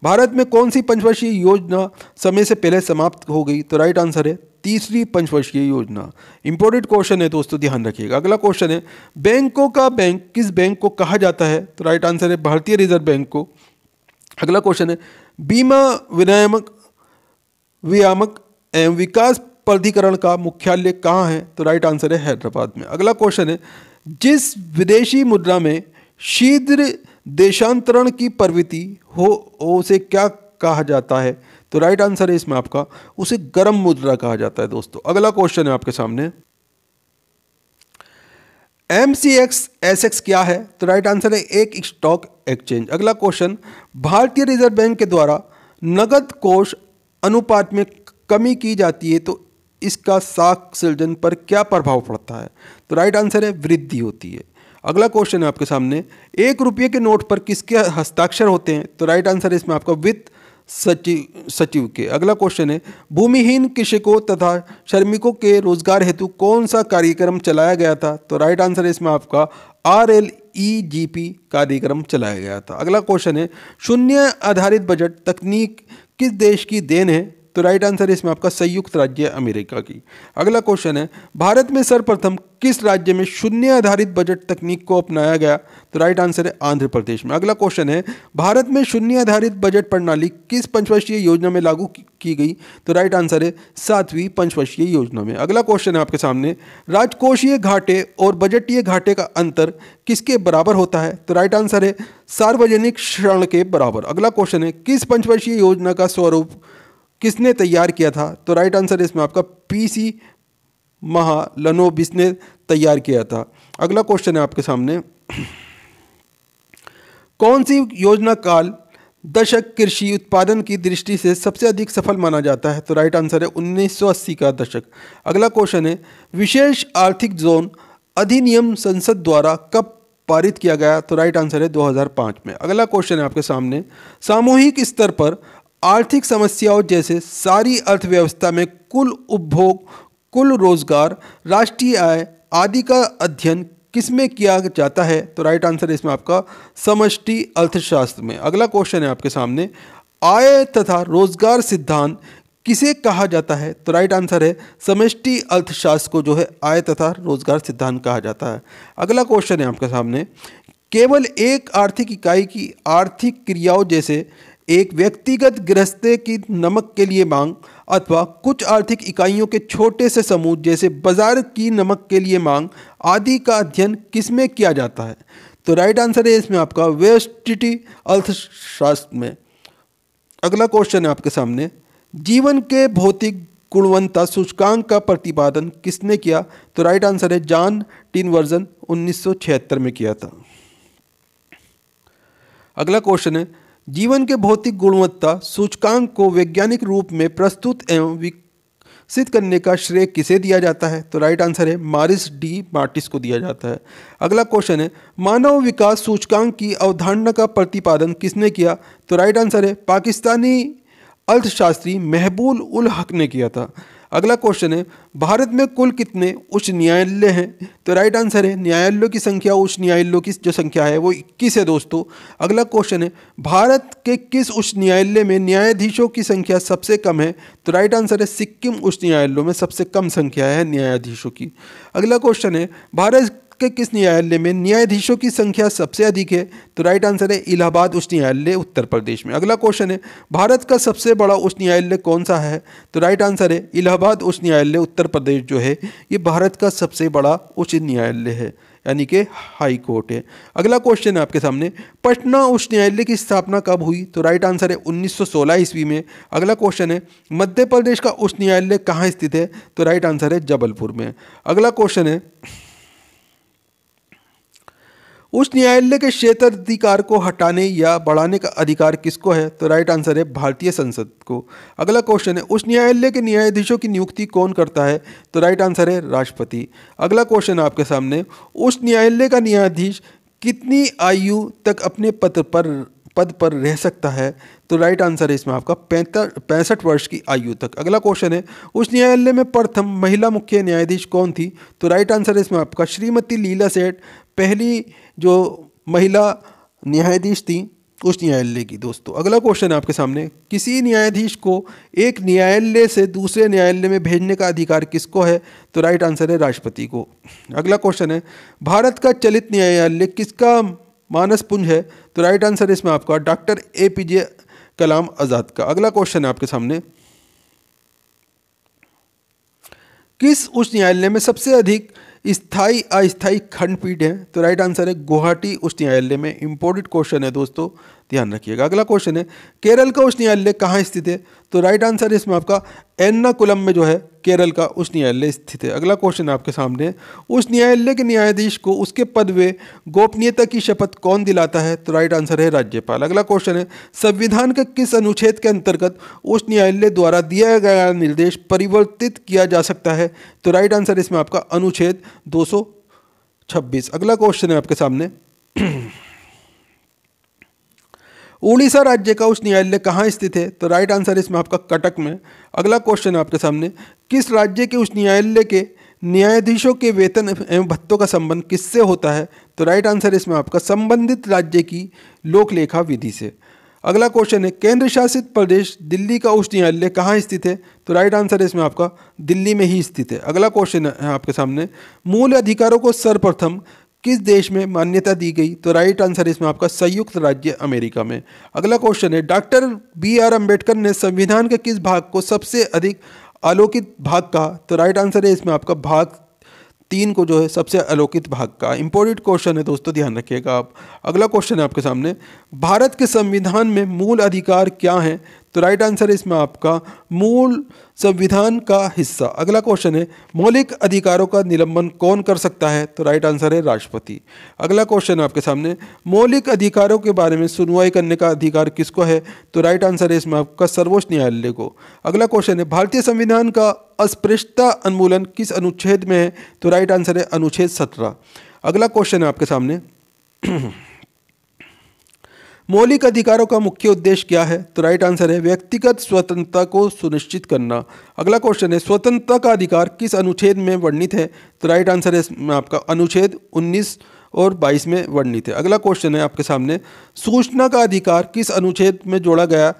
भारत में कौन सी पंचवर्षीय योजना समय से पहले समाप्त हो गई तो राइट आंसर है तीसरी पंचवर्षीय योजना इंपोर्टेंट क्वेश्चन है दोस्तों ध्यान रखिएगा अगला क्वेश्चन है बैंकों का बैंक किस बैंक को कहा जाता है तो राइट आंसर है भारतीय रिजर्व बैंक को अगला क्वेश्चन है बीमा विनियामक वियामक एवं विकास प्राधिकरण का मुख्यालय कहाँ है तो राइट आंसर है हैदराबाद में अगला क्वेश्चन है जिस विदेशी मुद्रा में शीघ्र देशांतरण की प्रवृत्ति हो उसे क्या कहा जाता है तो राइट आंसर है इसमें आपका उसे गर्म मुद्रा कहा जाता है दोस्तों अगला क्वेश्चन है आपके सामने M C X S X क्या है तो राइट आंसर है एक स्टॉक एक्सचेंज अगला क्वेश्चन भारतीय रिजर्व बैंक के द्वारा नगद कोष अनुपात में कमी की जाती है तो इसका साख सृजन पर क्या प्रभाव पड़ता है तो राइट आंसर है वृद्धि होती है अगला क्वेश्चन है आपके सामने एक रुपये के नोट पर किसके हस्ताक्षर होते हैं तो राइट आंसर इसमें आपका वित्त सचिव सचिव के अगला क्वेश्चन है भूमिहीन कृषकों तथा श्रमिकों के रोजगार हेतु कौन सा कार्यक्रम चलाया गया था तो राइट आंसर है इसमें आपका R L E G P कार्यक्रम चलाया गया था अगला क्वेश्चन है शून्य आधारित बजट तकनीक किस देश की देन है तो राइट आंसर इसमें आपका संयुक्त राज्य अमेरिका की अगला क्वेश्चन है भारत में सर्वप्रथम किस राज्य में शून्य आधारित बजट तकनीक को अपनाया गया तो राइट आंसर है आंध्र प्रदेश में अगला क्वेश्चन है भारत में शून्य आधारित बजट प्रणाली किस पंचवर्षीय योजना में लागू की गई तो राइट आंसर है सातवीं पंचवर्षीय योजना में अगला क्वेश्चन है आपके सामने राजकोषीय घाटे और बजटीय घाटे का अंतर किसके बराबर होता है तो राइट आंसर है सार्वजनिक क्षण के बराबर अगला क्वेश्चन है किस पंचवर्षीय योजना का स्वरूप किसने तैयार किया था तो राइट आंसर इसमें आपका पीसी महालनोबिस ने तैयार किया था अगला क्वेश्चन है आपके सामने कौन सी योजना काल दशक कृषि उत्पादन की दृष्टि से सबसे अधिक सफल माना जाता है तो राइट आंसर है 1980 का दशक अगला क्वेश्चन है विशेष आर्थिक जोन अधिनियम संसद द्वारा कब पारित किया गया तो राइट आंसर है 2005 में अगला क्वेश्चन है आपके सामने सामूहिक स्तर पर आर्थिक समस्याओं जैसे सारी अर्थव्यवस्था में कुल उपभोग कुल रोजगार राष्ट्रीय आय आदि का अध्ययन किस में किया जाता है तो राइट आंसर इसमें आपका समष्टि अर्थशास्त्र में अगला क्वेश्चन है आपके सामने आय तथा रोजगार सिद्धांत किसे कहा जाता है तो राइट आंसर है समष्टि अर्थशास्त्र को जो है आय तथा रोजगार सिद्धांत कहा जाता है अगला क्वेश्चन है आपके सामने केवल एक आर्थिक इकाई की आर्थिक क्रियाओं जैसे एक व्यक्तिगत गृहस्थे की नमक के लिए मांग अथवा कुछ आर्थिक इकाइयों के छोटे से समूह जैसे बाजार की नमक के लिए मांग आदि का अध्ययन किसमें किया जाता है तो राइट आंसर है इसमें आपका वेस्टिटी अर्थशास्त्र में अगला क्वेश्चन है आपके सामने जीवन के भौतिक गुणवत्ता सूचकांक का प्रतिपादन किसने किया तो राइट आंसर है जॉन टीन वर्जन उन्नीस में किया था अगला क्वेश्चन है जीवन के भौतिक गुणवत्ता सूचकांक को वैज्ञानिक रूप में प्रस्तुत एवं विकसित करने का श्रेय किसे दिया जाता है तो राइट आंसर है मारिस डी मार्टिस को दिया जाता है अगला क्वेश्चन है मानव विकास सूचकांक की अवधारणा का प्रतिपादन किसने किया तो राइट आंसर है पाकिस्तानी अर्थशास्त्री महबूल उल हक ने किया था अगला क्वेश्चन है भारत में कुल कितने उच्च न्यायालय हैं तो राइट आंसर है न्यायालयों की संख्या उच्च न्यायालयों की जो संख्या है वो इक्कीस है दोस्तों अगला क्वेश्चन है भारत के किस उच्च न्यायालय में न्यायाधीशों की संख्या सबसे कम है तो राइट आंसर है सिक्किम उच्च न्यायालयों में सबसे कम संख्या है न्यायाधीशों की अगला क्वेश्चन है भारत के किस न्यायालय में न्यायाधीशों की संख्या सबसे अधिक है तो राइट आंसर है इलाहाबाद उच्च न्यायालय उत्तर प्रदेश में अगला क्वेश्चन है भारत का सबसे बड़ा उच्च न्यायालय कौन सा है तो राइट आंसर है इलाहाबाद उच्च न्यायालय उत्तर प्रदेश जो है ये भारत का सबसे बड़ा उच्च न्यायालय है यानी कि हाई कोर्ट है अगला क्वेश्चन है आपके सामने पटना उच्च न्यायालय की स्थापना कब हुई तो राइट आंसर है 1916 ईस्वी में अगला क्वेश्चन है मध्य प्रदेश का उच्च न्यायालय कहाँ स्थित है तो राइट आंसर है जबलपुर में अगला क्वेश्चन है उस न्यायालय के क्षेत्र अधिकार को हटाने या बढ़ाने का अधिकार किसको है तो राइट आंसर है भारतीय संसद को अगला क्वेश्चन है उस न्यायालय के न्यायाधीशों की नियुक्ति कौन करता है तो राइट आंसर है राष्ट्रपति अगला क्वेश्चन आपके सामने उस न्यायालय का न्यायाधीश कितनी आयु तक अपने पद पर पद पर रह सकता है तो राइट आंसर है इसमें आपका पैंसठ वर्ष की आयु तक अगला क्वेश्चन है उस न्यायालय में प्रथम महिला मुख्य न्यायाधीश कौन थी तो राइट आंसर है इसमें आपका श्रीमती लीला सेठ पहली जो महिला न्यायाधीश थी उस न्यायालय की दोस्तों अगला क्वेश्चन है आपके सामने किसी न्यायाधीश को एक न्यायालय से दूसरे न्यायालय में भेजने का अधिकार किसको है तो राइट आंसर है राष्ट्रपति को अगला क्वेश्चन है भारत का चलित न्यायालय किसका मानस पुंज है तो राइट आंसर इसमें आपका डॉक्टर ए पी जे कलाम आज़ाद का अगला क्वेश्चन है आपके सामने किस उच्च न्यायालय में सबसे अधिक स्थाई अस्थाई खंडपीठ है तो राइट आंसर है गुवाहाटी उच्च न्यायालय में इंपोर्टेंट क्वेश्चन है दोस्तों ध्यान रखिएगा अगला क्वेश्चन है केरल का उच्च न्यायालय कहाँ स्थित है तो राइट आंसर इसमें आपका एन्नाकुलम में जो है केरल का उच्च न्यायालय स्थित है अगला क्वेश्चन आपके सामने उच्च न्यायालय के न्यायाधीश को उसके पद वे गोपनीयता की शपथ कौन दिलाता है तो राइट आंसर है राज्यपाल अगला क्वेश्चन है संविधान के किस अनुच्छेद के अंतर्गत उच्च न्यायालय द्वारा दिया गया निर्देश परिवर्तित किया जा सकता है तो राइट आंसर इसमें आपका अनुच्छेद दो अगला क्वेश्चन है आपके सामने उड़ीसा राज्य का उच्च न्यायालय कहाँ स्थित है तो राइट आंसर इसमें आपका कटक में अगला क्वेश्चन है आपके सामने किस राज्य के उच्च न्यायालय के न्यायाधीशों के वेतन एवं भत्तों का संबंध किससे होता है तो राइट आंसर इसमें आपका संबंधित राज्य की लोकलेखा विधि से अगला क्वेश्चन है केंद्र शासित प्रदेश दिल्ली का उच्च न्यायालय कहाँ स्थित है तो राइट आंसर इसमें आपका दिल्ली में ही स्थित है अगला क्वेश्चन है आपके सामने मूल अधिकारों को सर्वप्रथम किस देश में मान्यता दी गई तो राइट आंसर इसमें आपका संयुक्त राज्य अमेरिका में अगला क्वेश्चन है डॉक्टर बी आर अम्बेडकर ने संविधान के किस भाग को सबसे अधिक अलोकित भाग कहा तो राइट आंसर है इसमें आपका भाग तीन को जो है सबसे अलोकित भाग का इंपॉर्टेंट क्वेश्चन है दोस्तों ध्यान रखिएगा आप अगला क्वेश्चन है आपके सामने भारत के संविधान में मूल अधिकार क्या हैं तो राइट आंसर है इसमें आपका मूल संविधान का हिस्सा अगला क्वेश्चन है मौलिक अधिकारों का निलंबन कौन कर सकता है तो राइट आंसर है राष्ट्रपति अगला क्वेश्चन है आपके सामने मौलिक अधिकारों के बारे में सुनवाई करने का अधिकार किसको है तो राइट आंसर है इसमें आपका सर्वोच्च न्यायालय को अगला क्वेश्चन है भारतीय संविधान का अस्पृश्यता उन्मूलन किस अनुच्छेद में है तो राइट आंसर है अनुच्छेद सत्रह अगला क्वेश्चन है आपके सामने मौलिक अधिकारों का मुख्य उद्देश्य क्या है तो राइट आंसर है व्यक्तिगत स्वतंत्रता को सुनिश्चित करना अगला क्वेश्चन है स्वतंत्रता का अधिकार किस अनुच्छेद में वर्णित है तो राइट आंसर है आपका अनुच्छेद 19 और 22 में वर्णित है अगला क्वेश्चन है आपके सामने सूचना का अधिकार किस अनुच्छेद में जोड़ा गया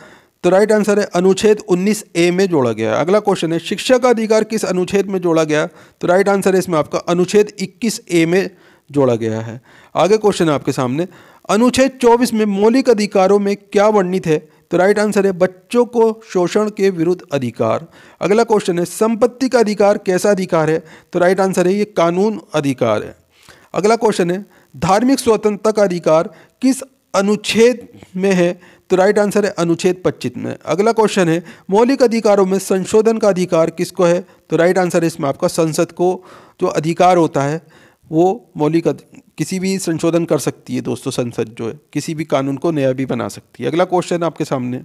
तो राइट आंसर है अनुच्छेद 19 ए में जोड़ा गया अगला क्वेश्चन है शिक्षा का अधिकार किस अनुच्छेद में जोड़ा गया तो राइट आंसर है इसमें आपका अनुच्छेद 21 ए में जोड़ा गया है आगे क्वेश्चन है आपके सामने अनुच्छेद 24 में मौलिक अधिकारों में क्या वर्णित है तो राइट आंसर है बच्चों को शोषण के विरुद्ध अधिकार अगला क्वेश्चन है संपत्ति का अधिकार कैसा अधिकार है तो राइट आंसर है ये कानून अधिकार है अगला क्वेश्चन है धार्मिक स्वतंत्रता का अधिकार किस अनुच्छेद में है तो राइट आंसर है अनुच्छेद पच्चीस में अगला क्वेश्चन है मौलिक अधिकारों में संशोधन का अधिकार किसको है तो राइट आंसर है इसमें आपका संसद को जो अधिकार होता है वो मौलिक किसी भी संशोधन कर सकती है दोस्तों संसद जो है किसी भी कानून को नया भी बना सकती है अगला क्वेश्चन आपके सामने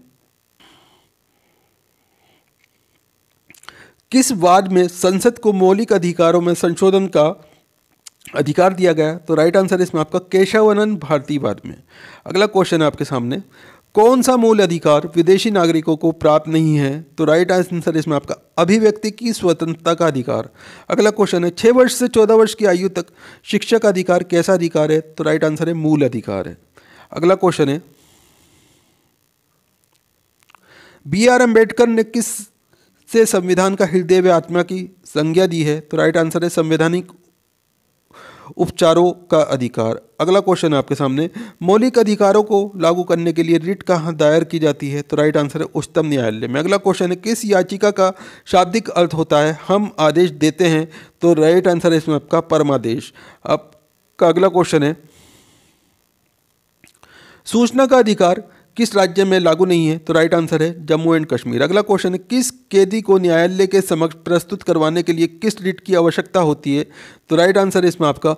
किस वाद में संसद को मौलिक अधिकारों में संशोधन का अधिकार दिया गया तो राइट आंसर इसमें आपका केशवानंद भारती वार्ड में अगला क्वेश्चन है आपके सामने कौन सा मूल अधिकार विदेशी नागरिकों को प्राप्त नहीं है तो राइट आंसर इसमें आपका अभिव्यक्ति की स्वतंत्रता का अधिकार अगला क्वेश्चन है छः वर्ष से चौदह वर्ष की आयु तक शिक्षा का अधिकार कैसा अधिकार है तो राइट आंसर है मूल अधिकार है अगला क्वेश्चन है बी आर अम्बेडकर ने किस से संविधान का हृदय व आत्मा की संज्ञा दी है तो राइट आंसर है संवैधानिक उपचारों का अधिकार अगला क्वेश्चन है आपके सामने मौलिक अधिकारों को लागू करने के लिए रिट कहाँ दायर की जाती है तो राइट आंसर है उच्चतम न्यायालय में अगला क्वेश्चन है किस याचिका का शाब्दिक अर्थ होता है हम आदेश देते हैं तो राइट आंसर है इसमें आपका परमादेश आपका अगला क्वेश्चन है सूचना का अधिकार किस राज्य में लागू नहीं है तो राइट आंसर है जम्मू एंड कश्मीर अगला क्वेश्चन है किस कैदी को न्यायालय के समक्ष प्रस्तुत करवाने के लिए किस रिट की आवश्यकता होती है तो राइट आंसर है इसमें आपका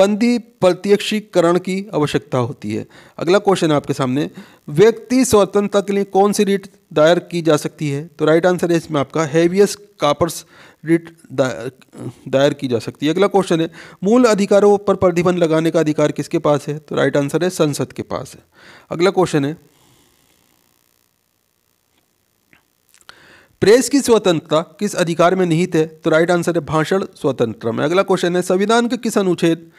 बंदी प्रत्यक्षीकरण की आवश्यकता होती है अगला क्वेश्चन है आपके सामने व्यक्ति स्वतंत्रता के लिए कौन सी रिट दायर की जा सकती है तो राइट आंसर है इसमें आपका हैवियस कापर्स रिट दायर की जा सकती है अगला क्वेश्चन है मूल अधिकारों पर प्रतिबंध लगाने का अधिकार किसके पास है तो राइट आंसर है संसद के पास है अगला क्वेश्चन है प्रेस की स्वतंत्रता किस अधिकार में निहित है तो राइट आंसर है भाषण स्वतंत्रता में अगला क्वेश्चन है संविधान के किस अनुच्छेद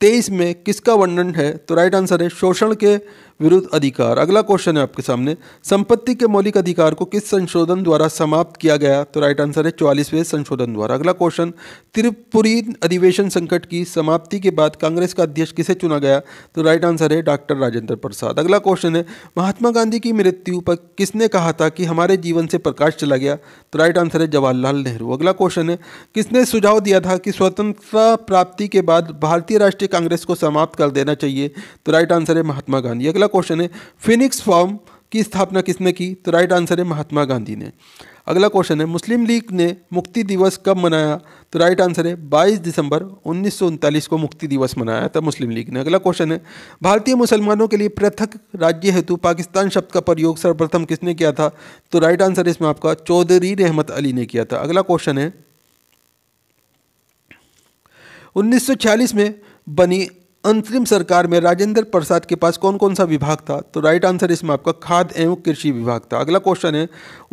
तेईस में किसका वर्णन है तो राइट आंसर है शोषण के विरुद्ध अधिकार अगला क्वेश्चन है आपके सामने संपत्ति के मौलिक अधिकार को किस संशोधन द्वारा समाप्त किया गया तो राइट आंसर है चौवालीसवें संशोधन द्वारा अगला क्वेश्चन त्रिपुरी अधिवेशन संकट की समाप्ति के बाद कांग्रेस का अध्यक्ष किसे चुना गया तो राइट आंसर है डॉक्टर राजेंद्र प्रसाद अगला क्वेश्चन है महात्मा गांधी की मृत्यु पर किसने कहा था कि हमारे जीवन से प्रकाश चला गया तो राइट आंसर है जवाहरलाल नेहरू अगला क्वेश्चन है किसने सुझाव दिया था कि स्वतंत्रता प्राप्ति के बाद भारतीय राष्ट्रीय कांग्रेस को समाप्त कर देना चाहिए तो राइट आंसर है महात्मा गांधी अगला अगला क्वेश्चन है फिनिक्स फॉर्म की स्थापना किसने की तो राइट आंसर है महात्मा गांधी ने अगला क्वेश्चन है मुस्लिम लीग ने मुक्ति दिवस कब मनाया तो राइट आंसर है 22 दिसंबर उन्नीस को मुक्ति दिवस मनाया था मुस्लिम लीग ने अगला क्वेश्चन है भारतीय मुसलमानों के लिए पृथक राज्य हेतु पाकिस्तान शब्द का प्रयोग सर्वप्रथम किसने किया था तो राइट आंसर इसमें आपका चौधरी रहमत अली ने किया था अगला क्वेश्चन है 1946 में बनी अंतरिम सरकार में राजेंद्र प्रसाद के पास कौन कौन सा विभाग था तो राइट आंसर इसमें आपका खाद एवं कृषि विभाग था अगला क्वेश्चन है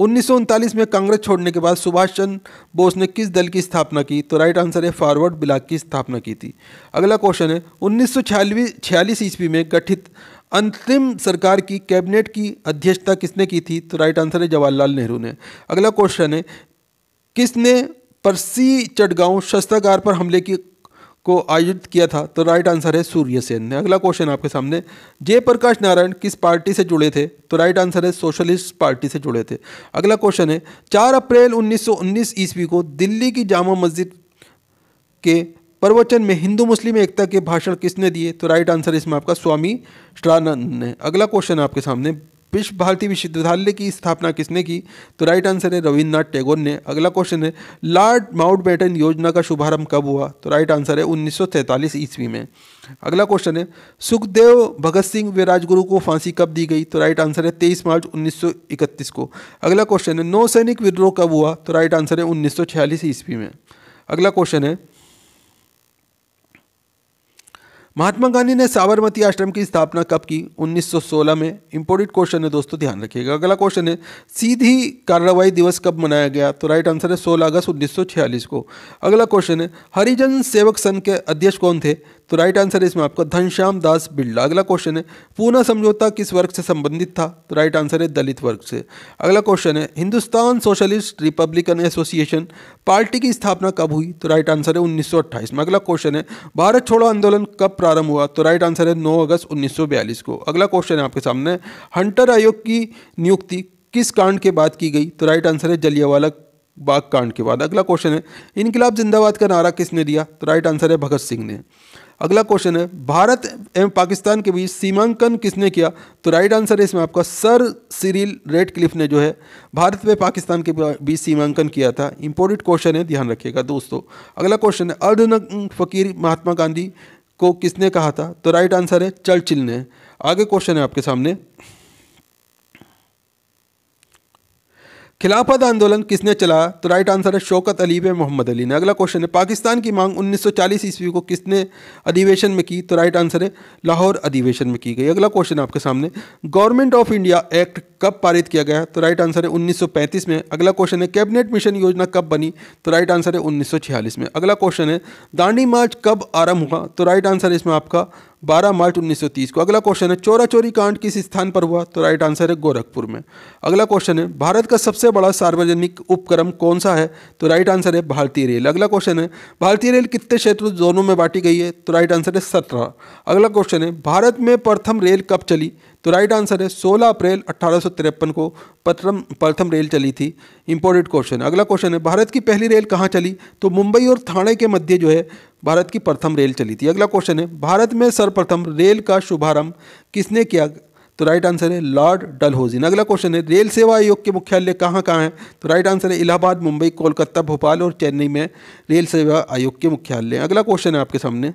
उन्नीस में कांग्रेस छोड़ने के बाद सुभाष चंद्र बोस ने किस दल की स्थापना की तो राइट आंसर है फॉरवर्ड ब्लॉक की स्थापना की थी अगला क्वेश्चन है उन्नीस सौ ईस्वी में गठित अंतरिम सरकार की कैबिनेट की अध्यक्षता किसने की थी तो राइट आंसर है जवाहरलाल नेहरू ने अगला क्वेश्चन है किसने परसी चटगांव शस्त्रागार पर हमले की को आयोजित किया था तो राइट आंसर है सूर्य सेन ने अगला क्वेश्चन आपके सामने जयप्रकाश नारायण किस पार्टी से जुड़े थे तो राइट आंसर है सोशलिस्ट पार्टी से जुड़े थे अगला क्वेश्चन है चार अप्रैल 1919 ईस्वी को दिल्ली की जामा मस्जिद के प्रवचन में हिंदू मुस्लिम एकता के भाषण किसने दिए तो राइट आंसर इसमें आपका स्वामी श्रानंद ने अगला क्वेश्चन आपके सामने विश्व भारती विश्वविद्यालय की स्थापना किसने की तो राइट आंसर है रविन्द्रनाथ टैगोर ने अगला क्वेश्चन है लॉर्ड माउंट बैटन योजना का शुभारंभ कब हुआ तो राइट आंसर है उन्नीस ईस्वी में अगला क्वेश्चन है सुखदेव भगत सिंह व राजगुरु को फांसी कब दी गई तो राइट आंसर है तेईस मार्च 1931 को अगला क्वेश्चन है नौसैनिक विद्रोह कब हुआ तो राइट आंसर है उन्नीस ईस्वी में अगला क्वेश्चन है महात्मा गांधी ने साबरमती आश्रम की स्थापना कब की 1916 में इंपोर्टेड क्वेश्चन है दोस्तों ध्यान रखिएगा अगला क्वेश्चन है सीधी कार्रवाई दिवस कब मनाया गया तो राइट आंसर है 16 अगस्त 1946 को अगला क्वेश्चन है हरिजन सेवक संघ के अध्यक्ष कौन थे तो राइट आंसर है इसमें आपका धनश्याम दास बिरला अगला क्वेश्चन है पूना समझौता किस वर्ग से संबंधित था तो राइट आंसर है दलित वर्ग से अगला क्वेश्चन है Hindustan Socialist Republican Association Party की स्थापना कब हुई तो राइट आंसर है उन्नीस में अगला क्वेश्चन है भारत छोड़ो आंदोलन कब प्रारंभ हुआ तो राइट आंसर है नौ अगस्त उन्नीस को अगला क्वेश्चन है आपके सामने हंटर आयोग की नियुक्ति किस कांड के बाद की गई तो राइट आंसर है जलियावाला बाग कांड के बाद अगला क्वेश्चन है इनकलाब जिंदाबाद का नारा किसने दिया तो राइट आंसर है भगत सिंह ने अगला क्वेश्चन है भारत एवं पाकिस्तान के बीच सीमांकन किसने किया तो राइट आंसर है इसमें आपका सर सिरिल रेड क्लिफ ने जो है भारत व पाकिस्तान के बीच सीमांकन किया था इंपॉर्टेंट क्वेश्चन है ध्यान रखिएगा दोस्तों अगला क्वेश्चन है अर्धन फकीर महात्मा गांधी को किसने कहा था तो राइट आंसर है चर्चिल ने आगे क्वेश्चन है आपके सामने खिलाफत आंदोलन किसने चलाया तो राइट आंसर है शौकत अलीब मोहम्मद अली ने अगला क्वेश्चन है पाकिस्तान की मांग 1940 ईस्वी को किसने अधिवेशन में की तो राइट आंसर है लाहौर अधिवेशन में की गई अगला क्वेश्चन आपके सामने गवर्नमेंट ऑफ इंडिया एक्ट कब पारित किया गया तो राइट आंसर है 1935 में अगला क्वेश्चन है कैबिनेट मिशन योजना कब बनी तो राइट आंसर है उन्नीस में अगला क्वेश्चन है दांडी मार्च कब आरंभ हुआ तो राइट आंसर इसमें आपका 12 मार्च 1930 को अगला क्वेश्चन है चोरा चोरी कांड किस स्थान पर हुआ तो राइट आंसर है गोरखपुर में अगला क्वेश्चन है भारत का सबसे बड़ा सार्वजनिक उपक्रम कौन सा है तो राइट आंसर है भारतीय रेल अगला क्वेश्चन है भारतीय रेल कितने क्षेत्र जोनों में बांटी गई है तो राइट आंसर है सत्रह अगला क्वेश्चन है भारत में प्रथम रेल कब चली तो राइट आंसर है सोलह अप्रैल अट्ठारह को प्रथम प्रथम रेल चली थी इंपॉर्टेंट क्वेश्चन अगला क्वेश्चन है भारत की पहली रेल कहाँ चली तो मुंबई और थाने के मध्य जो है भारत की प्रथम रेल चली थी अगला क्वेश्चन है भारत में सर्वप्रथम रेल का शुभारंभ किसने किया तो राइट आंसर है लॉर्ड डलहोजिन अगला क्वेश्चन है रेल सेवा आयोग के मुख्यालय कहाँ कहाँ है तो राइट आंसर है इलाहाबाद मुंबई कोलकाता भोपाल और चेन्नई में रेल सेवा आयोग के मुख्यालय अगला क्वेश्चन है आपके सामने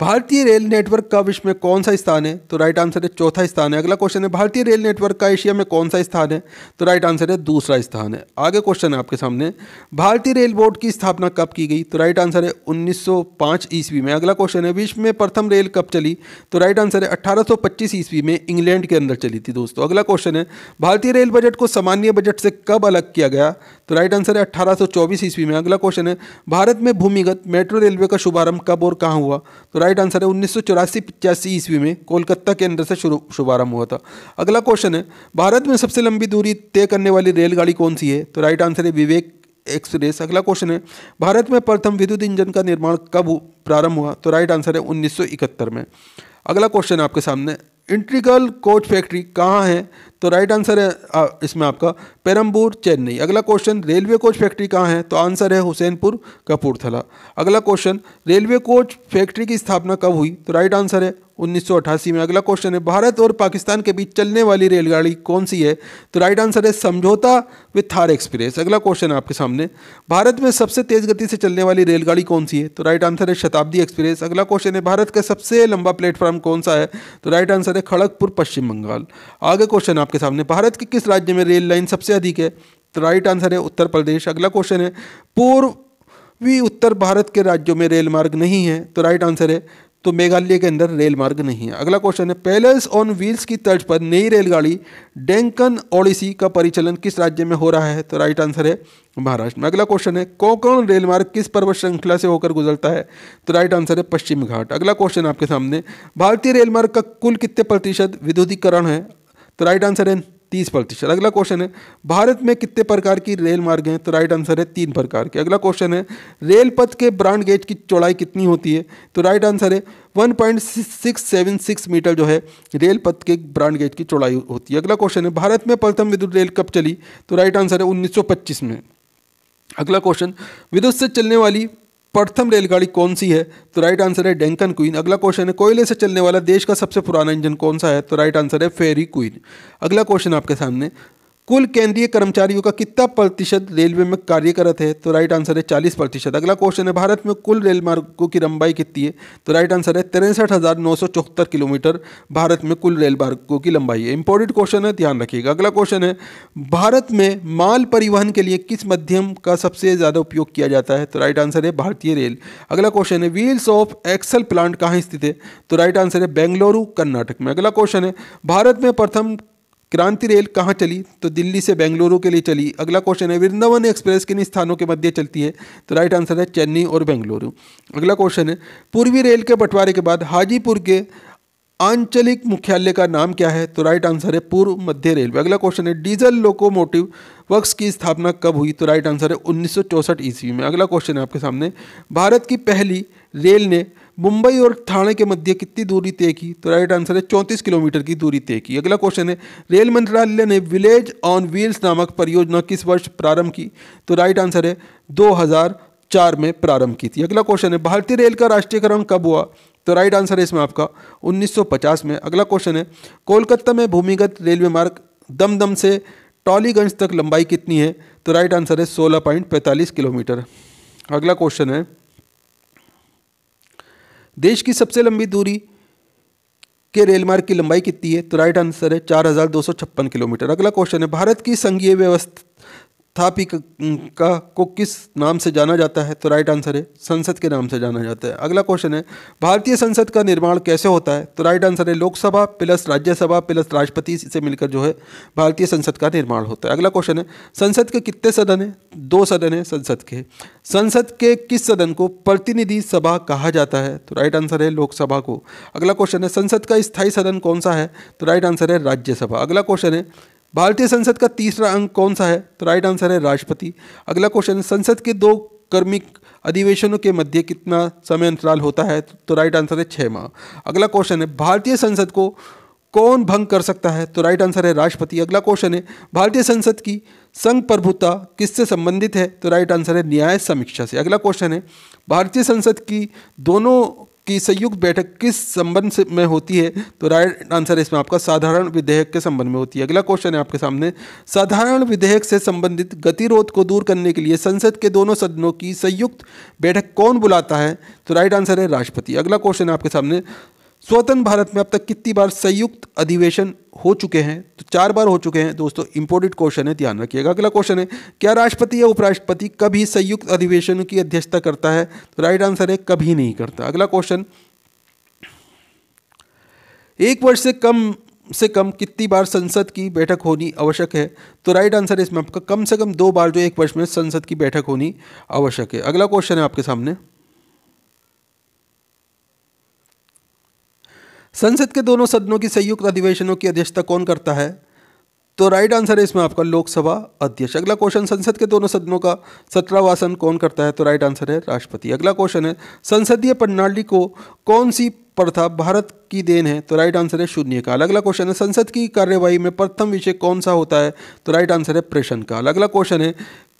भारतीय रेल नेटवर्क का विश्व में कौन सा स्थान है तो राइट आंसर है चौथा स्थान है अगला क्वेश्चन है भारतीय रेल नेटवर्क का एशिया में कौन सा स्थान है तो राइट आंसर है दूसरा स्थान है आगे क्वेश्चन है आपके सामने भारतीय रेल बोर्ड की स्थापना कब की गई तो राइट आंसर है 1905 ईस्वी में अगला क्वेश्चन है विश्व में प्रथम रेल कब चली तो राइट आंसर है 1825 ईस्वी में इंग्लैंड के अंदर चली थी दोस्तों अगला क्वेश्चन है भारतीय रेल बजट को सामान्य बजट से कब अलग किया गया तो राइट आंसर है 1824 ईस्वी में अगला क्वेश्चन है भारत में भूमिगत मेट्रो रेलवे का शुभारंभ कब और कहाँ हुआ तो राइट आंसर है उन्नीस सौ चौरासी पिचासी ईस्वी में कोलकाता के अंदर से शुरू शुभारंभ हुआ था अगला क्वेश्चन है भारत में सबसे लंबी दूरी तय करने वाली रेलगाड़ी कौन सी है तो राइट आंसर है विवेक एक्सप्रेस अगला क्वेश्चन है भारत में प्रथम विद्युत इंजन का निर्माण कब प्रारंभ हुआ तो राइट आंसर है उन्नीस में अगला क्वेश्चन आपके सामने इंट्रीगल कोच फैक्ट्री कहाँ है तो राइट आंसर है इसमें आपका पेरम्बूर चेन्नई अगला क्वेश्चन रेलवे कोच फैक्ट्री कहाँ है तो आंसर है हुसैनपुर कपूरथला अगला क्वेश्चन रेलवे कोच फैक्ट्री की स्थापना कब हुई तो राइट आंसर है 1988 में अगला क्वेश्चन है भारत और पाकिस्तान के बीच चलने वाली रेलगाड़ी कौन सी है तो राइट आंसर है समझौता विथ थार एक्सप्रेस अगला क्वेश्चन है आपके सामने भारत में सबसे तेज गति से चलने वाली रेलगाड़ी कौन सी है तो राइट आंसर है शताब्दी एक्सप्रेस अगला क्वेश्चन है भारत का सबसे लंबा प्लेटफॉर्म कौन सा है तो राइट आंसर है खड़गपुर पश्चिम बंगाल आगे क्वेश्चन आप आपके सामने भारत के किस राज्य में रेल लाइन सबसे अधिक है तो राइट आंसर है उत्तर प्रदेश अगला क्वेश्चन है पूर्वी उत्तर भारत के राज्यों में रेल मार्ग नहीं है तो राइट आंसर है तो मेघालय के अंदर रेल मार्ग नहीं है अगला क्वेश्चन है पैलेस ऑन व्हील्स की तर्ज पर नई रेलगाड़ी डेंकन ओडिसी का परिचालन किस राज्य में हो रहा है तो राइट आंसर है महाराष्ट्र में अगला क्वेश्चन है कोकण रेल मार्ग किस पर्वत श्रृंखला से होकर गुजरता है तो राइट आंसर है पश्चिम घाट अगला क्वेश्चन आपके सामने भारतीय रेलमार्ग का कुल कितने प्रतिशत विद्युतीकरण है तो राइट आंसर है तीस प्रतिशत अगला क्वेश्चन है भारत में कितने प्रकार की रेल मार्ग हैं तो राइट आंसर है तीन प्रकार के अगला क्वेश्चन है रेल पथ के ब्रांड गेज की चौड़ाई कितनी होती है तो राइट आंसर है one point six seven six metre जो है रेल पथ के ब्रांड गेज की चौड़ाई होती है अगला क्वेश्चन है भारत में प्रथम विद्युत रेल कब चली तो राइट आंसर है उन्नीस में अगला क्वेश्चन विद्युत से चलने वाली प्रथम रेलगाड़ी कौन सी है तो राइट आंसर है डेंकन क्वीन अगला क्वेश्चन है कोयले से चलने वाला देश का सबसे पुराना इंजन कौन सा है तो राइट आंसर है फेरी क्वीन अगला क्वेश्चन आपके सामने कुल केंद्रीय कर्मचारियों का कितना प्रतिशत रेलवे में कार्यरत है तो राइट आंसर है चालीस प्रतिशत अगला क्वेश्चन है भारत में कुल रेल मार्गों की लंबाई कितनी है तो राइट आंसर है तिरसठ हज़ार नौ सौ चौहत्तर किलोमीटर भारत में कुल रेल मार्गों की लंबाई है इंपॉर्टेंट क्वेश्चन है ध्यान रखिएगा अगला क्वेश्चन है भारत में माल परिवहन के लिए किस माध्यम का सबसे ज़्यादा उपयोग किया जाता है तो राइट आंसर है भारतीय रेल अगला क्वेश्चन है व्हील्स ऑफ एक्सल प्लांट कहाँ स्थित है तो राइट आंसर है बेंगलुरु कर्नाटक में अगला क्वेश्चन है भारत में प्रथम क्रांति रेल कहाँ चली तो दिल्ली से बेंगलुरु के लिए चली अगला क्वेश्चन है वृंदावन एक्सप्रेस किन स्थानों के मध्य चलती है तो राइट आंसर है चेन्नई और बेंगलुरु अगला क्वेश्चन है पूर्वी रेल के बंटवारे के बाद हाजीपुर के आंचलिक मुख्यालय का नाम क्या है तो राइट आंसर है पूर्व मध्य रेलवे अगला क्वेश्चन है डीजल लोकोमोटिव वर्क्स की स्थापना कब हुई तो राइट आंसर है उन्नीस ईस्वी में अगला क्वेश्चन है आपके सामने भारत की पहली रेल ने मुंबई और थाने के मध्य कितनी दूरी तय की तो राइट आंसर है चौंतीस किलोमीटर की दूरी तय की अगला क्वेश्चन है रेल मंत्रालय ने विलेज ऑन व्हील्स नामक परियोजना किस वर्ष प्रारंभ की तो राइट आंसर है दो चार में प्रारंभ की थी अगला क्वेश्चन है भारतीय रेल का राष्ट्रीयकरण कब हुआ तो राइट आंसर है इसमें आपका 1950 में अगला क्वेश्चन है कोलकाता में भूमिगत रेलवे मार्ग दमदम से टॉलीगंज तक लंबाई कितनी है तो राइट आंसर है सोलह पॉइंट पैंतालीस किलोमीटर अगला क्वेश्चन है देश की सबसे लंबी दूरी के रेलमार्ग की लंबाई कितनी है तो राइट आंसर है चार हज़ार दो सौ छप्पन किलोमीटर अगला क्वेश्चन है भारत की संघीय व्यवस्था थापी का को किस नाम से जाना जाता है तो राइट आंसर है संसद के नाम से जाना जाता है अगला क्वेश्चन है भारतीय संसद का निर्माण कैसे होता है तो राइट आंसर है लोकसभा प्लस राज्यसभा प्लस राष्ट्रपति से मिलकर जो है भारतीय संसद का निर्माण होता है अगला क्वेश्चन है संसद के कितने सदन है दो सदन है संसद के संसद के किस सदन को प्रतिनिधि सभा कहा जाता है तो राइट आंसर है लोकसभा को अगला क्वेश्चन है संसद का स्थायी सदन कौन सा है तो राइट आंसर है राज्यसभा अगला क्वेश्चन है भारतीय संसद का तीसरा अंग कौन सा है तो राइट आंसर है राष्ट्रपति अगला क्वेश्चन संसद के दो कर्मिक अधिवेशनों के मध्य कितना समय अंतराल होता है तो राइट आंसर है छः माह अगला क्वेश्चन है भारतीय संसद को कौन भंग कर सकता है तो राइट आंसर है राष्ट्रपति अगला क्वेश्चन है भारतीय संसद की संघ प्रभुता किससे संबंधित है तो राइट आंसर है न्याय समीक्षा से अगला क्वेश्चन है भारतीय संसद की दोनों की संयुक्त बैठक किस संबंध से में होती है तो राइट आंसर इसमें आपका साधारण विधेयक के संबंध में होती है अगला क्वेश्चन है आपके सामने साधारण विधेयक से संबंधित गतिरोध को दूर करने के लिए संसद के दोनों सदनों की संयुक्त बैठक कौन बुलाता है तो राइट आंसर है राष्ट्रपति अगला क्वेश्चन है आपके सामने स्वतंत्र भारत में अब तक कितनी बार संयुक्त अधिवेशन हो चुके हैं तो चार बार हो चुके हैं दोस्तों इंपोर्टेंट क्वेश्चन है ध्यान रखिएगा अगला क्वेश्चन है क्या राष्ट्रपति या उपराष्ट्रपति कभी संयुक्त अधिवेशन की अध्यक्षता करता है तो राइट आंसर है कभी नहीं करता अगला क्वेश्चन एक वर्ष से कम से कम कितनी बार संसद की बैठक होनी आवश्यक है तो राइट आंसर है इसमें आपका कम से कम दो बार जो एक वर्ष में संसद की बैठक होनी आवश्यक है अगला क्वेश्चन है आपके सामने संसद के दोनों सदनों की संयुक्त अधिवेशनों की अध्यक्षता कौन करता है तो राइट आंसर है इसमें आपका लोकसभा अध्यक्ष अगला क्वेश्चन संसद के दोनों सदनों का सत्रावासन कौन करता है तो राइट आंसर है राष्ट्रपति अगला क्वेश्चन है संसदीय प्रणाली को कौन सी प्रथा भारत की देन है तो राइट आंसर है शून्य काल अगला क्वेश्चन है संसद की कार्यवाही में प्रथम विषय कौन सा होता है तो राइट आंसर है प्रेषण काल अगला क्वेश्चन है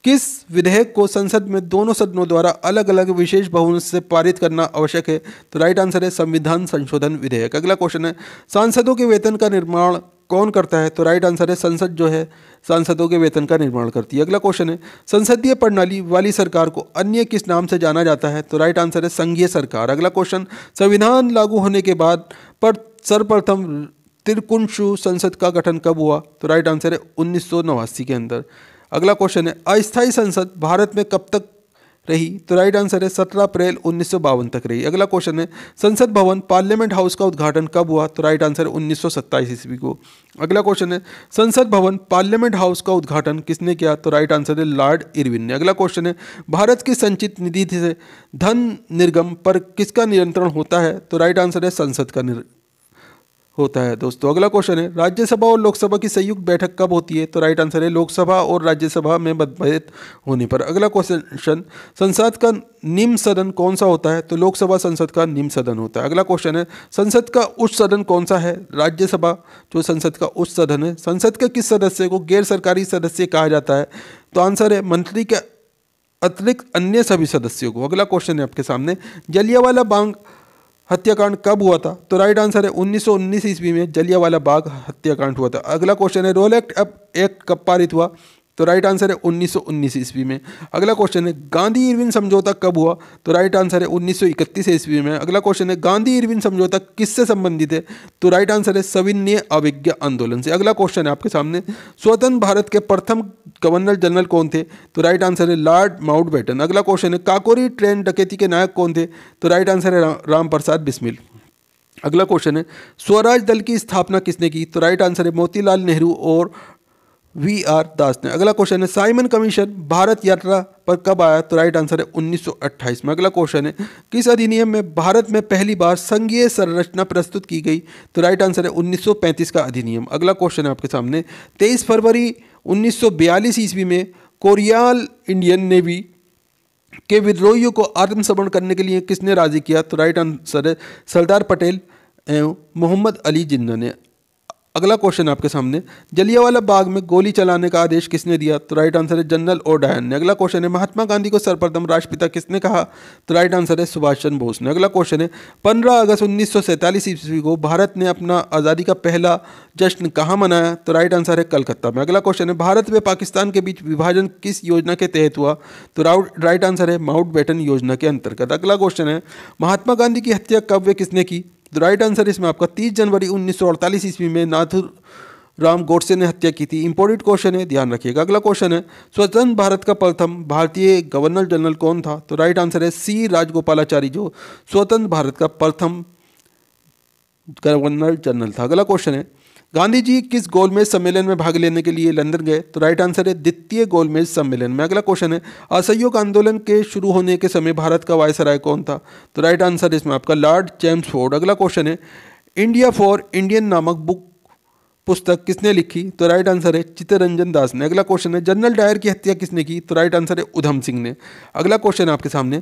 किस विधेयक को संसद में दोनों सदनों द्वारा अलग अलग विशेष बहुमत से पारित करना आवश्यक है तो राइट आंसर है संविधान संशोधन विधेयक अगला क्वेश्चन है सांसदों के वेतन का निर्माण कौन करता है तो राइट आंसर है संसद जो है सांसदों के वेतन का निर्माण करती है अगला क्वेश्चन है संसदीय प्रणाली वाली सरकार को अन्य किस नाम से जाना जाता है तो राइट आंसर है संघीय सरकार अगला क्वेश्चन संविधान लागू होने के बाद पर सर्वप्रथम त्रिकुंशु संसद का गठन कब हुआ तो राइट आंसर है उन्नीस के अंदर अगला क्वेश्चन है अस्थायी संसद भारत में कब तक रही तो राइट आंसर है सत्रह अप्रैल उन्नीस तक रही अगला क्वेश्चन है संसद भवन पार्लियामेंट हाउस का उद्घाटन कब हुआ तो राइट आंसर है उन्नीस ईस्वी को अगला क्वेश्चन है संसद भवन पार्लियामेंट हाउस का उद्घाटन किसने किया तो राइट आंसर है लॉर्ड इरविन ने अगला क्वेश्चन है भारत की संचित निधि से धन निर्गम पर किसका नियंत्रण होता है तो राइट आंसर है संसद का होता है दोस्तों अगला क्वेश्चन है राज्यसभा और लोकसभा की संयुक्त बैठक कब होती है तो राइट आंसर है लोकसभा और राज्यसभा में मतभेद होने पर अगला क्वेश्चन संसद का निम्न सदन कौन सा होता है तो लोकसभा संसद का निम्न सदन होता है अगला क्वेश्चन है संसद का उच्च सदन कौन सा है राज्यसभा जो संसद का उच्च सदन है संसद के किस सदस्य को गैर सरकारी सदस्य कहा जाता है तो आंसर है मंत्री के अतिरिक्त अन्य सभी सदस्यों को अगला क्वेश्चन है आपके सामने जलियावाला बाग हत्याकांड कब हुआ था तो राइट आंसर है 1919 ईस्वी में जलियावाला बाग हत्याकांड हुआ था अगला क्वेश्चन है रोल एक्ट अब एक्ट कब पारित हुआ तो राइट आंसर है 1919 ईस्वी में अगला क्वेश्चन है गांधी इरविन समझौता कब हुआ तो राइट आंसर है 1931 ईस्वी में अगला क्वेश्चन है गांधी इरविन समझौता किससे संबंधित है तो राइट आंसर है सविनय अविज्ञा आंदोलन से अगला क्वेश्चन है आपके सामने स्वतंत्र भारत के प्रथम गवर्नर जनरल कौन थे तो राइट आंसर है लॉर्ड माउंट बैटन अगला क्वेश्चन है काकोरी ट्रेन डकैती के नायक कौन थे तो राइट आंसर है राम प्रसाद बिस्मिल अगला क्वेश्चन है स्वराज दल की स्थापना किसने की तो राइट आंसर है मोतीलाल नेहरू और वी आर दास ने अगला क्वेश्चन है साइमन कमीशन भारत यात्रा पर कब आया तो राइट आंसर है 1928 में अगला क्वेश्चन है किस अधिनियम में भारत में पहली बार संघीय संरचना प्रस्तुत की गई तो राइट आंसर है 1935 का अधिनियम अगला क्वेश्चन है आपके सामने 23 फरवरी 1942 ईस्वी में कोरियाल इंडियन नेवी के विद्रोहियों को आत्मसमर्पण करने के लिए किसने राजी किया तो राइट आंसर है सरदार पटेल एवं मोहम्मद अली जिन्ना ने अगला क्वेश्चन आपके सामने जलियावाला बाग में गोली चलाने का आदेश किसने दिया तो राइट आंसर है जनरल ओ डायन ने अगला क्वेश्चन है महात्मा गांधी को सर्वप्रथम राष्ट्रपिता किसने कहा तो राइट आंसर है सुभाष चंद्र बोस ने अगला क्वेश्चन है 15 अगस्त उन्नीस ईस्वी को भारत ने अपना आज़ादी का पहला जश्न कहाँ मनाया तो राइट आंसर है कलकत्ता में अगला क्वेश्चन है भारत व पाकिस्तान के बीच विभाजन किस योजना के तहत हुआ तो राइट आंसर है माउंट बैटन योजना के अंतर्गत अगला क्वेश्चन है महात्मा गांधी की हत्या कब किसने की तो राइट आंसर इसमें आपका 30 जनवरी 1948 ईस्वी में नाथुर राम गोडसे ने हत्या की थी इंपॉर्टेंट क्वेश्चन है ध्यान रखिएगा अगला क्वेश्चन है स्वतंत्र भारत का प्रथम भारतीय गवर्नर जनरल कौन था तो राइट आंसर है सी राजगोपालाचारी जो स्वतंत्र भारत का प्रथम गवर्नर जनरल था अगला क्वेश्चन है गांधी जी किस गोलमेज सम्मेलन में भाग लेने के लिए लंदन गए तो राइट आंसर है द्वितीय गोलमेज सम्मेलन में अगला क्वेश्चन है असहयोग आंदोलन के शुरू होने के समय भारत का वायसराय कौन था तो राइट आंसर इसमें आपका लॉर्ड जेम्स फोर्ड अगला क्वेश्चन है इंडिया फॉर इंडियन नामक बुक पुस्तक किसने लिखी तो राइट आंसर है चित्तरंजन दास ने अगला क्वेश्चन है जनरल डायर की हत्या किसने की तो राइट आंसर है उधम सिंह ने अगला क्वेश्चन आपके सामने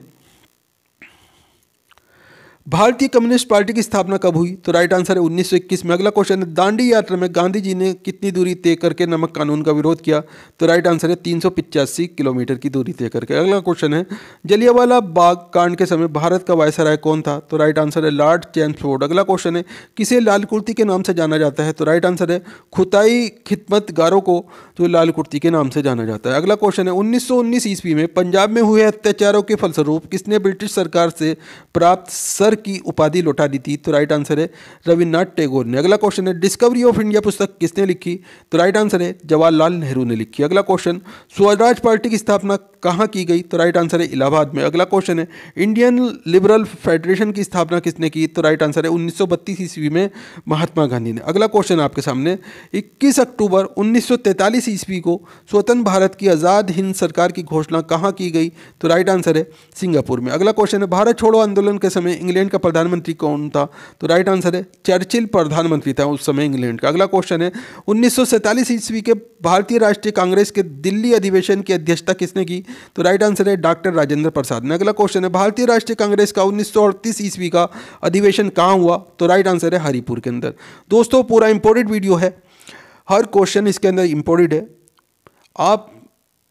भारतीय कम्युनिस्ट पार्टी की स्थापना कब हुई तो राइट आंसर है 1921 में अगला क्वेश्चन है दांडी यात्रा में गांधी जी ने कितनी दूरी तय करके नमक कानून का विरोध किया तो राइट आंसर है तीन किलोमीटर की दूरी तय करके अगला क्वेश्चन है जलियावाला बाग कांड के समय भारत का वायसराय कौन था तो राइट आंसर है लॉर्ड चैम्स अगला क्वेश्चन है किसे लाल कुर्ती के नाम से जाना जाता है तो राइट आंसर है खुताई खिदमतगारों को जो लाल कुर्ती के नाम से जाना जाता है अगला क्वेश्चन है उन्नीस ईस्वी में पंजाब में हुए अत्याचारों के फलस्वरूप किसने ब्रिटिश सरकार से प्राप्त सर की उपाधि लौटा दी थी तो राइट आंसर है रविन्द्रनाथ टैगोर ने अगला क्वेश्चन है डिस्कवरी ऑफ इंडिया पुस्तक किसने लिखी तो राइट आंसर है जवाहरलाल नेहरू ने लिखी अगला क्वेश्चन स्वराज पार्टी की स्थापना कहाँ की गई तो राइट आंसर है इलाहाबाद में अगला क्वेश्चन है इंडियन लिबरल फेडरेशन की स्थापना किसने की तो राइट आंसर है उन्नीस ईस्वी में महात्मा गांधी ने अगला क्वेश्चन आपके सामने 21 अक्टूबर 1943 ईस्वी को स्वतंत्र भारत की आज़ाद हिंद सरकार की घोषणा कहाँ की गई तो राइट आंसर है सिंगापुर में अगला क्वेश्चन है भारत छोड़ो आंदोलन के समय इंग्लैंड का प्रधानमंत्री कौन था तो राइट आंसर है चर्चिल प्रधानमंत्री था उस समय इंग्लैंड का अगला क्वेश्चन है उन्नीस ईस्वी के भारतीय राष्ट्रीय कांग्रेस के दिल्ली अधिवेशन की अध्यक्षता किसने की तो राइट आंसर है डॉक्टर राजेंद्र प्रसाद ने अगला क्वेश्चन है भारतीय राष्ट्रीय कांग्रेस का उन्नीस ईस्वी का अधिवेशन कहाँ हुआ तो राइट आंसर है हरिपुर के अंदर दोस्तों पूरा इंपॉर्टेंट वीडियो है हर क्वेश्चन इसके अंदर इंपॉर्टेंट है आप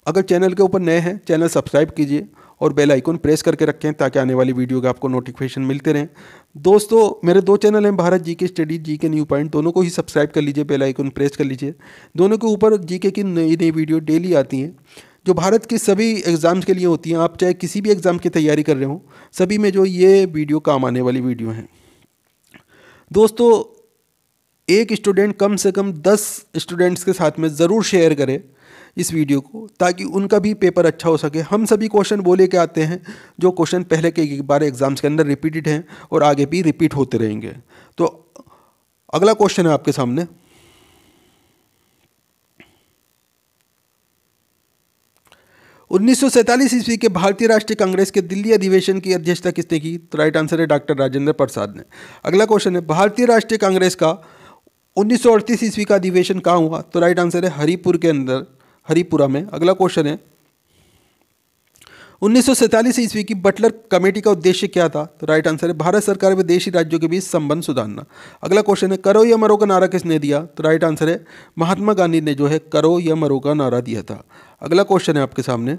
अगर चैनल के ऊपर नए हैं चैनल सब्सक्राइब कीजिए और बेल आइकन प्रेस करके रखें ताकि आने वाली वीडियो का आपको नोटिफिकेशन मिलते रहें दोस्तों मेरे दो चैनल हैं भारत जी के स्टडी जी के न्यू पॉइंट दोनों को ही सब्सक्राइब कर लीजिए बेल आइकन प्रेस कर लीजिए दोनों के ऊपर जी के की नई नई वीडियो डेली आती हैं जो भारत के सभी एग्ज़ाम्स के लिए होती हैं आप चाहे किसी भी एग्ज़ाम की तैयारी कर रहे हो सभी में जो ये वीडियो काम आने वाली वीडियो हैं दोस्तों एक स्टूडेंट कम से कम दस स्टूडेंट्स के साथ में ज़रूर शेयर करें इस वीडियो को ताकि उनका भी पेपर अच्छा हो सके हम सभी क्वेश्चन वो लेके आते हैं जो क्वेश्चन पहले के बार एग्ज़ाम्स के अंदर रिपीटेड हैं और आगे भी रिपीट होते रहेंगे तो अगला क्वेश्चन है आपके सामने उन्नीस ईस्वी के भारतीय राष्ट्रीय कांग्रेस के दिल्ली अधिवेशन की अध्यक्षता किसने की तो राइट आंसर है डॉक्टर राजेंद्र प्रसाद ने अगला क्वेश्चन है भारतीय राष्ट्रीय कांग्रेस का उन्नीस ईस्वी का अधिवेशन कहाँ हुआ तो राइट आंसर है हरिपुर के अंदर हरिपुरा में अगला क्वेश्चन है उन्नीस ईस्वी की बटलर कमेटी का उद्देश्य क्या था तो राइट आंसर है भारत सरकार व देशी राज्यों के बीच संबंध सुधारना अगला क्वेश्चन है करो या मरो का नारा किसने दिया तो राइट आंसर है महात्मा गांधी ने जो है करो या मरो का नारा दिया था अगला क्वेश्चन है आपके सामने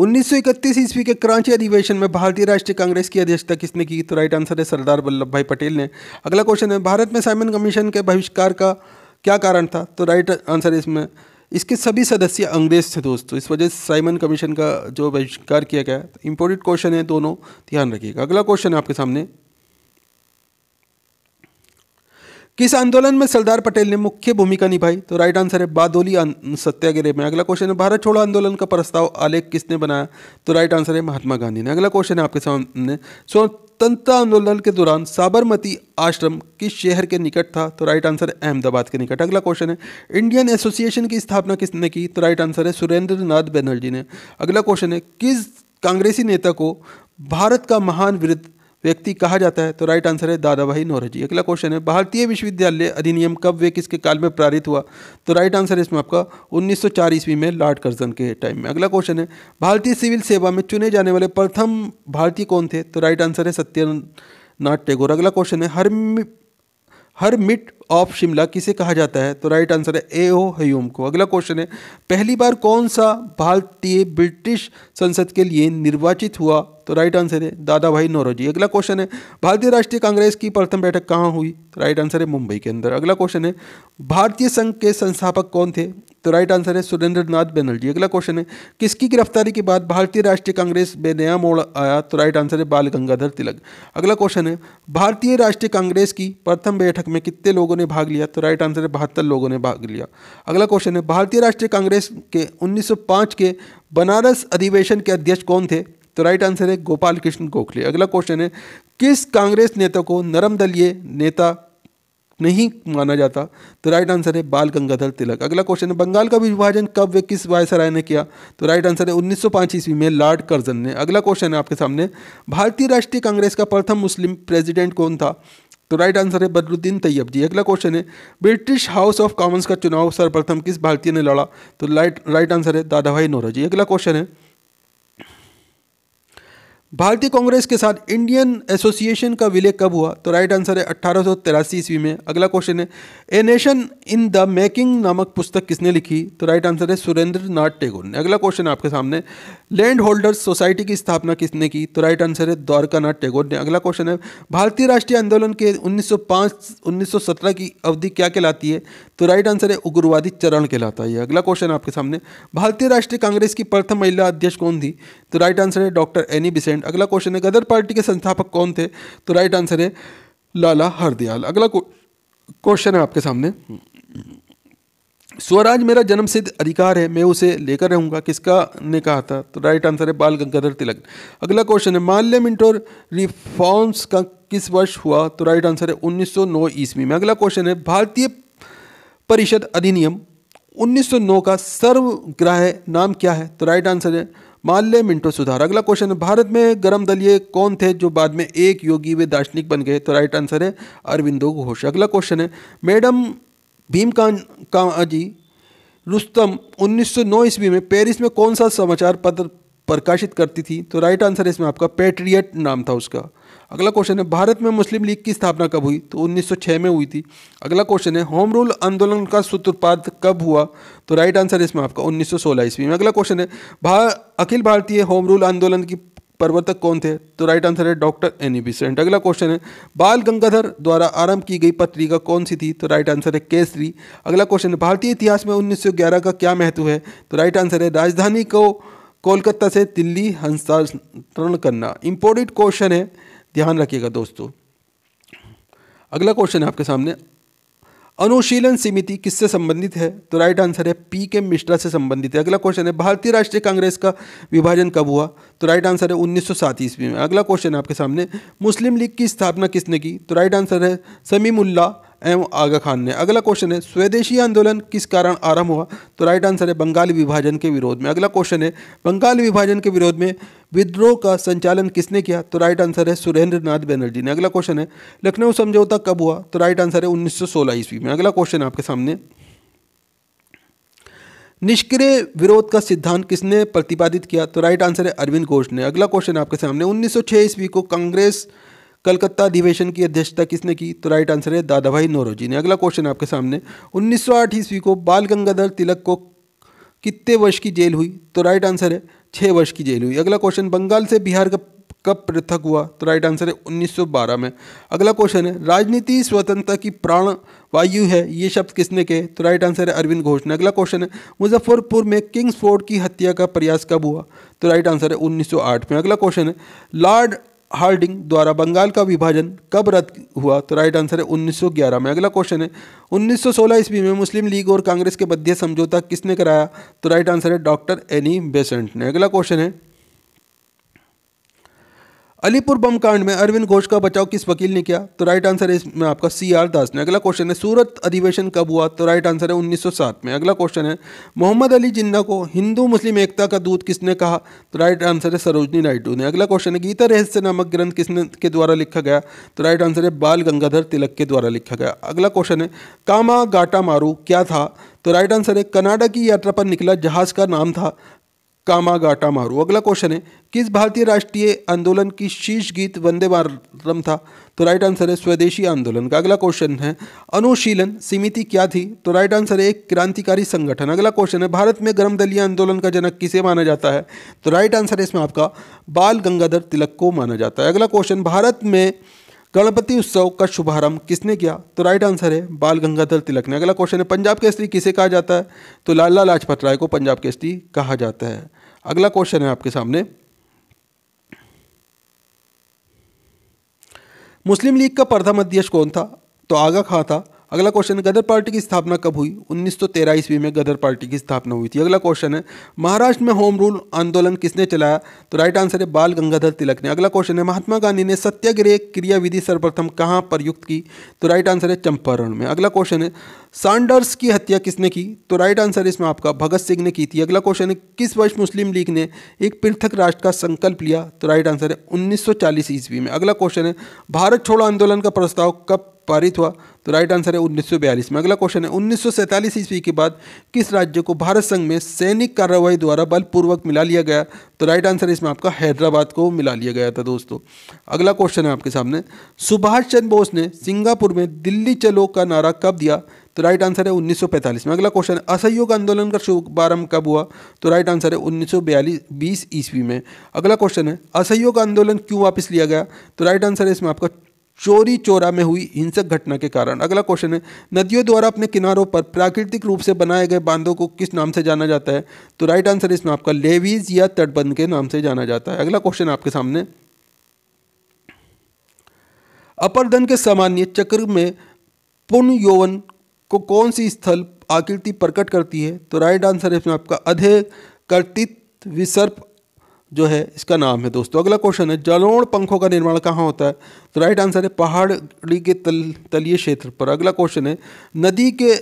1931 ईस्वी के क्रांची अधिवेशन में भारतीय राष्ट्रीय कांग्रेस की अध्यक्षता किसने की तो राइट आंसर है सरदार वल्लभ भाई पटेल ने अगला क्वेश्चन है भारत में साइमन कमीशन के बहिष्कार का क्या कारण था तो राइट आंसर इसमें इसके सभी सदस्य अंग्रेज थे दोस्तों इस वजह से साइमन कमीशन का जो बहिष्कार किया गया इम्पोर्टेंट तो क्वेश्चन है दोनों ध्यान रखिएगा अगला क्वेश्चन है आपके सामने किस आंदोलन में सरदार पटेल ने मुख्य भूमिका निभाई तो राइट आंसर है बादोली सत्याग्रह में अगला क्वेश्चन है भारत छोड़ो आंदोलन का प्रस्ताव आलेख किसने बनाया तो राइट आंसर है महात्मा गांधी ने अगला क्वेश्चन है आपके सामने स्वतंत्रता आंदोलन के दौरान साबरमती आश्रम किस शहर के निकट था तो राइट आंसर अहमदाबाद के निकट अगला क्वेश्चन है इंडियन एसोसिएशन की स्थापना किसने की तो राइट आंसर है सुरेंद्र नाथ बनर्जी ने अगला क्वेश्चन है किस कांग्रेसी नेता को भारत का महान विरुद्ध व्यक्ति कहा जाता है तो राइट आंसर है दादा भाई नौरजी अगला क्वेश्चन है भारतीय विश्वविद्यालय अधिनियम कब वे किसके काल में प्रारित हुआ तो राइट आंसर है इसमें आपका 1904 ईस्वी में लॉर्ड कर्जन के टाइम में अगला क्वेश्चन है भारतीय सिविल सेवा में चुने जाने वाले प्रथम भारतीय कौन थे तो राइट आंसर है सत्यनाथ टैगोर अगला क्वेश्चन है हर हर मिट ऑफ शिमला किसे कहा जाता है तो राइट आंसर है ए ओ हयूम को अगला क्वेश्चन है पहली बार कौन सा भारतीय ब्रिटिश संसद के लिए निर्वाचित हुआ तो राइट आंसर है दादा भाई नौरोजी अगला क्वेश्चन है भारतीय राष्ट्रीय कांग्रेस की प्रथम बैठक कहाँ हुई तो राइट आंसर है मुंबई के अंदर अगला क्वेश्चन है भारतीय संघ के संस्थापक कौन थे तो राइट आंसर है सुरेंद्र नाथ बैनर्जी अगला क्वेश्चन है किसकी गिरफ्तारी के बाद भारतीय राष्ट्रीय कांग्रेस में नया मोड़ आया तो राइट आंसर है बाल गंगाधर तिलक अगला क्वेश्चन है भारतीय राष्ट्रीय कांग्रेस की प्रथम बैठक में कितने लोगों ने ने भाग लिया तो राइट आंसर है बहत्तर लोगों ने भाग लिया अगला क्वेश्चन है भारतीय राष्ट्रीय कांग्रेस के 1905 के बनारस अधिवेशन के अध्यक्ष कौन थे तो राइट आंसर है गोपाल कृष्ण गोखले अगला क्वेश्चन है किस कांग्रेस नेता को नरम दलीय नेता नहीं माना जाता तो राइट आंसर है बाल गंगाधर तिलक अगला क्वेश्चन है बंगाल का विभाजन कब वे किस वायसराय ने किया तो राइट आंसर है 1905 ईस्वी में लॉर्ड कर्जन ने अगला क्वेश्चन है आपके सामने भारतीय राष्ट्रीय कांग्रेस का प्रथम मुस्लिम प्रेसिडेंट कौन था तो राइट आंसर है बदरुद्दीन तैयब जी अगला क्वेश्चन है ब्रिटिश हाउस ऑफ कॉमन्स का चुनाव सर्वप्रथम किस भारतीय ने लड़ा तो राइट राइट आंसर है दादा भाई नोरा जी अगला क्वेश्चन है भारतीय कांग्रेस के साथ इंडियन एसोसिएशन का विलय कब हुआ तो राइट आंसर है अट्ठारह ईस्वी में अगला क्वेश्चन है A Nation in the Making नामक पुस्तक किसने लिखी तो राइट आंसर है सुरेंद्र नाथ टैगोर ने अगला क्वेश्चन आपके सामने लैंड होल्डर्स सोसाइटी की स्थापना किसने की तो राइट आंसर है द्वारकानाथ टैगोर ने अगला क्वेश्चन है भारतीय राष्ट्रीय आंदोलन के 1905 1917 की अवधि क्या कहलाती है तो राइट आंसर है उग्रवादी चरण कहलाता है अगला क्वेश्चन आपके सामने भारतीय राष्ट्रीय कांग्रेस की प्रथम महिला अध्यक्ष कौन थी तो राइट आंसर है डॉक्टर एनी बिसेंट अगला क्वेश्चन है गदर पार्टी के संस्थापक कौन थे तो राइट आंसर है लाला हरदयाल अगला क्वेश्चन है आपके सामने स्वराज मेरा जन्मसिद्ध अधिकार है मैं उसे लेकर रहूंगा किसका ने कहा था तो राइट आंसर है बाल गंगाधर तिलक अगला क्वेश्चन है माल्य मिंटोर रिफॉर्म्स का किस वर्ष हुआ तो राइट आंसर है 1909 ईस्वी में अगला क्वेश्चन है भारतीय परिषद अधिनियम 1909 का सर्वग्राह नाम क्या है तो राइट आंसर है माल्य मिंटो सुधार अगला क्वेश्चन है भारत में गर्म दलीय कौन थे जो बाद में एक योगी वे दार्शनिक बन गए तो राइट आंसर है अरविंदो घोष अगला क्वेश्चन है मैडम भीम का काजी रुस्तम 1909 ईस्वी में पेरिस में कौन सा समाचार पत्र प्रकाशित करती थी तो राइट आंसर इसमें आपका पेट्रियट नाम था उसका अगला क्वेश्चन है भारत में मुस्लिम लीग की स्थापना कब हुई तो 1906 में हुई थी अगला क्वेश्चन है होम रूल आंदोलन का सूत्रपात कब हुआ तो राइट आंसर इसमें आपका 1916 ईस्वी में अगला क्वेश्चन है भा अखिल भारतीय होम रूल आंदोलन की प्रवर्तक कौन थे तो राइट आंसर है डॉक्टर एन ए बेसेंट अगला क्वेश्चन है बाल गंगाधर द्वारा आरंभ की गई पत्रिका कौन सी थी तो राइट आंसर है केसरी अगला क्वेश्चन है भारतीय इतिहास में 1911 का क्या महत्व है तो राइट आंसर है राजधानी को कोलकाता से दिल्ली हस्तांतरण करना इंपॉर्टेंट क्वेश्चन है ध्यान रखिएगा दोस्तों अगला क्वेश्चन है आपके सामने अनुशीलन समिति किससे संबंधित है तो राइट आंसर है पी के मिश्रा से संबंधित है अगला क्वेश्चन है भारतीय राष्ट्रीय कांग्रेस का विभाजन कब हुआ तो राइट आंसर है उन्नीस सौ ईस्वी में अगला क्वेश्चन है आपके सामने मुस्लिम लीग की स्थापना किसने की तो राइट आंसर है समीमुल्ला एवं आगा खान ने अगला क्वेश्चन है स्वदेशी आंदोलन किस कारण आरंभ हुआ तो राइट आंसर है बंगाल विभाजन के विरोध में अगला क्वेश्चन है बंगाल विभाजन के विरोध में विद्रोह का संचालन किसने किया तो राइट आंसर है सुरेंद्र नाथ बैनर्जी ने अगला क्वेश्चन है लखनऊ समझौता कब हुआ तो राइट आंसर है उन्नीस ईस्वी में अगला क्वेश्चन आपके सामने निष्क्रिय विरोध का सिद्धांत किसने प्रतिपादित किया तो राइट आंसर है अरविंद घोष ने अगला क्वेश्चन आपके सामने 1906 ईस्वी को कांग्रेस कलकत्ता अधिवेशन की अध्यक्षता किसने की तो राइट आंसर है दादा भाई नोरोजी ने अगला क्वेश्चन आपके सामने उन्नीस सौ आठ ईस्वी को बाल गंगाधर तिलक को कितने वर्ष की जेल हुई तो राइट आंसर है छः वर्ष की जेल हुई अगला क्वेश्चन बंगाल से बिहार का कब पृथक हुआ तो राइट आंसर है 1912 में अगला क्वेश्चन है राजनीति स्वतंत्रता की प्राण वायु है ये शब्द किसने के तो राइट आंसर है अरविंद घोष ने अगला क्वेश्चन है मुजफ्फरपुर में किंग्स फोर्ड की हत्या का प्रयास कब हुआ तो राइट आंसर है 1908 में अगला क्वेश्चन है लॉर्ड हार्डिंग द्वारा बंगाल का विभाजन कब रद्द हुआ तो राइट आंसर है 1911 में अगला क्वेश्चन है 1916 ईस्वी में मुस्लिम लीग और कांग्रेस के मध्य समझौता किसने कराया तो राइट आंसर है डॉक्टर एनी बेसेंट ने अगला क्वेश्चन है अलीपुर बम कांड में अरविंद घोष का बचाव किस वकील ने किया तो राइट आंसर है इसमें आपका सी आर दास ने अगला क्वेश्चन है सूरत अधिवेशन कब हुआ तो राइट आंसर है 1907 में अगला क्वेश्चन है मोहम्मद अली जिन्ना को हिंदू मुस्लिम एकता का दूत किसने कहा तो राइट आंसर है सरोजनी नायडू ने अगला क्वेश्चन है गीता रहस्य नामक ग्रंथ किसने के द्वारा लिखा गया तो राइट आंसर है बाल गंगाधर तिलक के द्वारा लिखा गया अगला क्वेश्चन है कामा गाटा मारू क्या था तो राइट आंसर है कनाडा की यात्रा पर निकला जहाज का नाम था कामा गाटा मारू अगला क्वेश्चन है किस भारतीय राष्ट्रीय आंदोलन की शीर्ष गीत वंदे मातरम था तो राइट आंसर है स्वदेशी आंदोलन का अगला क्वेश्चन है अनुशीलन समिति क्या थी तो राइट आंसर है एक क्रांतिकारी संगठन अगला क्वेश्चन है भारत में गर्म दलीय आंदोलन का जनक किसे माना जाता है तो राइट आंसर है इसमें आपका बाल गंगाधर तिलक को माना जाता है अगला क्वेश्चन भारत में गणपति उत्सव का शुभारंभ किसने किया तो राइट आंसर है बाल गंगाधर तिलक ने अगला क्वेश्चन है पंजाब केसरी किसे कहा जाता है तो लाला लाजपत राय को पंजाब केसरी कहा जाता है अगला क्वेश्चन है आपके सामने मुस्लिम लीग का प्रथम अध्यक्ष कौन था तो आगा खां था अगला क्वेश्चन गदर पार्टी की स्थापना कब हुई 1913 ईस्वी में गदर पार्टी की स्थापना हुई थी अगला क्वेश्चन है महाराष्ट्र में होम रूल आंदोलन किसने चलाया तो राइट आंसर है बाल गंगाधर तिलक ने अगला क्वेश्चन है महात्मा गांधी ने सत्याग्रह क्रिया विधि सर्वप्रथम कहाँ प्रयुक्त की तो राइट आंसर है चंपारण में अगला क्वेश्चन है सांडर्स की हत्या किसने की तो राइट आंसर इसमें आपका भगत सिंह ने की थी अगला क्वेश्चन है किस वर्ष मुस्लिम लीग ने एक पृथक राष्ट्र का संकल्प लिया तो राइट आंसर है 1940 ईस्वी में अगला क्वेश्चन है भारत छोड़ो आंदोलन का प्रस्ताव कब पारित हुआ तो राइट आंसर है 1942 में अगला क्वेश्चन है उन्नीस ईस्वी के बाद किस राज्य को भारत संघ में सैनिक कार्रवाई द्वारा बलपूर्वक मिला लिया गया तो राइट आंसर इसमें आपका हैदराबाद को मिला लिया गया था दोस्तों अगला क्वेश्चन है आपके सामने सुभाष चंद्र बोस ने सिंगापुर में दिल्ली चलो का नारा कब दिया तो राइट आंसर है 1945 में अगला क्वेश्चन असहयोग आंदोलन का शुभारंभ कब हुआ तो राइट आंसर है उन्नीस सौ ईस्वी में अगला क्वेश्चन है असहयोग आंदोलन क्यों वापस लिया गया तो राइट आंसर है इसमें आपका चोरी चोरा में हुई हिंसक घटना के कारण अगला क्वेश्चन है नदियों द्वारा अपने किनारों पर प्राकृतिक रूप से बनाए गए बांधों को किस नाम से जाना जाता है तो राइट आंसर इसमें आपका लेवीज या तटबंध के नाम से जाना जाता है अगला क्वेश्चन आपके सामने अपरदन के सामान्य चक्र में पुण्य यौवन को कौन सी स्थल आकृति प्रकट करती है तो राइट आंसर है इसमें आपका अधे कर्तित विसर्प जो है इसका नाम है दोस्तों अगला क्वेश्चन है जलोण पंखों का निर्माण कहाँ होता है तो राइट आंसर है पहाड़ी के तल तलीय क्षेत्र पर अगला क्वेश्चन है नदी के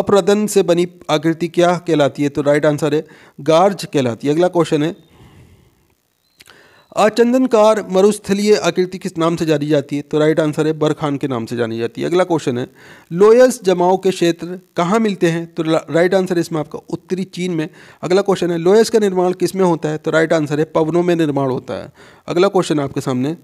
अप्रदन से बनी आकृति क्या कहलाती है तो राइट आंसर है गार्ज कहलाती है अगला क्वेश्चन है अचंदनकार मरुस्थलीय आकृति किस नाम से जानी जाती है तो राइट आंसर है बरखान के नाम से जानी जाती है अगला क्वेश्चन है लोयस जमाओ के क्षेत्र कहाँ मिलते हैं तो राइट आंसर है इसमें आपका उत्तरी चीन में अगला क्वेश्चन है लोयस का निर्माण किस में होता है तो राइट आंसर है पवनों में निर्माण होता है अगला क्वेश्चन आपके सामने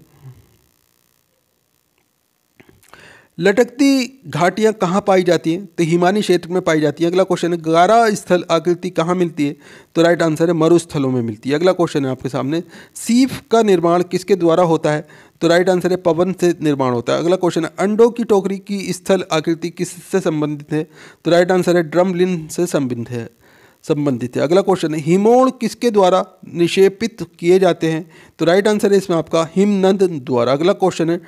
लटकती घाटियाँ कहाँ पाई जाती हैं तो हिमानी क्षेत्र में पाई जाती है अगला क्वेश्चन है गारा स्थल आकृति कहाँ मिलती है तो राइट आंसर है मरुस्थलों में मिलती है अगला क्वेश्चन है आपके सामने सीफ का निर्माण किसके द्वारा होता है तो राइट आंसर है पवन से निर्माण होता है अगला क्वेश्चन है अंडों की टोकरी की स्थल आकृति किससे संबंधित है तो राइट आंसर है ड्रमलिन से संबंधित है संबंधित है अगला क्वेश्चन है हिमोण किसके द्वारा निक्षेपित किए जाते हैं तो राइट आंसर है इसमें आपका हिमनंद द्वारा अगला क्वेश्चन है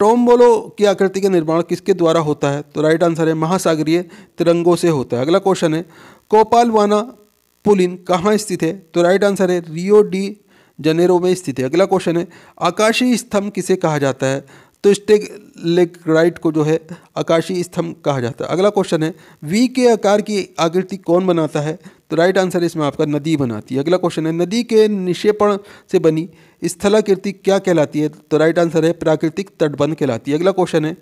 टोम्बोलो की आकृति का निर्माण किसके द्वारा होता है तो राइट आंसर है महासागरीय तिरंगों से होता है अगला क्वेश्चन है कोपालवाना पुलिन कहाँ स्थित है तो राइट आंसर है रियो डी जनेरो में स्थित है अगला क्वेश्चन है आकाशीय स्तंभ किसे कहा जाता है तो स्टेग लेग राइट को जो है आकाशीय स्तंभ कहा जाता है अगला क्वेश्चन है वी के आकार की आकृति कौन बनाता है तो राइट आंसर इसमें आपका नदी बनाती है अगला क्वेश्चन है नदी के निक्षेपण से बनी स्थलाकृति क्या कहलाती है तो राइट आंसर है प्राकृतिक तटबंध कहलाती है अगला क्वेश्चन है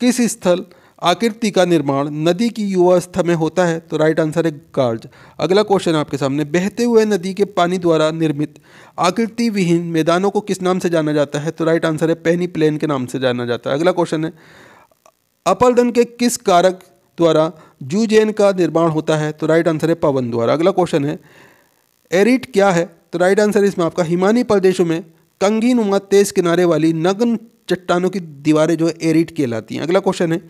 किस स्थल आकृति का निर्माण नदी की युवावस्था में होता है तो राइट आंसर है कार्ज अगला क्वेश्चन आपके सामने बहते हुए नदी के पानी द्वारा निर्मित आकृति विहीन मैदानों को किस नाम से जाना जाता है तो राइट आंसर है पहनी प्लेन के नाम से जाना जाता है अगला क्वेश्चन है अपलदन के किस कारक द्वारा जू का निर्माण होता है तो राइट आंसर है पवन द्वारा अगला क्वेश्चन है एरिट क्या है तो राइट आंसर इसमें आपका हिमानी प्रदेशों में कंगी नुमा तेज किनारे वाली नग्न चट्टानों की दीवारें जो है एरिट कहलाती हैं अगला क्वेश्चन है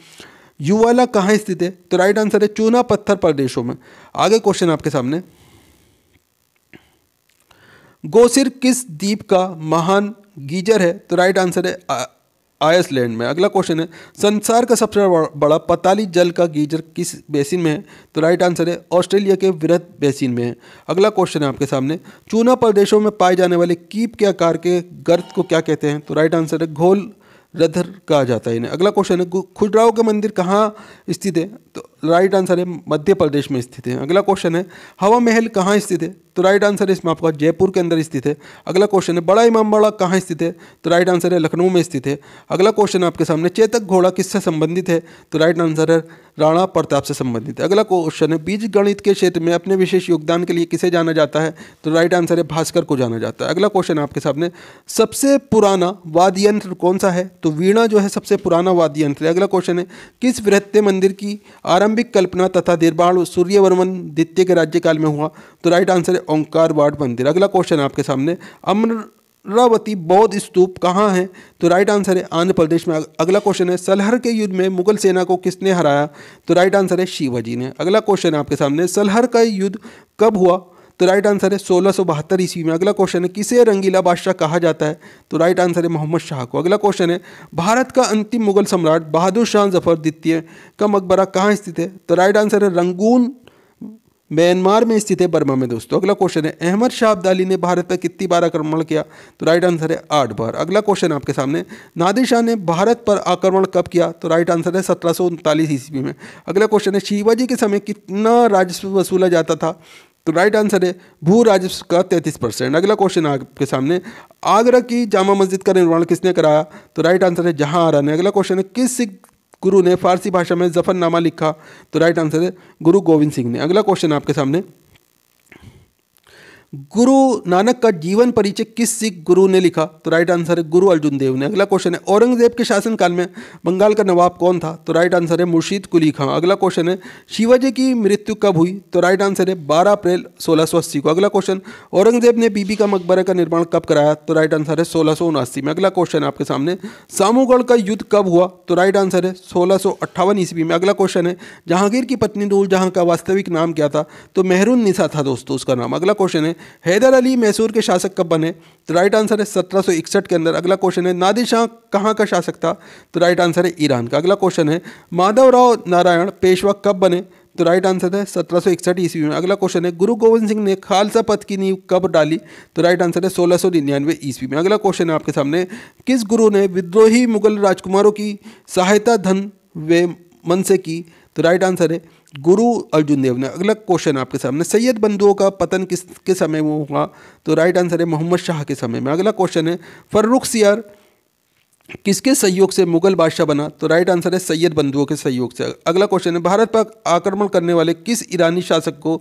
युवाला कहाँ स्थित है तो राइट आंसर है चूना पत्थर प्रदेशों में आगे क्वेश्चन आपके सामने गोसिर किस द्वीप का महान गीजर है तो राइट आंसर है आइसलैंड में अगला क्वेश्चन है संसार का सबसे बड़ा पताली जल का गीजर किस बेसिन में है तो राइट आंसर है ऑस्ट्रेलिया के वृहत बेसिन में है अगला क्वेश्चन है आपके सामने चूना प्रदेशों में पाए जाने वाले कीप के आकार के गर्त को क्या कहते हैं तो राइट आंसर है घोल रधर कहा जाता है इन्हें अगला क्वेश्चन है खुजराव का मंदिर कहाँ स्थित है तो राइट आंसर है मध्य प्रदेश में स्थित है अगला क्वेश्चन है हवा महल कहाँ स्थित है तो राइट आंसर है इसमें आपका जयपुर के अंदर स्थित है अगला क्वेश्चन है बड़ा इमाम बाड़ा कहाँ स्थित है तो राइट आंसर है लखनऊ में स्थित है अगला क्वेश्चन आपके सामने चेतक घोड़ा किससे संबंधित है तो राइट आंसर है राणा प्रताप से संबंधित है अगला क्वेश्चन है बीज गणित के क्षेत्र में अपने विशेष योगदान के लिए किसे जाना जाता है तो राइट आंसर है भास्कर को जाना जाता है अगला क्वेश्चन आपके सामने सबसे पुराना वाद्य यंत्र कौन सा है तो वीणा जो है सबसे पुराना वाद्य यंत्र है अगला क्वेश्चन है किस वृत्य मंदिर की आरंभ प्रारंभिक कल्पना तथा निर्माण सूर्यवर्मन द्वितीय के राज्यकाल में हुआ तो राइट आंसर है ओंकार वाट मंदिर अगला क्वेश्चन आपके सामने अमरावती बौद्ध स्तूप कहाँ है तो राइट आंसर है आंध्र प्रदेश में अगला क्वेश्चन है सलहर के युद्ध में मुगल सेना को किसने हराया तो राइट आंसर है शिवाजी ने अगला क्वेश्चन है आपके सामने सलहर का युद्ध कब हुआ तो राइट आंसर है सोलह सौ बहत्तर ईस्वी में अगला क्वेश्चन है किसे रंगीला बादशाह कहा जाता है तो राइट आंसर है मोहम्मद शाह को अगला क्वेश्चन है भारत का अंतिम मुगल सम्राट बहादुर शाह जफर द्वितीय का मकबरा कहाँ स्थित है तो राइट आंसर है रंगून म्यांमार में स्थित है बर्मा में दोस्तों अगला क्वेश्चन है अहमद शाह अब्दाली ने भारत पर कितनी बार आक्रमण किया तो राइट आंसर है आठ बार अगला क्वेश्चन आपके सामने नादिर शाह ने भारत पर आक्रमण कब किया तो राइट आंसर है सत्रह ईस्वी में अगला क्वेश्चन है शिवाजी के समय कितना राजस्व वसूला जाता था तो राइट आंसर है भू राजस्व का तैंतीस परसेंट अगला क्वेश्चन आपके सामने आगरा की जामा मस्जिद का निर्माण किसने कराया तो राइट आंसर है जहां आरा ने अगला क्वेश्चन है किस सिख गुरु ने फारसी भाषा में जफरनामा लिखा तो राइट आंसर है गुरु गोविंद सिंह ने अगला क्वेश्चन आपके सामने गुरु नानक का जीवन परिचय किस सिख गुरु ने लिखा तो राइट आंसर है गुरु अर्जुन देव ने अगला क्वेश्चन है औरंगजेब के शासनकाल में बंगाल का नवाब कौन था तो राइट आंसर है मुर्शीद कुली खां अगला क्वेश्चन है शिवाजी की मृत्यु कब हुई तो राइट आंसर है बारह अप्रैल सोलह को अगला क्वेश्चन औरंगजेब ने बीबी का मकबरा का निर्माण कब कराया तो राइट आंसर है सोलह में अगला क्वेश्चन आपके सामने सामूगढ़ का युद्ध कब हुआ तो राइट आंसर है सोलह ईस्वी में अगला क्वेश्चन है जहांगीर की पत्नी जहाँ का वास्तविक नाम क्या था तो मेहरून निशा था दोस्तों उसका नाम अगला क्वेश्चन है हैदर अली मैसूर के शासक कब बने तो राइट आंसर है सत्रह के अंदर अगला क्वेश्चन है नादिर शाह कहाँ का शासक था तो राइट आंसर है ईरान का अगला क्वेश्चन है माधव राव नारायण पेशवा कब बने तो राइट आंसर है 1761 ईस्वी में अगला क्वेश्चन है गुरु गोविंद सिंह ने खालसा पथ की नींव कब डाली तो राइट आंसर है सोलह सौ निन्यानवे ईस्वी में अगला क्वेश्चन है आपके सामने किस गुरु ने विद्रोही मुगल राजकुमारों की सहायता धन वे मन से की तो राइट आंसर है गुरु अर्जुन देव ने अगला क्वेश्चन आपके सामने सैयद बंधुओं का पतन किस के समय में हुआ तो राइट आंसर है मोहम्मद शाह के समय में अगला क्वेश्चन है फर्रुख सियार किसके सहयोग से मुगल बादशाह बना तो राइट आंसर है सैयद बंधुओं के सहयोग से अगला क्वेश्चन है भारत पर आक्रमण करने वाले किस ईरानी शासक को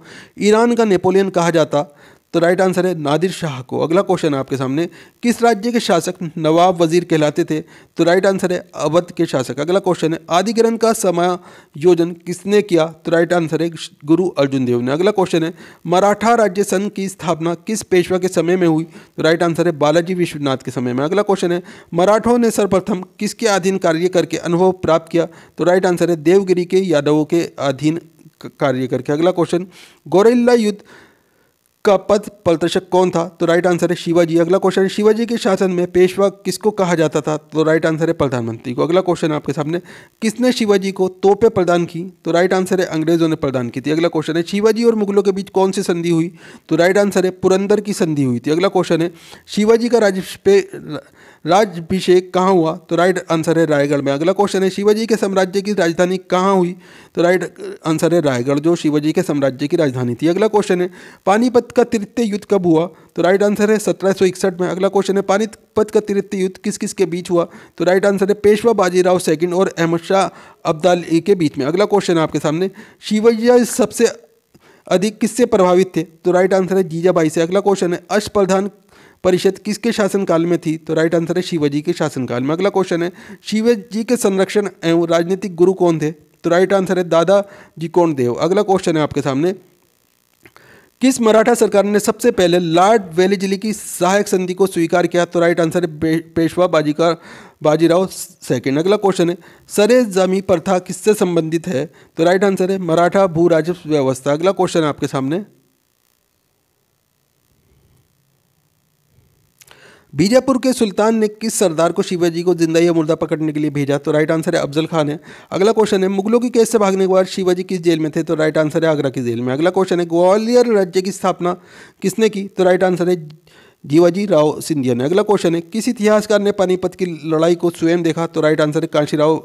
ईरान का नेपोलियन कहा जाता तो राइट आंसर है नादिर शाह को अगला क्वेश्चन आपके सामने किस राज्य के शासक नवाब वजीर कहलाते थे तो राइट आंसर है अवध के शासक अगला क्वेश्चन है आदिग्रहण का समायोजन किसने किया तो राइट आंसर है गुरु अर्जुन देव ने अगला क्वेश्चन है मराठा राज्य संघ की स्थापना किस पेशवा के समय में हुई तो राइट आंसर है बालाजी विश्वनाथ के समय में अगला क्वेश्चन है मराठों ने सर्वप्रथम किसके अधीन कार्य करके अनुभव प्राप्त किया तो राइट आंसर है देवगिरी के यादवों के अधीन कार्य करके अगला क्वेश्चन गोरेला युद्ध का पद प्रदर्शक कौन था तो राइट आंसर है शिवाजी अगला क्वेश्चन है शिवाजी के शासन में पेशवा किसको कहा जाता था तो राइट आंसर है प्रधानमंत्री को अगला क्वेश्चन आपके सामने किसने शिवाजी को तोपे प्रदान की तो राइट आंसर है अंग्रेजों ने प्रदान की थी अगला क्वेश्चन है शिवाजी और मुगलों के बीच कौन सी संधि हुई तो राइट आंसर है पुरंदर की संधि हुई थी अगला क्वेश्चन है शिवाजी का राज राज्यभिषेक कहाँ हुआ तो राइट आंसर है रायगढ़ में अगला क्वेश्चन है शिवाजी के साम्राज्य की राजधानी कहाँ हुई तो राइट आंसर है रायगढ़ जो शिवाजी के साम्राज्य की राजधानी थी अगला क्वेश्चन है पानीपत का तृतीय युद्ध कब हुआ तो राइट आंसर है सत्रह में अगला क्वेश्चन है पानीपत का तृतीय युद्ध किस किस के बीच हुआ तो राइट आंसर है पेशवा बाजीराव सेकंड और अहमद शाह अब्दाली के बीच में अगला क्वेश्चन है आपके सामने शिवजिया सबसे अधिक किससे प्रभावित थे तो राइट आंसर है जीजाबाई से अगला क्वेश्चन है प्रधान परिषद किसके शासनकाल में थी तो राइट आंसर है शिवाजी के शासनकाल में अगला क्वेश्चन है शिवाजी के संरक्षण एवं राजनीतिक गुरु कौन थे तो राइट आंसर है दादा जी कौन देव अगला क्वेश्चन है आपके सामने किस मराठा सरकार ने सबसे पहले लार्ड जिले की सहायक संधि को स्वीकार किया तो राइट आंसर है पेशवा का बाजीराव सेकेंड अगला क्वेश्चन है सरे जमी प्रथा किससे संबंधित है तो राइट आंसर है मराठा भू राजस्व व्यवस्था अगला क्वेश्चन है आपके सामने बीजापुर के सुल्तान ने किस सरदार को शिवाजी को जिंदा या मुर्दा पकड़ने के लिए भेजा तो राइट आंसर है अफजल खान है अगला क्वेश्चन है मुगलों की केस से भागने के बाद शिवाजी किस जेल में थे तो राइट आंसर है आगरा की जेल में अगला क्वेश्चन है ग्वालियर राज्य की स्थापना किसने की तो राइट आंसर है जीवाजी राव सिंधिया ने अगला क्वेश्चन है किस इतिहासकार ने पानीपत की लड़ाई को स्वयं देखा तो राइट आंसर है कांशीराव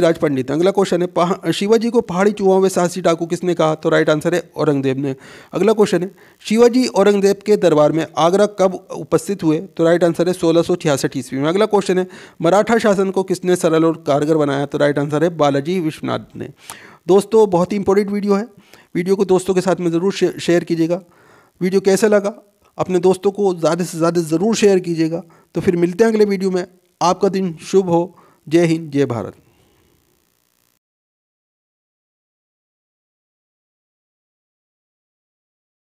राज पंडित अगला क्वेश्चन है शिवाजी को पहाड़ी चुहाओं में साहसी डाकू किसने कहा तो राइट आंसर है औरंगजेब ने अगला क्वेश्चन है शिवाजी औरंगजेब के दरबार में आगरा कब उपस्थित हुए तो राइट आंसर है सोलह सौ छियासठ ईस्वी में अगला क्वेश्चन है मराठा शासन को किसने सरल और कारगर बनाया तो राइट आंसर है बालाजी विश्वनाथ ने दोस्तों बहुत ही इंपॉर्टेंट वीडियो है वीडियो को दोस्तों के साथ में ज़रूर शेयर कीजिएगा वीडियो कैसा लगा अपने दोस्तों को ज़्यादा से ज़्यादा ज़रूर शेयर कीजिएगा तो फिर मिलते हैं अगले वीडियो में आपका दिन शुभ हो जय हिंद जय भारत